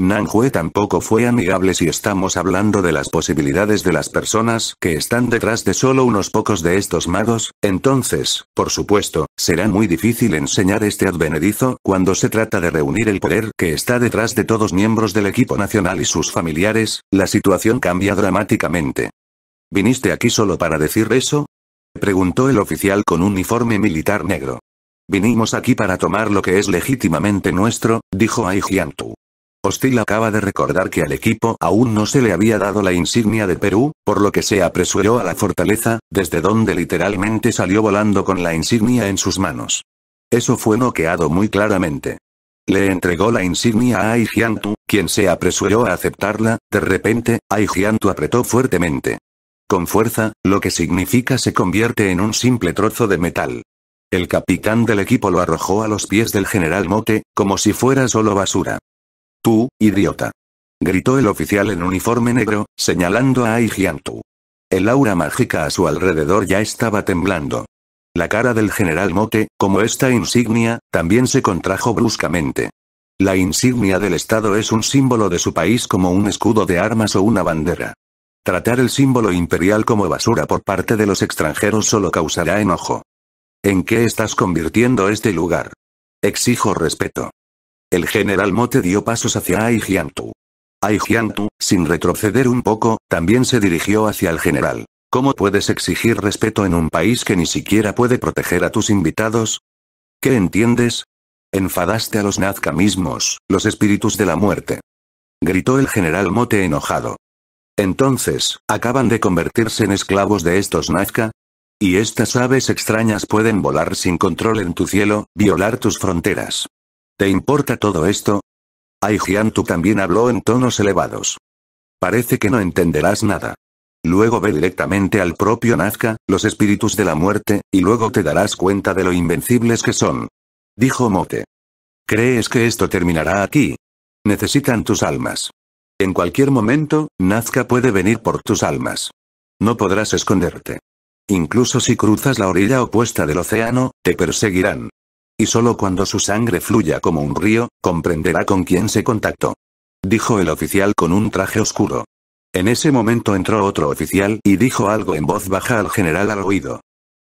Nanjue tampoco fue amigable si estamos hablando de las posibilidades de las personas que están detrás de solo unos pocos de estos magos, entonces, por supuesto, será muy difícil enseñar este advenedizo cuando se trata de reunir el poder que está detrás de todos miembros del equipo nacional y sus familiares, la situación cambia dramáticamente. ¿Viniste aquí solo para decir eso? Preguntó el oficial con uniforme militar negro. Vinimos aquí para tomar lo que es legítimamente nuestro, dijo Ai Hostil acaba de recordar que al equipo aún no se le había dado la insignia de Perú, por lo que se apresuró a la fortaleza, desde donde literalmente salió volando con la insignia en sus manos. Eso fue noqueado muy claramente. Le entregó la insignia a Aijiantu, quien se apresuró a aceptarla, de repente, Aijiantu apretó fuertemente. Con fuerza, lo que significa se convierte en un simple trozo de metal. El capitán del equipo lo arrojó a los pies del general Mote, como si fuera solo basura. Tú, idiota. Gritó el oficial en uniforme negro, señalando a Aigiantu. El aura mágica a su alrededor ya estaba temblando. La cara del general Mote, como esta insignia, también se contrajo bruscamente. La insignia del Estado es un símbolo de su país como un escudo de armas o una bandera. Tratar el símbolo imperial como basura por parte de los extranjeros solo causará enojo. ¿En qué estás convirtiendo este lugar? Exijo respeto. El general Mote dio pasos hacia Ai Jiantu. Ai sin retroceder un poco, también se dirigió hacia el general. ¿Cómo puedes exigir respeto en un país que ni siquiera puede proteger a tus invitados? ¿Qué entiendes? Enfadaste a los Nazca mismos, los espíritus de la muerte. Gritó el general Mote enojado. Entonces, ¿acaban de convertirse en esclavos de estos Nazca? ¿Y estas aves extrañas pueden volar sin control en tu cielo, violar tus fronteras? ¿Te importa todo esto? Tú también habló en tonos elevados. Parece que no entenderás nada. Luego ve directamente al propio Nazca, los espíritus de la muerte, y luego te darás cuenta de lo invencibles que son. Dijo Mote. ¿Crees que esto terminará aquí? Necesitan tus almas. En cualquier momento, Nazca puede venir por tus almas. No podrás esconderte. Incluso si cruzas la orilla opuesta del océano, te perseguirán y solo cuando su sangre fluya como un río, comprenderá con quién se contactó. Dijo el oficial con un traje oscuro. En ese momento entró otro oficial y dijo algo en voz baja al general al oído.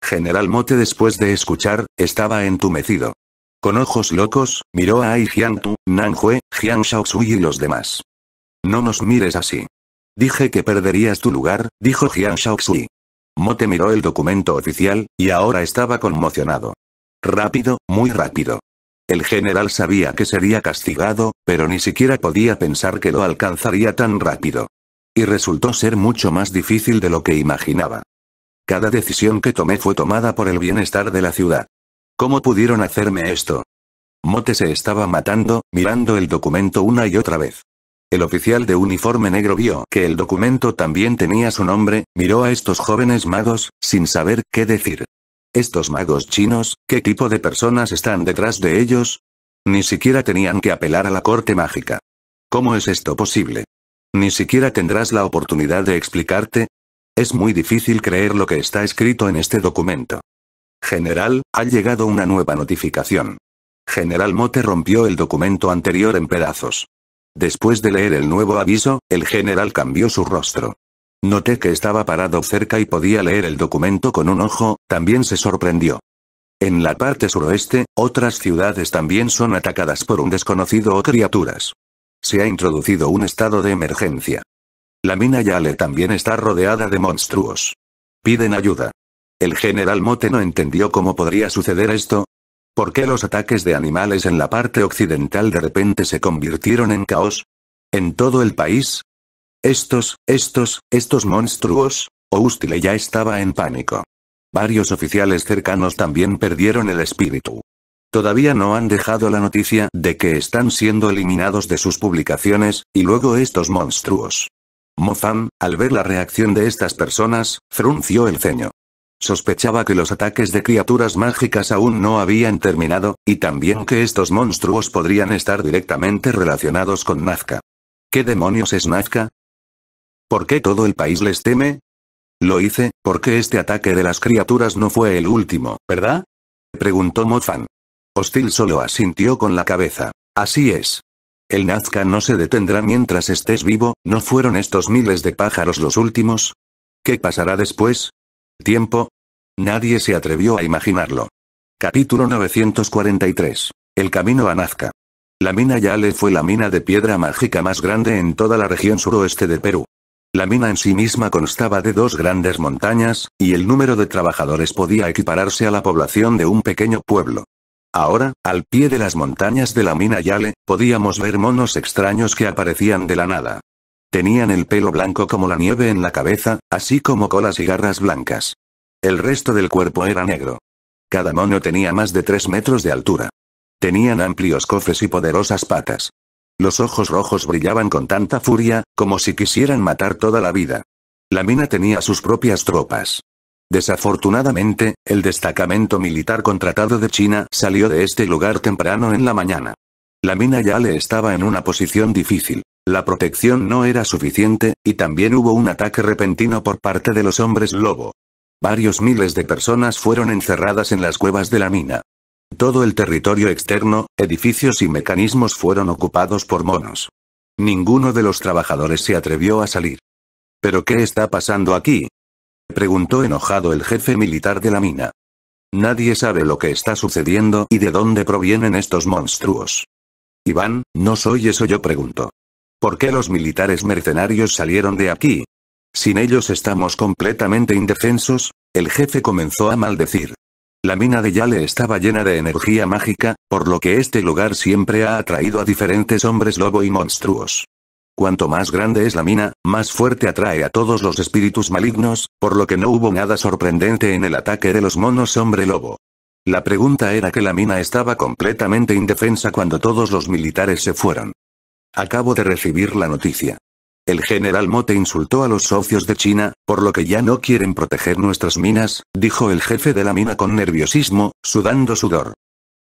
General Mote después de escuchar, estaba entumecido. Con ojos locos, miró a Ai Nan Hue, Jiang Shaoxui y los demás. No nos mires así. Dije que perderías tu lugar, dijo Jiang Shaoxui. Mote miró el documento oficial, y ahora estaba conmocionado. Rápido, muy rápido. El general sabía que sería castigado, pero ni siquiera podía pensar que lo alcanzaría tan rápido. Y resultó ser mucho más difícil de lo que imaginaba. Cada decisión que tomé fue tomada por el bienestar de la ciudad. ¿Cómo pudieron hacerme esto? Mote se estaba matando, mirando el documento una y otra vez. El oficial de uniforme negro vio que el documento también tenía su nombre, miró a estos jóvenes magos, sin saber qué decir. Estos magos chinos, ¿qué tipo de personas están detrás de ellos? Ni siquiera tenían que apelar a la corte mágica. ¿Cómo es esto posible? Ni siquiera tendrás la oportunidad de explicarte. Es muy difícil creer lo que está escrito en este documento. General, ha llegado una nueva notificación. General Mote rompió el documento anterior en pedazos. Después de leer el nuevo aviso, el general cambió su rostro. Noté que estaba parado cerca y podía leer el documento con un ojo, también se sorprendió. En la parte suroeste, otras ciudades también son atacadas por un desconocido o criaturas. Se ha introducido un estado de emergencia. La mina Yale también está rodeada de monstruos. Piden ayuda. El general Mote no entendió cómo podría suceder esto. ¿Por qué los ataques de animales en la parte occidental de repente se convirtieron en caos? En todo el país, estos, estos, estos monstruos. Oustile ya estaba en pánico. Varios oficiales cercanos también perdieron el espíritu. Todavía no han dejado la noticia de que están siendo eliminados de sus publicaciones, y luego estos monstruos. Mozan, al ver la reacción de estas personas, frunció el ceño. Sospechaba que los ataques de criaturas mágicas aún no habían terminado, y también que estos monstruos podrían estar directamente relacionados con Nazca. ¿Qué demonios es Nazca? ¿Por qué todo el país les teme? Lo hice, porque este ataque de las criaturas no fue el último, ¿verdad? Preguntó Mofan. Hostil solo asintió con la cabeza. Así es. El Nazca no se detendrá mientras estés vivo, ¿no fueron estos miles de pájaros los últimos? ¿Qué pasará después? ¿Tiempo? Nadie se atrevió a imaginarlo. Capítulo 943. El camino a Nazca. La mina Yale fue la mina de piedra mágica más grande en toda la región suroeste de Perú. La mina en sí misma constaba de dos grandes montañas, y el número de trabajadores podía equipararse a la población de un pequeño pueblo. Ahora, al pie de las montañas de la mina Yale, podíamos ver monos extraños que aparecían de la nada. Tenían el pelo blanco como la nieve en la cabeza, así como colas y garras blancas. El resto del cuerpo era negro. Cada mono tenía más de 3 metros de altura. Tenían amplios cofres y poderosas patas. Los ojos rojos brillaban con tanta furia, como si quisieran matar toda la vida. La mina tenía sus propias tropas. Desafortunadamente, el destacamento militar contratado de China salió de este lugar temprano en la mañana. La mina ya le estaba en una posición difícil. La protección no era suficiente, y también hubo un ataque repentino por parte de los hombres lobo. Varios miles de personas fueron encerradas en las cuevas de la mina. Todo el territorio externo, edificios y mecanismos fueron ocupados por monos. Ninguno de los trabajadores se atrevió a salir. ¿Pero qué está pasando aquí? preguntó enojado el jefe militar de la mina. Nadie sabe lo que está sucediendo y de dónde provienen estos monstruos. Iván, no soy eso yo pregunto. ¿Por qué los militares mercenarios salieron de aquí? Sin ellos estamos completamente indefensos, el jefe comenzó a maldecir. La mina de Yale estaba llena de energía mágica, por lo que este lugar siempre ha atraído a diferentes hombres lobo y monstruos. Cuanto más grande es la mina, más fuerte atrae a todos los espíritus malignos, por lo que no hubo nada sorprendente en el ataque de los monos hombre lobo. La pregunta era que la mina estaba completamente indefensa cuando todos los militares se fueron. Acabo de recibir la noticia. El general Mote insultó a los socios de China, por lo que ya no quieren proteger nuestras minas, dijo el jefe de la mina con nerviosismo, sudando sudor.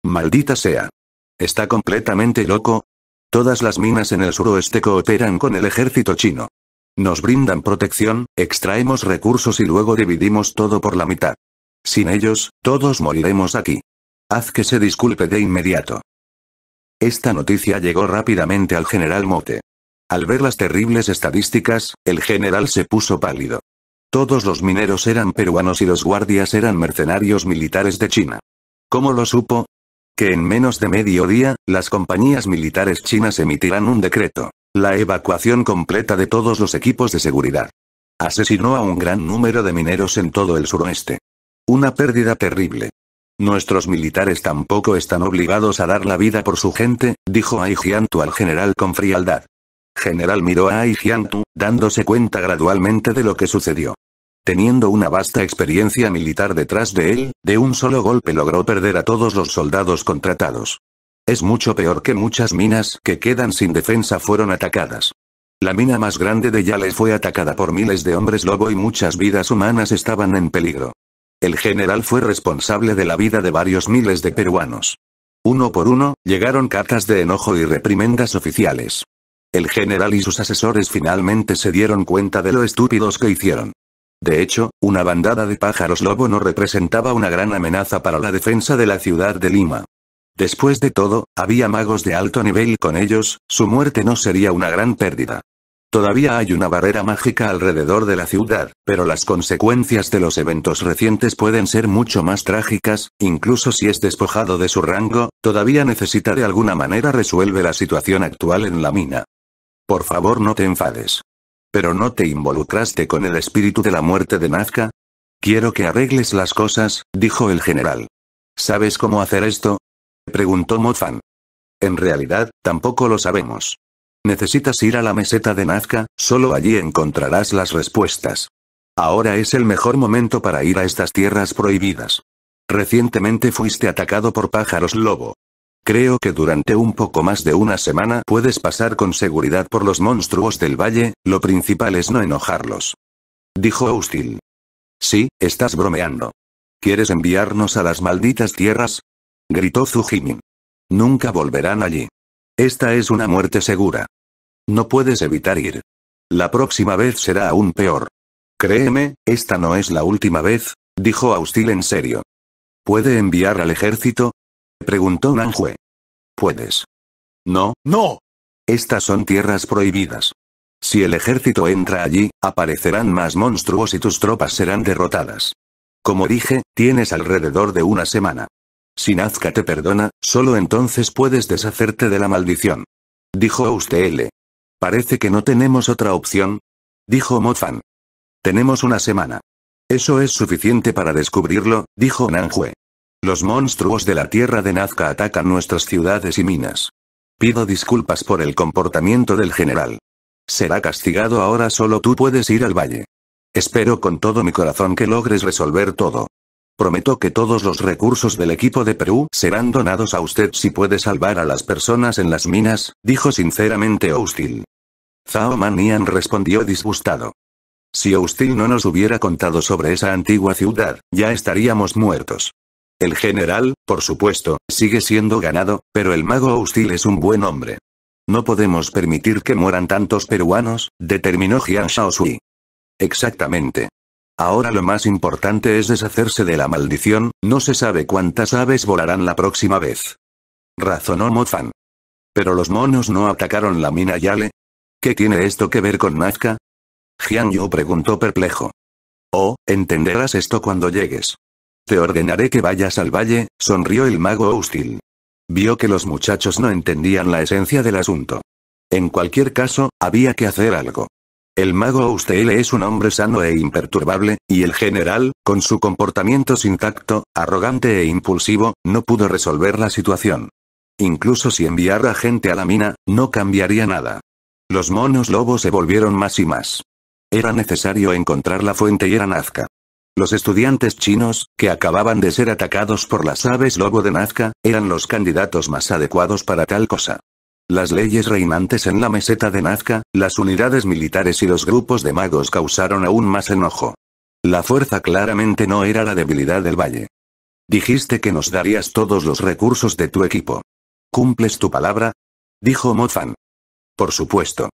Maldita sea. ¿Está completamente loco? Todas las minas en el suroeste cooperan con el ejército chino. Nos brindan protección, extraemos recursos y luego dividimos todo por la mitad. Sin ellos, todos moriremos aquí. Haz que se disculpe de inmediato. Esta noticia llegó rápidamente al general Mote. Al ver las terribles estadísticas, el general se puso pálido. Todos los mineros eran peruanos y los guardias eran mercenarios militares de China. ¿Cómo lo supo? Que en menos de medio día, las compañías militares chinas emitirán un decreto. La evacuación completa de todos los equipos de seguridad. Asesinó a un gran número de mineros en todo el suroeste. Una pérdida terrible. Nuestros militares tampoco están obligados a dar la vida por su gente, dijo Ai al general con frialdad general miró a Ai dándose cuenta gradualmente de lo que sucedió. Teniendo una vasta experiencia militar detrás de él, de un solo golpe logró perder a todos los soldados contratados. Es mucho peor que muchas minas que quedan sin defensa fueron atacadas. La mina más grande de Yale fue atacada por miles de hombres lobo y muchas vidas humanas estaban en peligro. El general fue responsable de la vida de varios miles de peruanos. Uno por uno, llegaron cartas de enojo y reprimendas oficiales. El general y sus asesores finalmente se dieron cuenta de lo estúpidos que hicieron. De hecho, una bandada de pájaros lobo no representaba una gran amenaza para la defensa de la ciudad de Lima. Después de todo, había magos de alto nivel con ellos, su muerte no sería una gran pérdida. Todavía hay una barrera mágica alrededor de la ciudad, pero las consecuencias de los eventos recientes pueden ser mucho más trágicas, incluso si es despojado de su rango, todavía necesita de alguna manera resuelve la situación actual en la mina. Por favor no te enfades. Pero no te involucraste con el espíritu de la muerte de Nazca. Quiero que arregles las cosas, dijo el general. ¿Sabes cómo hacer esto? preguntó Mofan. En realidad, tampoco lo sabemos. Necesitas ir a la meseta de Nazca, solo allí encontrarás las respuestas. Ahora es el mejor momento para ir a estas tierras prohibidas. Recientemente fuiste atacado por pájaros lobo. Creo que durante un poco más de una semana puedes pasar con seguridad por los monstruos del valle, lo principal es no enojarlos. Dijo Austin. Sí, estás bromeando. ¿Quieres enviarnos a las malditas tierras? Gritó Zujimin. Nunca volverán allí. Esta es una muerte segura. No puedes evitar ir. La próxima vez será aún peor. Créeme, esta no es la última vez, dijo Austil en serio. Puede enviar al ejército, preguntó Nanjue. ¿Puedes? No, no. Estas son tierras prohibidas. Si el ejército entra allí, aparecerán más monstruos y tus tropas serán derrotadas. Como dije, tienes alrededor de una semana. Si Nazca te perdona, solo entonces puedes deshacerte de la maldición. Dijo L. Parece que no tenemos otra opción. Dijo Mofan. Tenemos una semana. Eso es suficiente para descubrirlo, dijo Nanjue. Los monstruos de la tierra de Nazca atacan nuestras ciudades y minas. Pido disculpas por el comportamiento del general. Será castigado ahora solo tú puedes ir al valle. Espero con todo mi corazón que logres resolver todo. Prometo que todos los recursos del equipo de Perú serán donados a usted si puede salvar a las personas en las minas, dijo sinceramente Oustil. Zhao Manian respondió disgustado. Si Oustil no nos hubiera contado sobre esa antigua ciudad, ya estaríamos muertos. El general, por supuesto, sigue siendo ganado, pero el mago hostil es un buen hombre. No podemos permitir que mueran tantos peruanos, determinó Jian Shaosui. Exactamente. Ahora lo más importante es deshacerse de la maldición, no se sabe cuántas aves volarán la próxima vez. Razonó Fan. Pero los monos no atacaron la mina Yale. ¿Qué tiene esto que ver con Nazca? Jian Yo preguntó perplejo. Oh, entenderás esto cuando llegues. Te ordenaré que vayas al valle, sonrió el mago hostil. Vio que los muchachos no entendían la esencia del asunto. En cualquier caso, había que hacer algo. El mago Austil es un hombre sano e imperturbable, y el general, con su comportamiento sin tacto, arrogante e impulsivo, no pudo resolver la situación. Incluso si enviara gente a la mina, no cambiaría nada. Los monos lobos se volvieron más y más. Era necesario encontrar la fuente y era Nazca. Los estudiantes chinos, que acababan de ser atacados por las aves lobo de Nazca, eran los candidatos más adecuados para tal cosa. Las leyes reinantes en la meseta de Nazca, las unidades militares y los grupos de magos causaron aún más enojo. La fuerza claramente no era la debilidad del valle. Dijiste que nos darías todos los recursos de tu equipo. ¿Cumples tu palabra? Dijo Mofan. Por supuesto.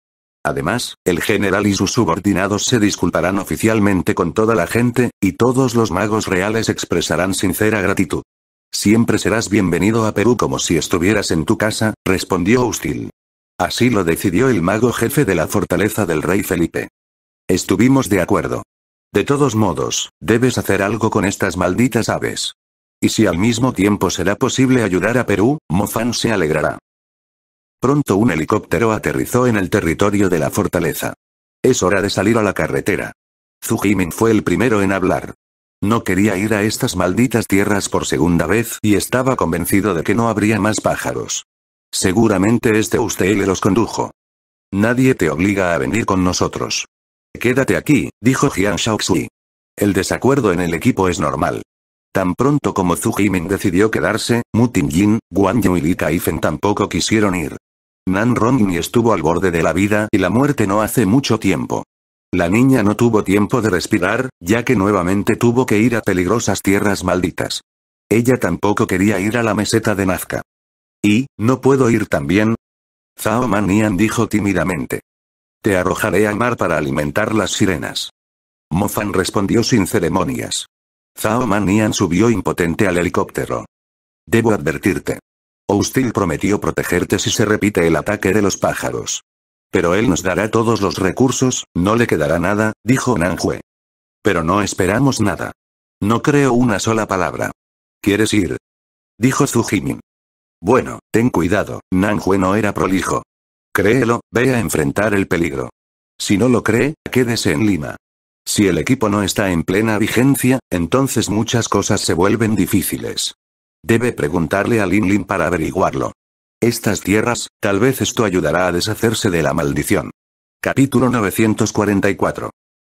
Además, el general y sus subordinados se disculparán oficialmente con toda la gente, y todos los magos reales expresarán sincera gratitud. Siempre serás bienvenido a Perú como si estuvieras en tu casa, respondió Hostil. Así lo decidió el mago jefe de la fortaleza del rey Felipe. Estuvimos de acuerdo. De todos modos, debes hacer algo con estas malditas aves. Y si al mismo tiempo será posible ayudar a Perú, Mofan se alegrará. Pronto un helicóptero aterrizó en el territorio de la fortaleza. Es hora de salir a la carretera. Jimin fue el primero en hablar. No quería ir a estas malditas tierras por segunda vez y estaba convencido de que no habría más pájaros. Seguramente este usted le los condujo. Nadie te obliga a venir con nosotros. Quédate aquí, dijo Jian Shaoxui. El desacuerdo en el equipo es normal. Tan pronto como Zhu Jimin decidió quedarse, Mu Tingjin, Guan Yu y Li Kaifen tampoco quisieron ir. Nan ni estuvo al borde de la vida y la muerte no hace mucho tiempo. La niña no tuvo tiempo de respirar, ya que nuevamente tuvo que ir a peligrosas tierras malditas. Ella tampoco quería ir a la meseta de Nazca. ¿Y, no puedo ir también? Zhao Manian dijo tímidamente. Te arrojaré al mar para alimentar las sirenas. Fan respondió sin ceremonias. Zhao Manian subió impotente al helicóptero. Debo advertirte. Austin prometió protegerte si se repite el ataque de los pájaros. Pero él nos dará todos los recursos, no le quedará nada, dijo Nanjue. Pero no esperamos nada. No creo una sola palabra. ¿Quieres ir? Dijo Jimin. Bueno, ten cuidado, Nanjue no era prolijo. Créelo, ve a enfrentar el peligro. Si no lo cree, quédese en Lima. Si el equipo no está en plena vigencia, entonces muchas cosas se vuelven difíciles. Debe preguntarle a Lin Lin para averiguarlo. Estas tierras, tal vez esto ayudará a deshacerse de la maldición. Capítulo 944.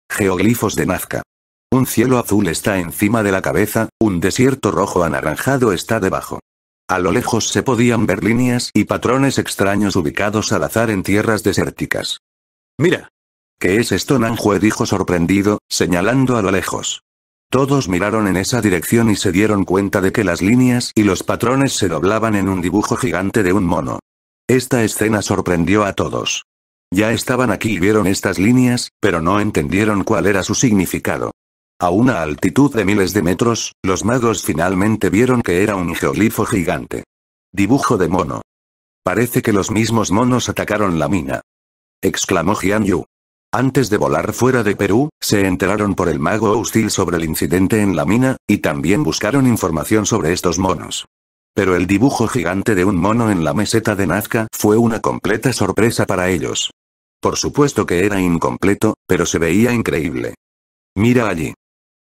Geoglifos de Nazca. Un cielo azul está encima de la cabeza, un desierto rojo anaranjado está debajo. A lo lejos se podían ver líneas y patrones extraños ubicados al azar en tierras desérticas. Mira. ¿Qué es esto? Nanjue dijo sorprendido, señalando a lo lejos. Todos miraron en esa dirección y se dieron cuenta de que las líneas y los patrones se doblaban en un dibujo gigante de un mono. Esta escena sorprendió a todos. Ya estaban aquí y vieron estas líneas, pero no entendieron cuál era su significado. A una altitud de miles de metros, los magos finalmente vieron que era un geoglifo gigante. Dibujo de mono. Parece que los mismos monos atacaron la mina. Exclamó Jian Yu. Antes de volar fuera de Perú, se enteraron por el mago hostil sobre el incidente en la mina, y también buscaron información sobre estos monos. Pero el dibujo gigante de un mono en la meseta de Nazca fue una completa sorpresa para ellos. Por supuesto que era incompleto, pero se veía increíble. Mira allí.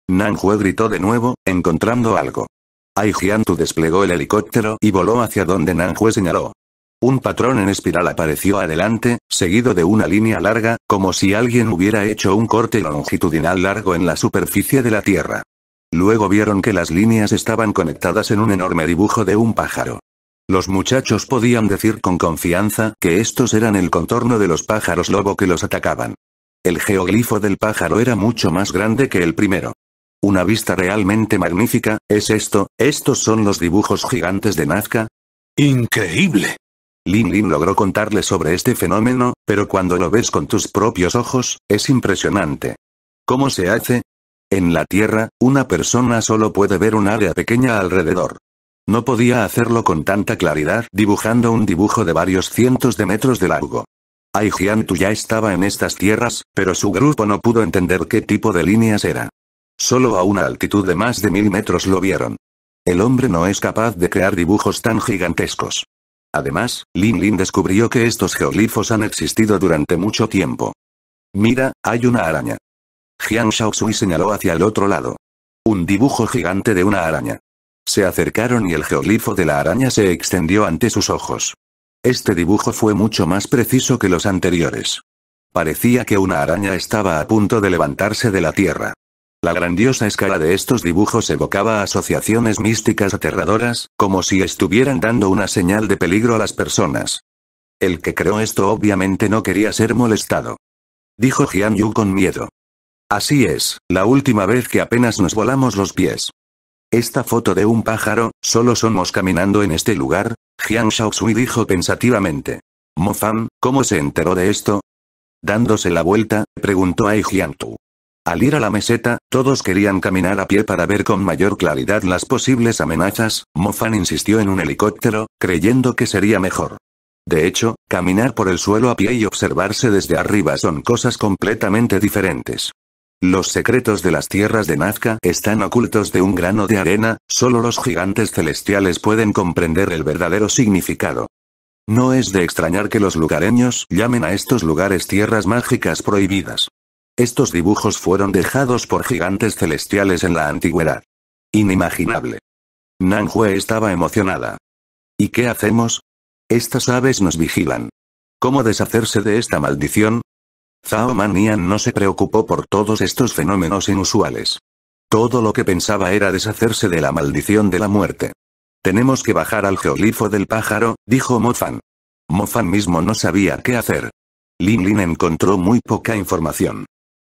Nanjue gritó de nuevo, encontrando algo. Aijiantu desplegó el helicóptero y voló hacia donde Nanjue señaló. Un patrón en espiral apareció adelante, seguido de una línea larga, como si alguien hubiera hecho un corte longitudinal largo en la superficie de la Tierra. Luego vieron que las líneas estaban conectadas en un enorme dibujo de un pájaro. Los muchachos podían decir con confianza que estos eran el contorno de los pájaros lobo que los atacaban. El geoglifo del pájaro era mucho más grande que el primero. Una vista realmente magnífica, ¿es esto? ¿Estos son los dibujos gigantes de Nazca? Increíble. Lin Lin logró contarle sobre este fenómeno, pero cuando lo ves con tus propios ojos, es impresionante. ¿Cómo se hace? En la Tierra, una persona solo puede ver un área pequeña alrededor. No podía hacerlo con tanta claridad dibujando un dibujo de varios cientos de metros de largo. Aijiantu ya estaba en estas tierras, pero su grupo no pudo entender qué tipo de líneas era. Solo a una altitud de más de mil metros lo vieron. El hombre no es capaz de crear dibujos tan gigantescos. Además, Lin Lin descubrió que estos geoglifos han existido durante mucho tiempo. Mira, hay una araña. Jiang Shaoxui señaló hacia el otro lado. Un dibujo gigante de una araña. Se acercaron y el geoglifo de la araña se extendió ante sus ojos. Este dibujo fue mucho más preciso que los anteriores. Parecía que una araña estaba a punto de levantarse de la tierra. La grandiosa escala de estos dibujos evocaba asociaciones místicas aterradoras, como si estuvieran dando una señal de peligro a las personas. El que creó esto obviamente no quería ser molestado. Dijo Jian Yu con miedo. Así es, la última vez que apenas nos volamos los pies. Esta foto de un pájaro, solo somos caminando en este lugar, Jian Shaoxui dijo pensativamente. Mo Fan, ¿cómo se enteró de esto? Dándose la vuelta, preguntó a Jian Tu. Al ir a la meseta, todos querían caminar a pie para ver con mayor claridad las posibles amenazas, Mofan insistió en un helicóptero, creyendo que sería mejor. De hecho, caminar por el suelo a pie y observarse desde arriba son cosas completamente diferentes. Los secretos de las tierras de Nazca están ocultos de un grano de arena, solo los gigantes celestiales pueden comprender el verdadero significado. No es de extrañar que los lugareños llamen a estos lugares tierras mágicas prohibidas. Estos dibujos fueron dejados por gigantes celestiales en la antigüedad. Inimaginable. Nanhue estaba emocionada. ¿Y qué hacemos? Estas aves nos vigilan. ¿Cómo deshacerse de esta maldición? Zhao Manian no se preocupó por todos estos fenómenos inusuales. Todo lo que pensaba era deshacerse de la maldición de la muerte. Tenemos que bajar al geoglifo del pájaro, dijo Mo Fan mismo no sabía qué hacer. Lin Lin encontró muy poca información.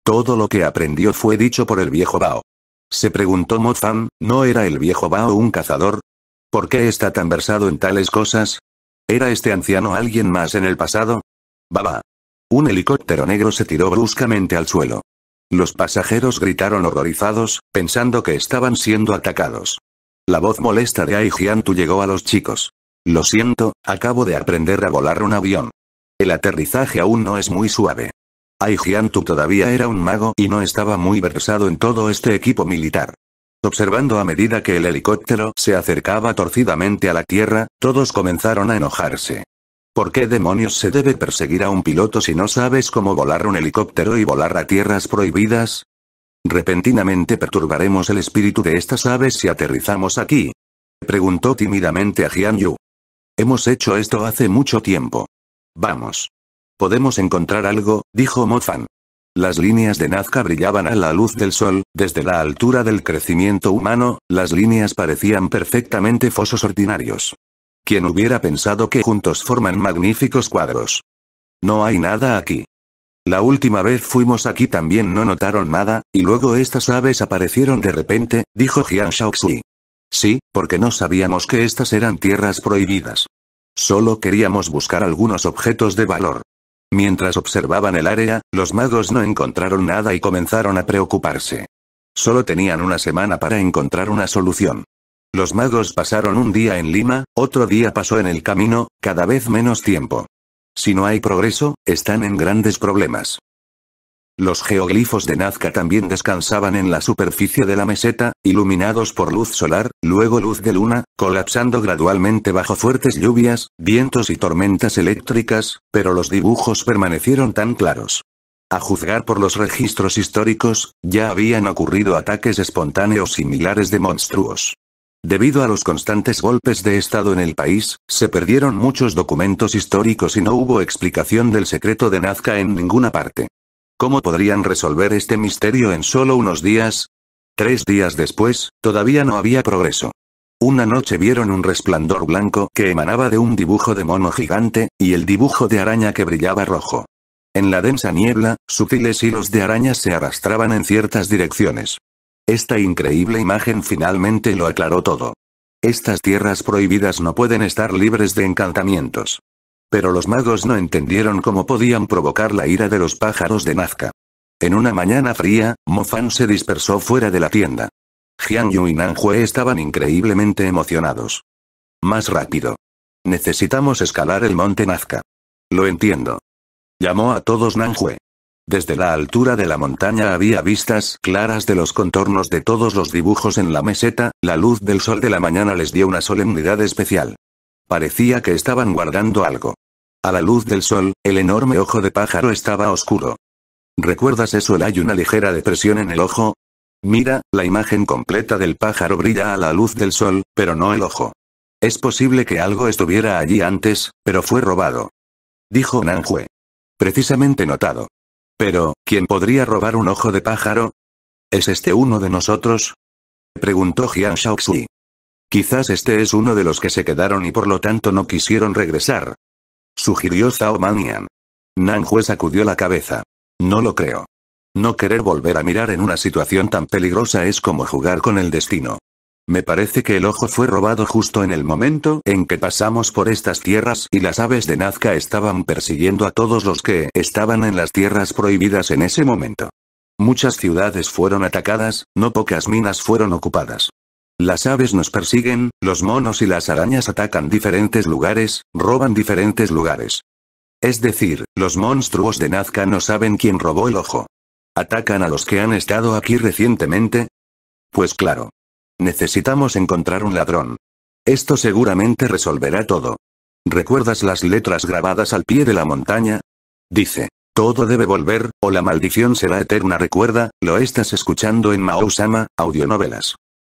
Todo lo que aprendió fue dicho por el viejo Bao. Se preguntó Mozan, ¿no era el viejo Bao un cazador? ¿Por qué está tan versado en tales cosas? ¿Era este anciano alguien más en el pasado? Baba. Un helicóptero negro se tiró bruscamente al suelo. Los pasajeros gritaron horrorizados, pensando que estaban siendo atacados. La voz molesta de Ai Jiantu llegó a los chicos. Lo siento, acabo de aprender a volar un avión. El aterrizaje aún no es muy suave. Tu todavía era un mago y no estaba muy versado en todo este equipo militar. Observando a medida que el helicóptero se acercaba torcidamente a la Tierra, todos comenzaron a enojarse. ¿Por qué demonios se debe perseguir a un piloto si no sabes cómo volar un helicóptero y volar a tierras prohibidas? Repentinamente perturbaremos el espíritu de estas aves si aterrizamos aquí. Preguntó tímidamente a Jian Yu. Hemos hecho esto hace mucho tiempo. Vamos. Podemos encontrar algo, dijo Mofan. Las líneas de Nazca brillaban a la luz del sol, desde la altura del crecimiento humano, las líneas parecían perfectamente fosos ordinarios. Quien hubiera pensado que juntos forman magníficos cuadros? No hay nada aquí. La última vez fuimos aquí también no notaron nada, y luego estas aves aparecieron de repente, dijo Jian Shaoxui. Sí, porque no sabíamos que estas eran tierras prohibidas. Solo queríamos buscar algunos objetos de valor. Mientras observaban el área, los magos no encontraron nada y comenzaron a preocuparse. Solo tenían una semana para encontrar una solución. Los magos pasaron un día en Lima, otro día pasó en el camino, cada vez menos tiempo. Si no hay progreso, están en grandes problemas. Los geoglifos de Nazca también descansaban en la superficie de la meseta, iluminados por luz solar, luego luz de luna, colapsando gradualmente bajo fuertes lluvias, vientos y tormentas eléctricas, pero los dibujos permanecieron tan claros. A juzgar por los registros históricos, ya habían ocurrido ataques espontáneos similares de monstruos. Debido a los constantes golpes de Estado en el país, se perdieron muchos documentos históricos y no hubo explicación del secreto de Nazca en ninguna parte. ¿Cómo podrían resolver este misterio en solo unos días? Tres días después, todavía no había progreso. Una noche vieron un resplandor blanco que emanaba de un dibujo de mono gigante, y el dibujo de araña que brillaba rojo. En la densa niebla, sutiles hilos de araña se arrastraban en ciertas direcciones. Esta increíble imagen finalmente lo aclaró todo. Estas tierras prohibidas no pueden estar libres de encantamientos. Pero los magos no entendieron cómo podían provocar la ira de los pájaros de Nazca. En una mañana fría, Mofan se dispersó fuera de la tienda. Jiang Yu y Nanjue estaban increíblemente emocionados. Más rápido. Necesitamos escalar el monte Nazca. Lo entiendo. Llamó a todos Nanjue. Desde la altura de la montaña había vistas claras de los contornos de todos los dibujos en la meseta, la luz del sol de la mañana les dio una solemnidad especial. Parecía que estaban guardando algo. A la luz del sol, el enorme ojo de pájaro estaba oscuro. ¿Recuerdas eso? Hay una ligera depresión en el ojo. Mira, la imagen completa del pájaro brilla a la luz del sol, pero no el ojo. Es posible que algo estuviera allí antes, pero fue robado. Dijo Nanjue. Precisamente notado. Pero, ¿quién podría robar un ojo de pájaro? ¿Es este uno de nosotros? Preguntó Jian Shaoxi. Quizás este es uno de los que se quedaron y por lo tanto no quisieron regresar. Sugirió Zhao Manian. Nanjue sacudió la cabeza. No lo creo. No querer volver a mirar en una situación tan peligrosa es como jugar con el destino. Me parece que el ojo fue robado justo en el momento en que pasamos por estas tierras y las aves de Nazca estaban persiguiendo a todos los que estaban en las tierras prohibidas en ese momento. Muchas ciudades fueron atacadas, no pocas minas fueron ocupadas. Las aves nos persiguen, los monos y las arañas atacan diferentes lugares, roban diferentes lugares. Es decir, los monstruos de Nazca no saben quién robó el ojo. ¿Atacan a los que han estado aquí recientemente? Pues claro. Necesitamos encontrar un ladrón. Esto seguramente resolverá todo. ¿Recuerdas las letras grabadas al pie de la montaña? Dice, todo debe volver, o la maldición será eterna. Recuerda, lo estás escuchando en Sama, audionovelas.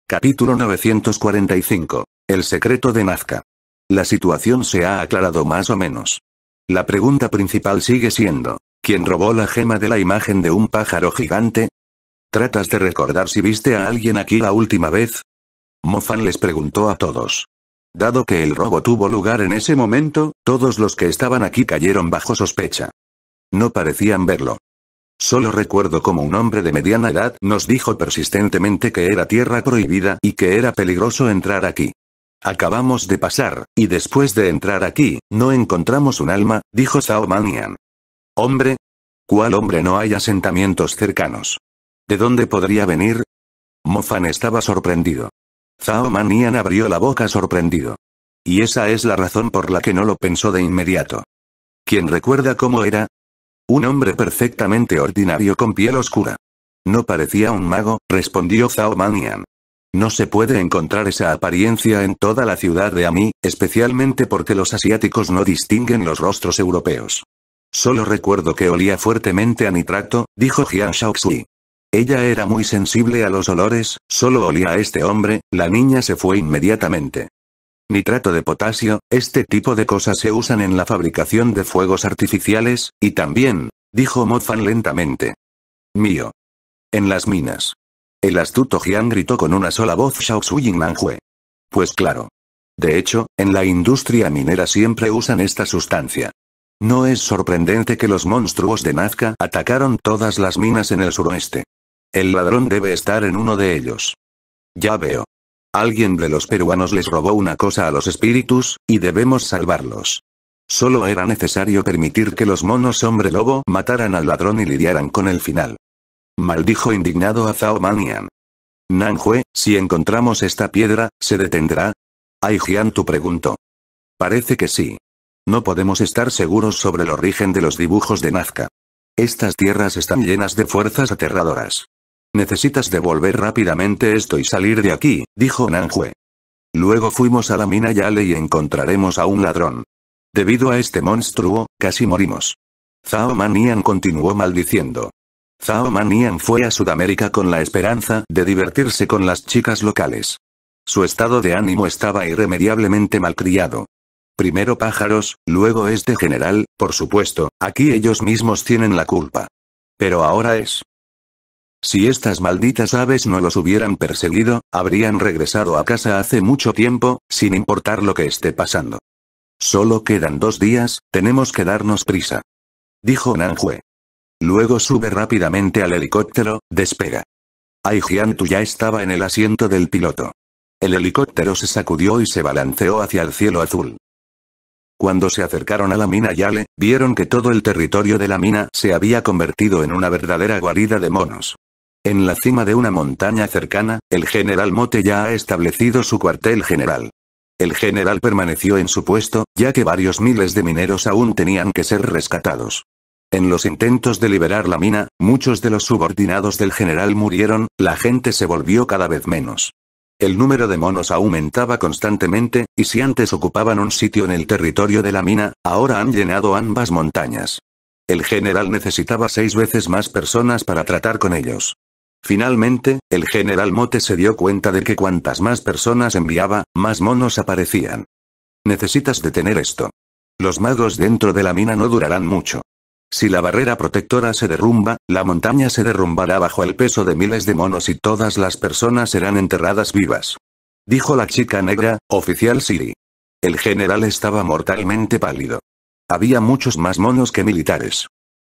Capítulo 945. El secreto de Nazca. La situación se ha aclarado más o menos. La pregunta principal sigue siendo, ¿quién robó la gema de la imagen de un pájaro gigante? ¿Tratas de recordar si viste a alguien aquí la última vez? Mofan les preguntó a todos. Dado que el robo tuvo lugar en ese momento, todos los que estaban aquí cayeron bajo sospecha. No parecían verlo. Solo recuerdo como un hombre de mediana edad nos dijo persistentemente que era tierra prohibida y que era peligroso entrar aquí. Acabamos de pasar, y después de entrar aquí, no encontramos un alma, dijo Sao Manian. ¿Hombre? ¿Cuál hombre no hay asentamientos cercanos? ¿De dónde podría venir? Mofan estaba sorprendido. Zhao Manian abrió la boca sorprendido. Y esa es la razón por la que no lo pensó de inmediato. ¿Quién recuerda cómo era? Un hombre perfectamente ordinario con piel oscura. No parecía un mago, respondió Zhao Manian. No se puede encontrar esa apariencia en toda la ciudad de Ami, especialmente porque los asiáticos no distinguen los rostros europeos. Solo recuerdo que olía fuertemente a nitrato, dijo Jian Shaoxi. Ella era muy sensible a los olores, solo olía a este hombre, la niña se fue inmediatamente nitrato de potasio, este tipo de cosas se usan en la fabricación de fuegos artificiales, y también, dijo Mofan lentamente. Mío. En las minas. El astuto Jian gritó con una sola voz Shao Yin Pues claro. De hecho, en la industria minera siempre usan esta sustancia. No es sorprendente que los monstruos de Nazca atacaron todas las minas en el suroeste. El ladrón debe estar en uno de ellos. Ya veo. Alguien de los peruanos les robó una cosa a los espíritus, y debemos salvarlos. Solo era necesario permitir que los monos hombre lobo mataran al ladrón y lidiaran con el final. Maldijo indignado a Zhao Manian. Nanjue, si encontramos esta piedra, ¿se detendrá? Ai tu preguntó. Parece que sí. No podemos estar seguros sobre el origen de los dibujos de Nazca. Estas tierras están llenas de fuerzas aterradoras. Necesitas devolver rápidamente esto y salir de aquí, dijo Nanjue. Luego fuimos a la mina Yale y encontraremos a un ladrón. Debido a este monstruo, casi morimos. Zhao Manian continuó maldiciendo. Zhao Manian fue a Sudamérica con la esperanza de divertirse con las chicas locales. Su estado de ánimo estaba irremediablemente malcriado. Primero pájaros, luego este general, por supuesto, aquí ellos mismos tienen la culpa. Pero ahora es si estas malditas aves no los hubieran perseguido, habrían regresado a casa hace mucho tiempo, sin importar lo que esté pasando. Solo quedan dos días, tenemos que darnos prisa. Dijo Nanjue. Luego sube rápidamente al helicóptero, despega. Ai Tu ya estaba en el asiento del piloto. El helicóptero se sacudió y se balanceó hacia el cielo azul. Cuando se acercaron a la mina Yale, vieron que todo el territorio de la mina se había convertido en una verdadera guarida de monos. En la cima de una montaña cercana, el general Mote ya ha establecido su cuartel general. El general permaneció en su puesto, ya que varios miles de mineros aún tenían que ser rescatados. En los intentos de liberar la mina, muchos de los subordinados del general murieron, la gente se volvió cada vez menos. El número de monos aumentaba constantemente, y si antes ocupaban un sitio en el territorio de la mina, ahora han llenado ambas montañas. El general necesitaba seis veces más personas para tratar con ellos. Finalmente, el general Mote se dio cuenta de que cuantas más personas enviaba, más monos aparecían. Necesitas detener esto. Los magos dentro de la mina no durarán mucho. Si la barrera protectora se derrumba, la montaña se derrumbará bajo el peso de miles de monos y todas las personas serán enterradas vivas. Dijo la chica negra, oficial Siri. El general estaba mortalmente pálido. Había muchos más monos que militares.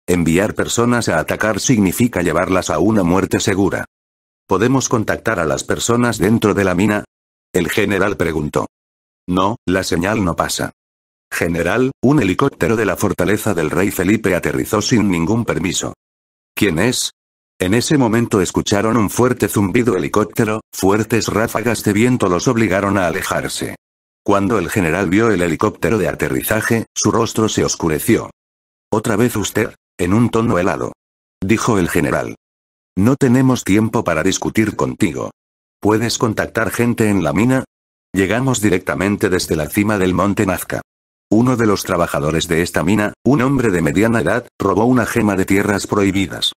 Enviar personas a atacar significa llevarlas a una muerte segura. ¿Podemos contactar a las personas dentro de la mina? El general preguntó. No, la señal no pasa. General, un helicóptero de la fortaleza del rey Felipe aterrizó sin ningún permiso. ¿Quién es? En ese momento escucharon un fuerte zumbido helicóptero, fuertes ráfagas de viento los obligaron a alejarse. Cuando el general vio el helicóptero de aterrizaje, su rostro se oscureció. ¿Otra vez usted? en un tono helado. Dijo el general. No tenemos tiempo para discutir contigo. ¿Puedes contactar gente en la mina? Llegamos directamente desde la cima del monte Nazca. Uno de los trabajadores de esta mina, un hombre de mediana edad, robó una gema de tierras prohibidas.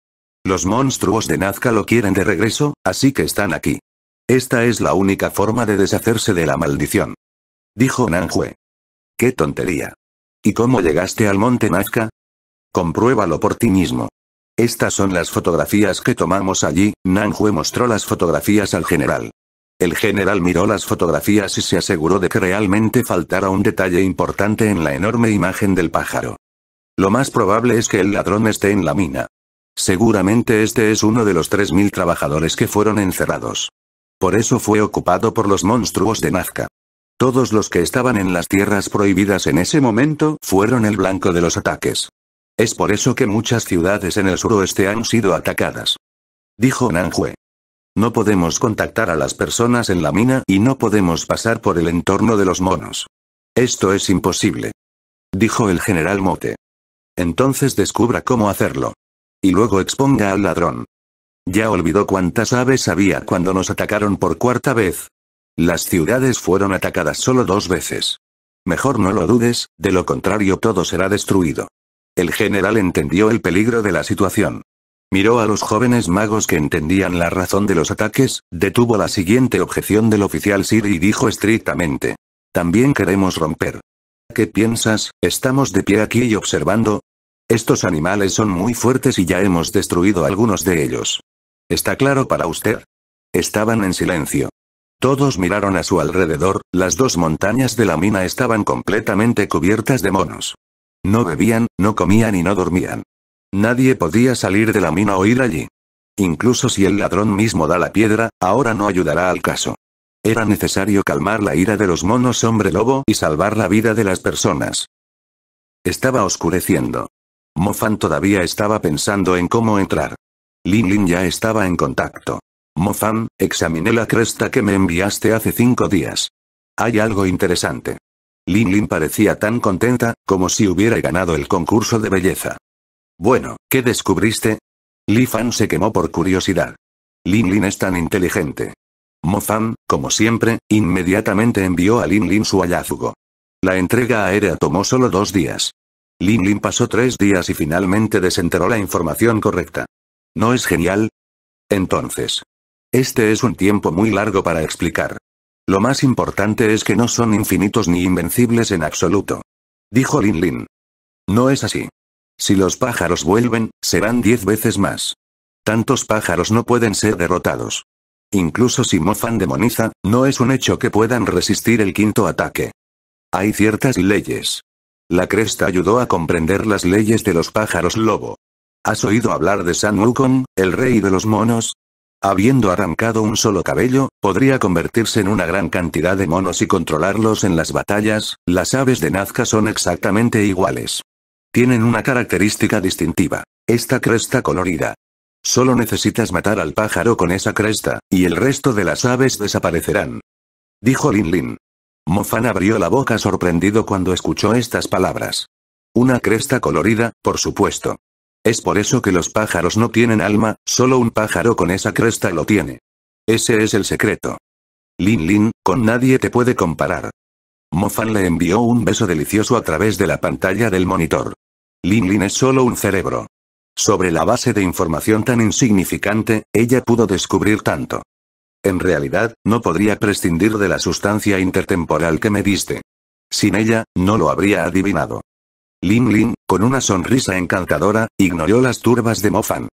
Los monstruos de Nazca lo quieren de regreso, así que están aquí. Esta es la única forma de deshacerse de la maldición. Dijo Nanjue. ¡Qué tontería! ¿Y cómo llegaste al monte Nazca? Compruébalo por ti mismo. Estas son las fotografías que tomamos allí, Nanjue mostró las fotografías al general. El general miró las fotografías y se aseguró de que realmente faltara un detalle importante en la enorme imagen del pájaro. Lo más probable es que el ladrón esté en la mina. Seguramente este es uno de los 3.000 trabajadores que fueron encerrados. Por eso fue ocupado por los monstruos de Nazca. Todos los que estaban en las tierras prohibidas en ese momento fueron el blanco de los ataques. Es por eso que muchas ciudades en el suroeste han sido atacadas. Dijo Nanjue. No podemos contactar a las personas en la mina y no podemos pasar por el entorno de los monos. Esto es imposible. Dijo el general Mote. Entonces descubra cómo hacerlo. Y luego exponga al ladrón. Ya olvidó cuántas aves había cuando nos atacaron por cuarta vez. Las ciudades fueron atacadas solo dos veces. Mejor no lo dudes, de lo contrario todo será destruido. El general entendió el peligro de la situación. Miró a los jóvenes magos que entendían la razón de los ataques, detuvo la siguiente objeción del oficial Sir y dijo estrictamente. También queremos romper. ¿Qué piensas? Estamos de pie aquí y observando. Estos animales son muy fuertes y ya hemos destruido algunos de ellos. ¿Está claro para usted? Estaban en silencio. Todos miraron a su alrededor, las dos montañas de la mina estaban completamente cubiertas de monos. No bebían, no comían y no dormían. Nadie podía salir de la mina o ir allí. Incluso si el ladrón mismo da la piedra, ahora no ayudará al caso. Era necesario calmar la ira de los monos hombre lobo y salvar la vida de las personas. Estaba oscureciendo. Mofan todavía estaba pensando en cómo entrar. Lin Lin ya estaba en contacto. Mofan, examiné la cresta que me enviaste hace cinco días. Hay algo interesante. Lin Lin parecía tan contenta, como si hubiera ganado el concurso de belleza. Bueno, ¿qué descubriste? Li Fan se quemó por curiosidad. Lin Lin es tan inteligente. Mo Fan, como siempre, inmediatamente envió a Lin Lin su hallazgo. La entrega aérea tomó solo dos días. Lin Lin pasó tres días y finalmente desenteró la información correcta. ¿No es genial? Entonces. Este es un tiempo muy largo para explicar. Lo más importante es que no son infinitos ni invencibles en absoluto. Dijo Lin Lin. No es así. Si los pájaros vuelven, serán diez veces más. Tantos pájaros no pueden ser derrotados. Incluso si Mofan demoniza, no es un hecho que puedan resistir el quinto ataque. Hay ciertas leyes. La cresta ayudó a comprender las leyes de los pájaros lobo. ¿Has oído hablar de San Wukong, el rey de los monos? Habiendo arrancado un solo cabello, podría convertirse en una gran cantidad de monos y controlarlos en las batallas, las aves de Nazca son exactamente iguales. Tienen una característica distintiva. Esta cresta colorida. Solo necesitas matar al pájaro con esa cresta, y el resto de las aves desaparecerán. Dijo Lin Lin. Mofan abrió la boca sorprendido cuando escuchó estas palabras. Una cresta colorida, por supuesto. Es por eso que los pájaros no tienen alma, solo un pájaro con esa cresta lo tiene. Ese es el secreto. Lin Lin, con nadie te puede comparar. Mofan le envió un beso delicioso a través de la pantalla del monitor. Lin Lin es solo un cerebro. Sobre la base de información tan insignificante, ella pudo descubrir tanto. En realidad, no podría prescindir de la sustancia intertemporal que me diste. Sin ella, no lo habría adivinado. Lin Lin, con una sonrisa encantadora, ignoró las turbas de Mofan.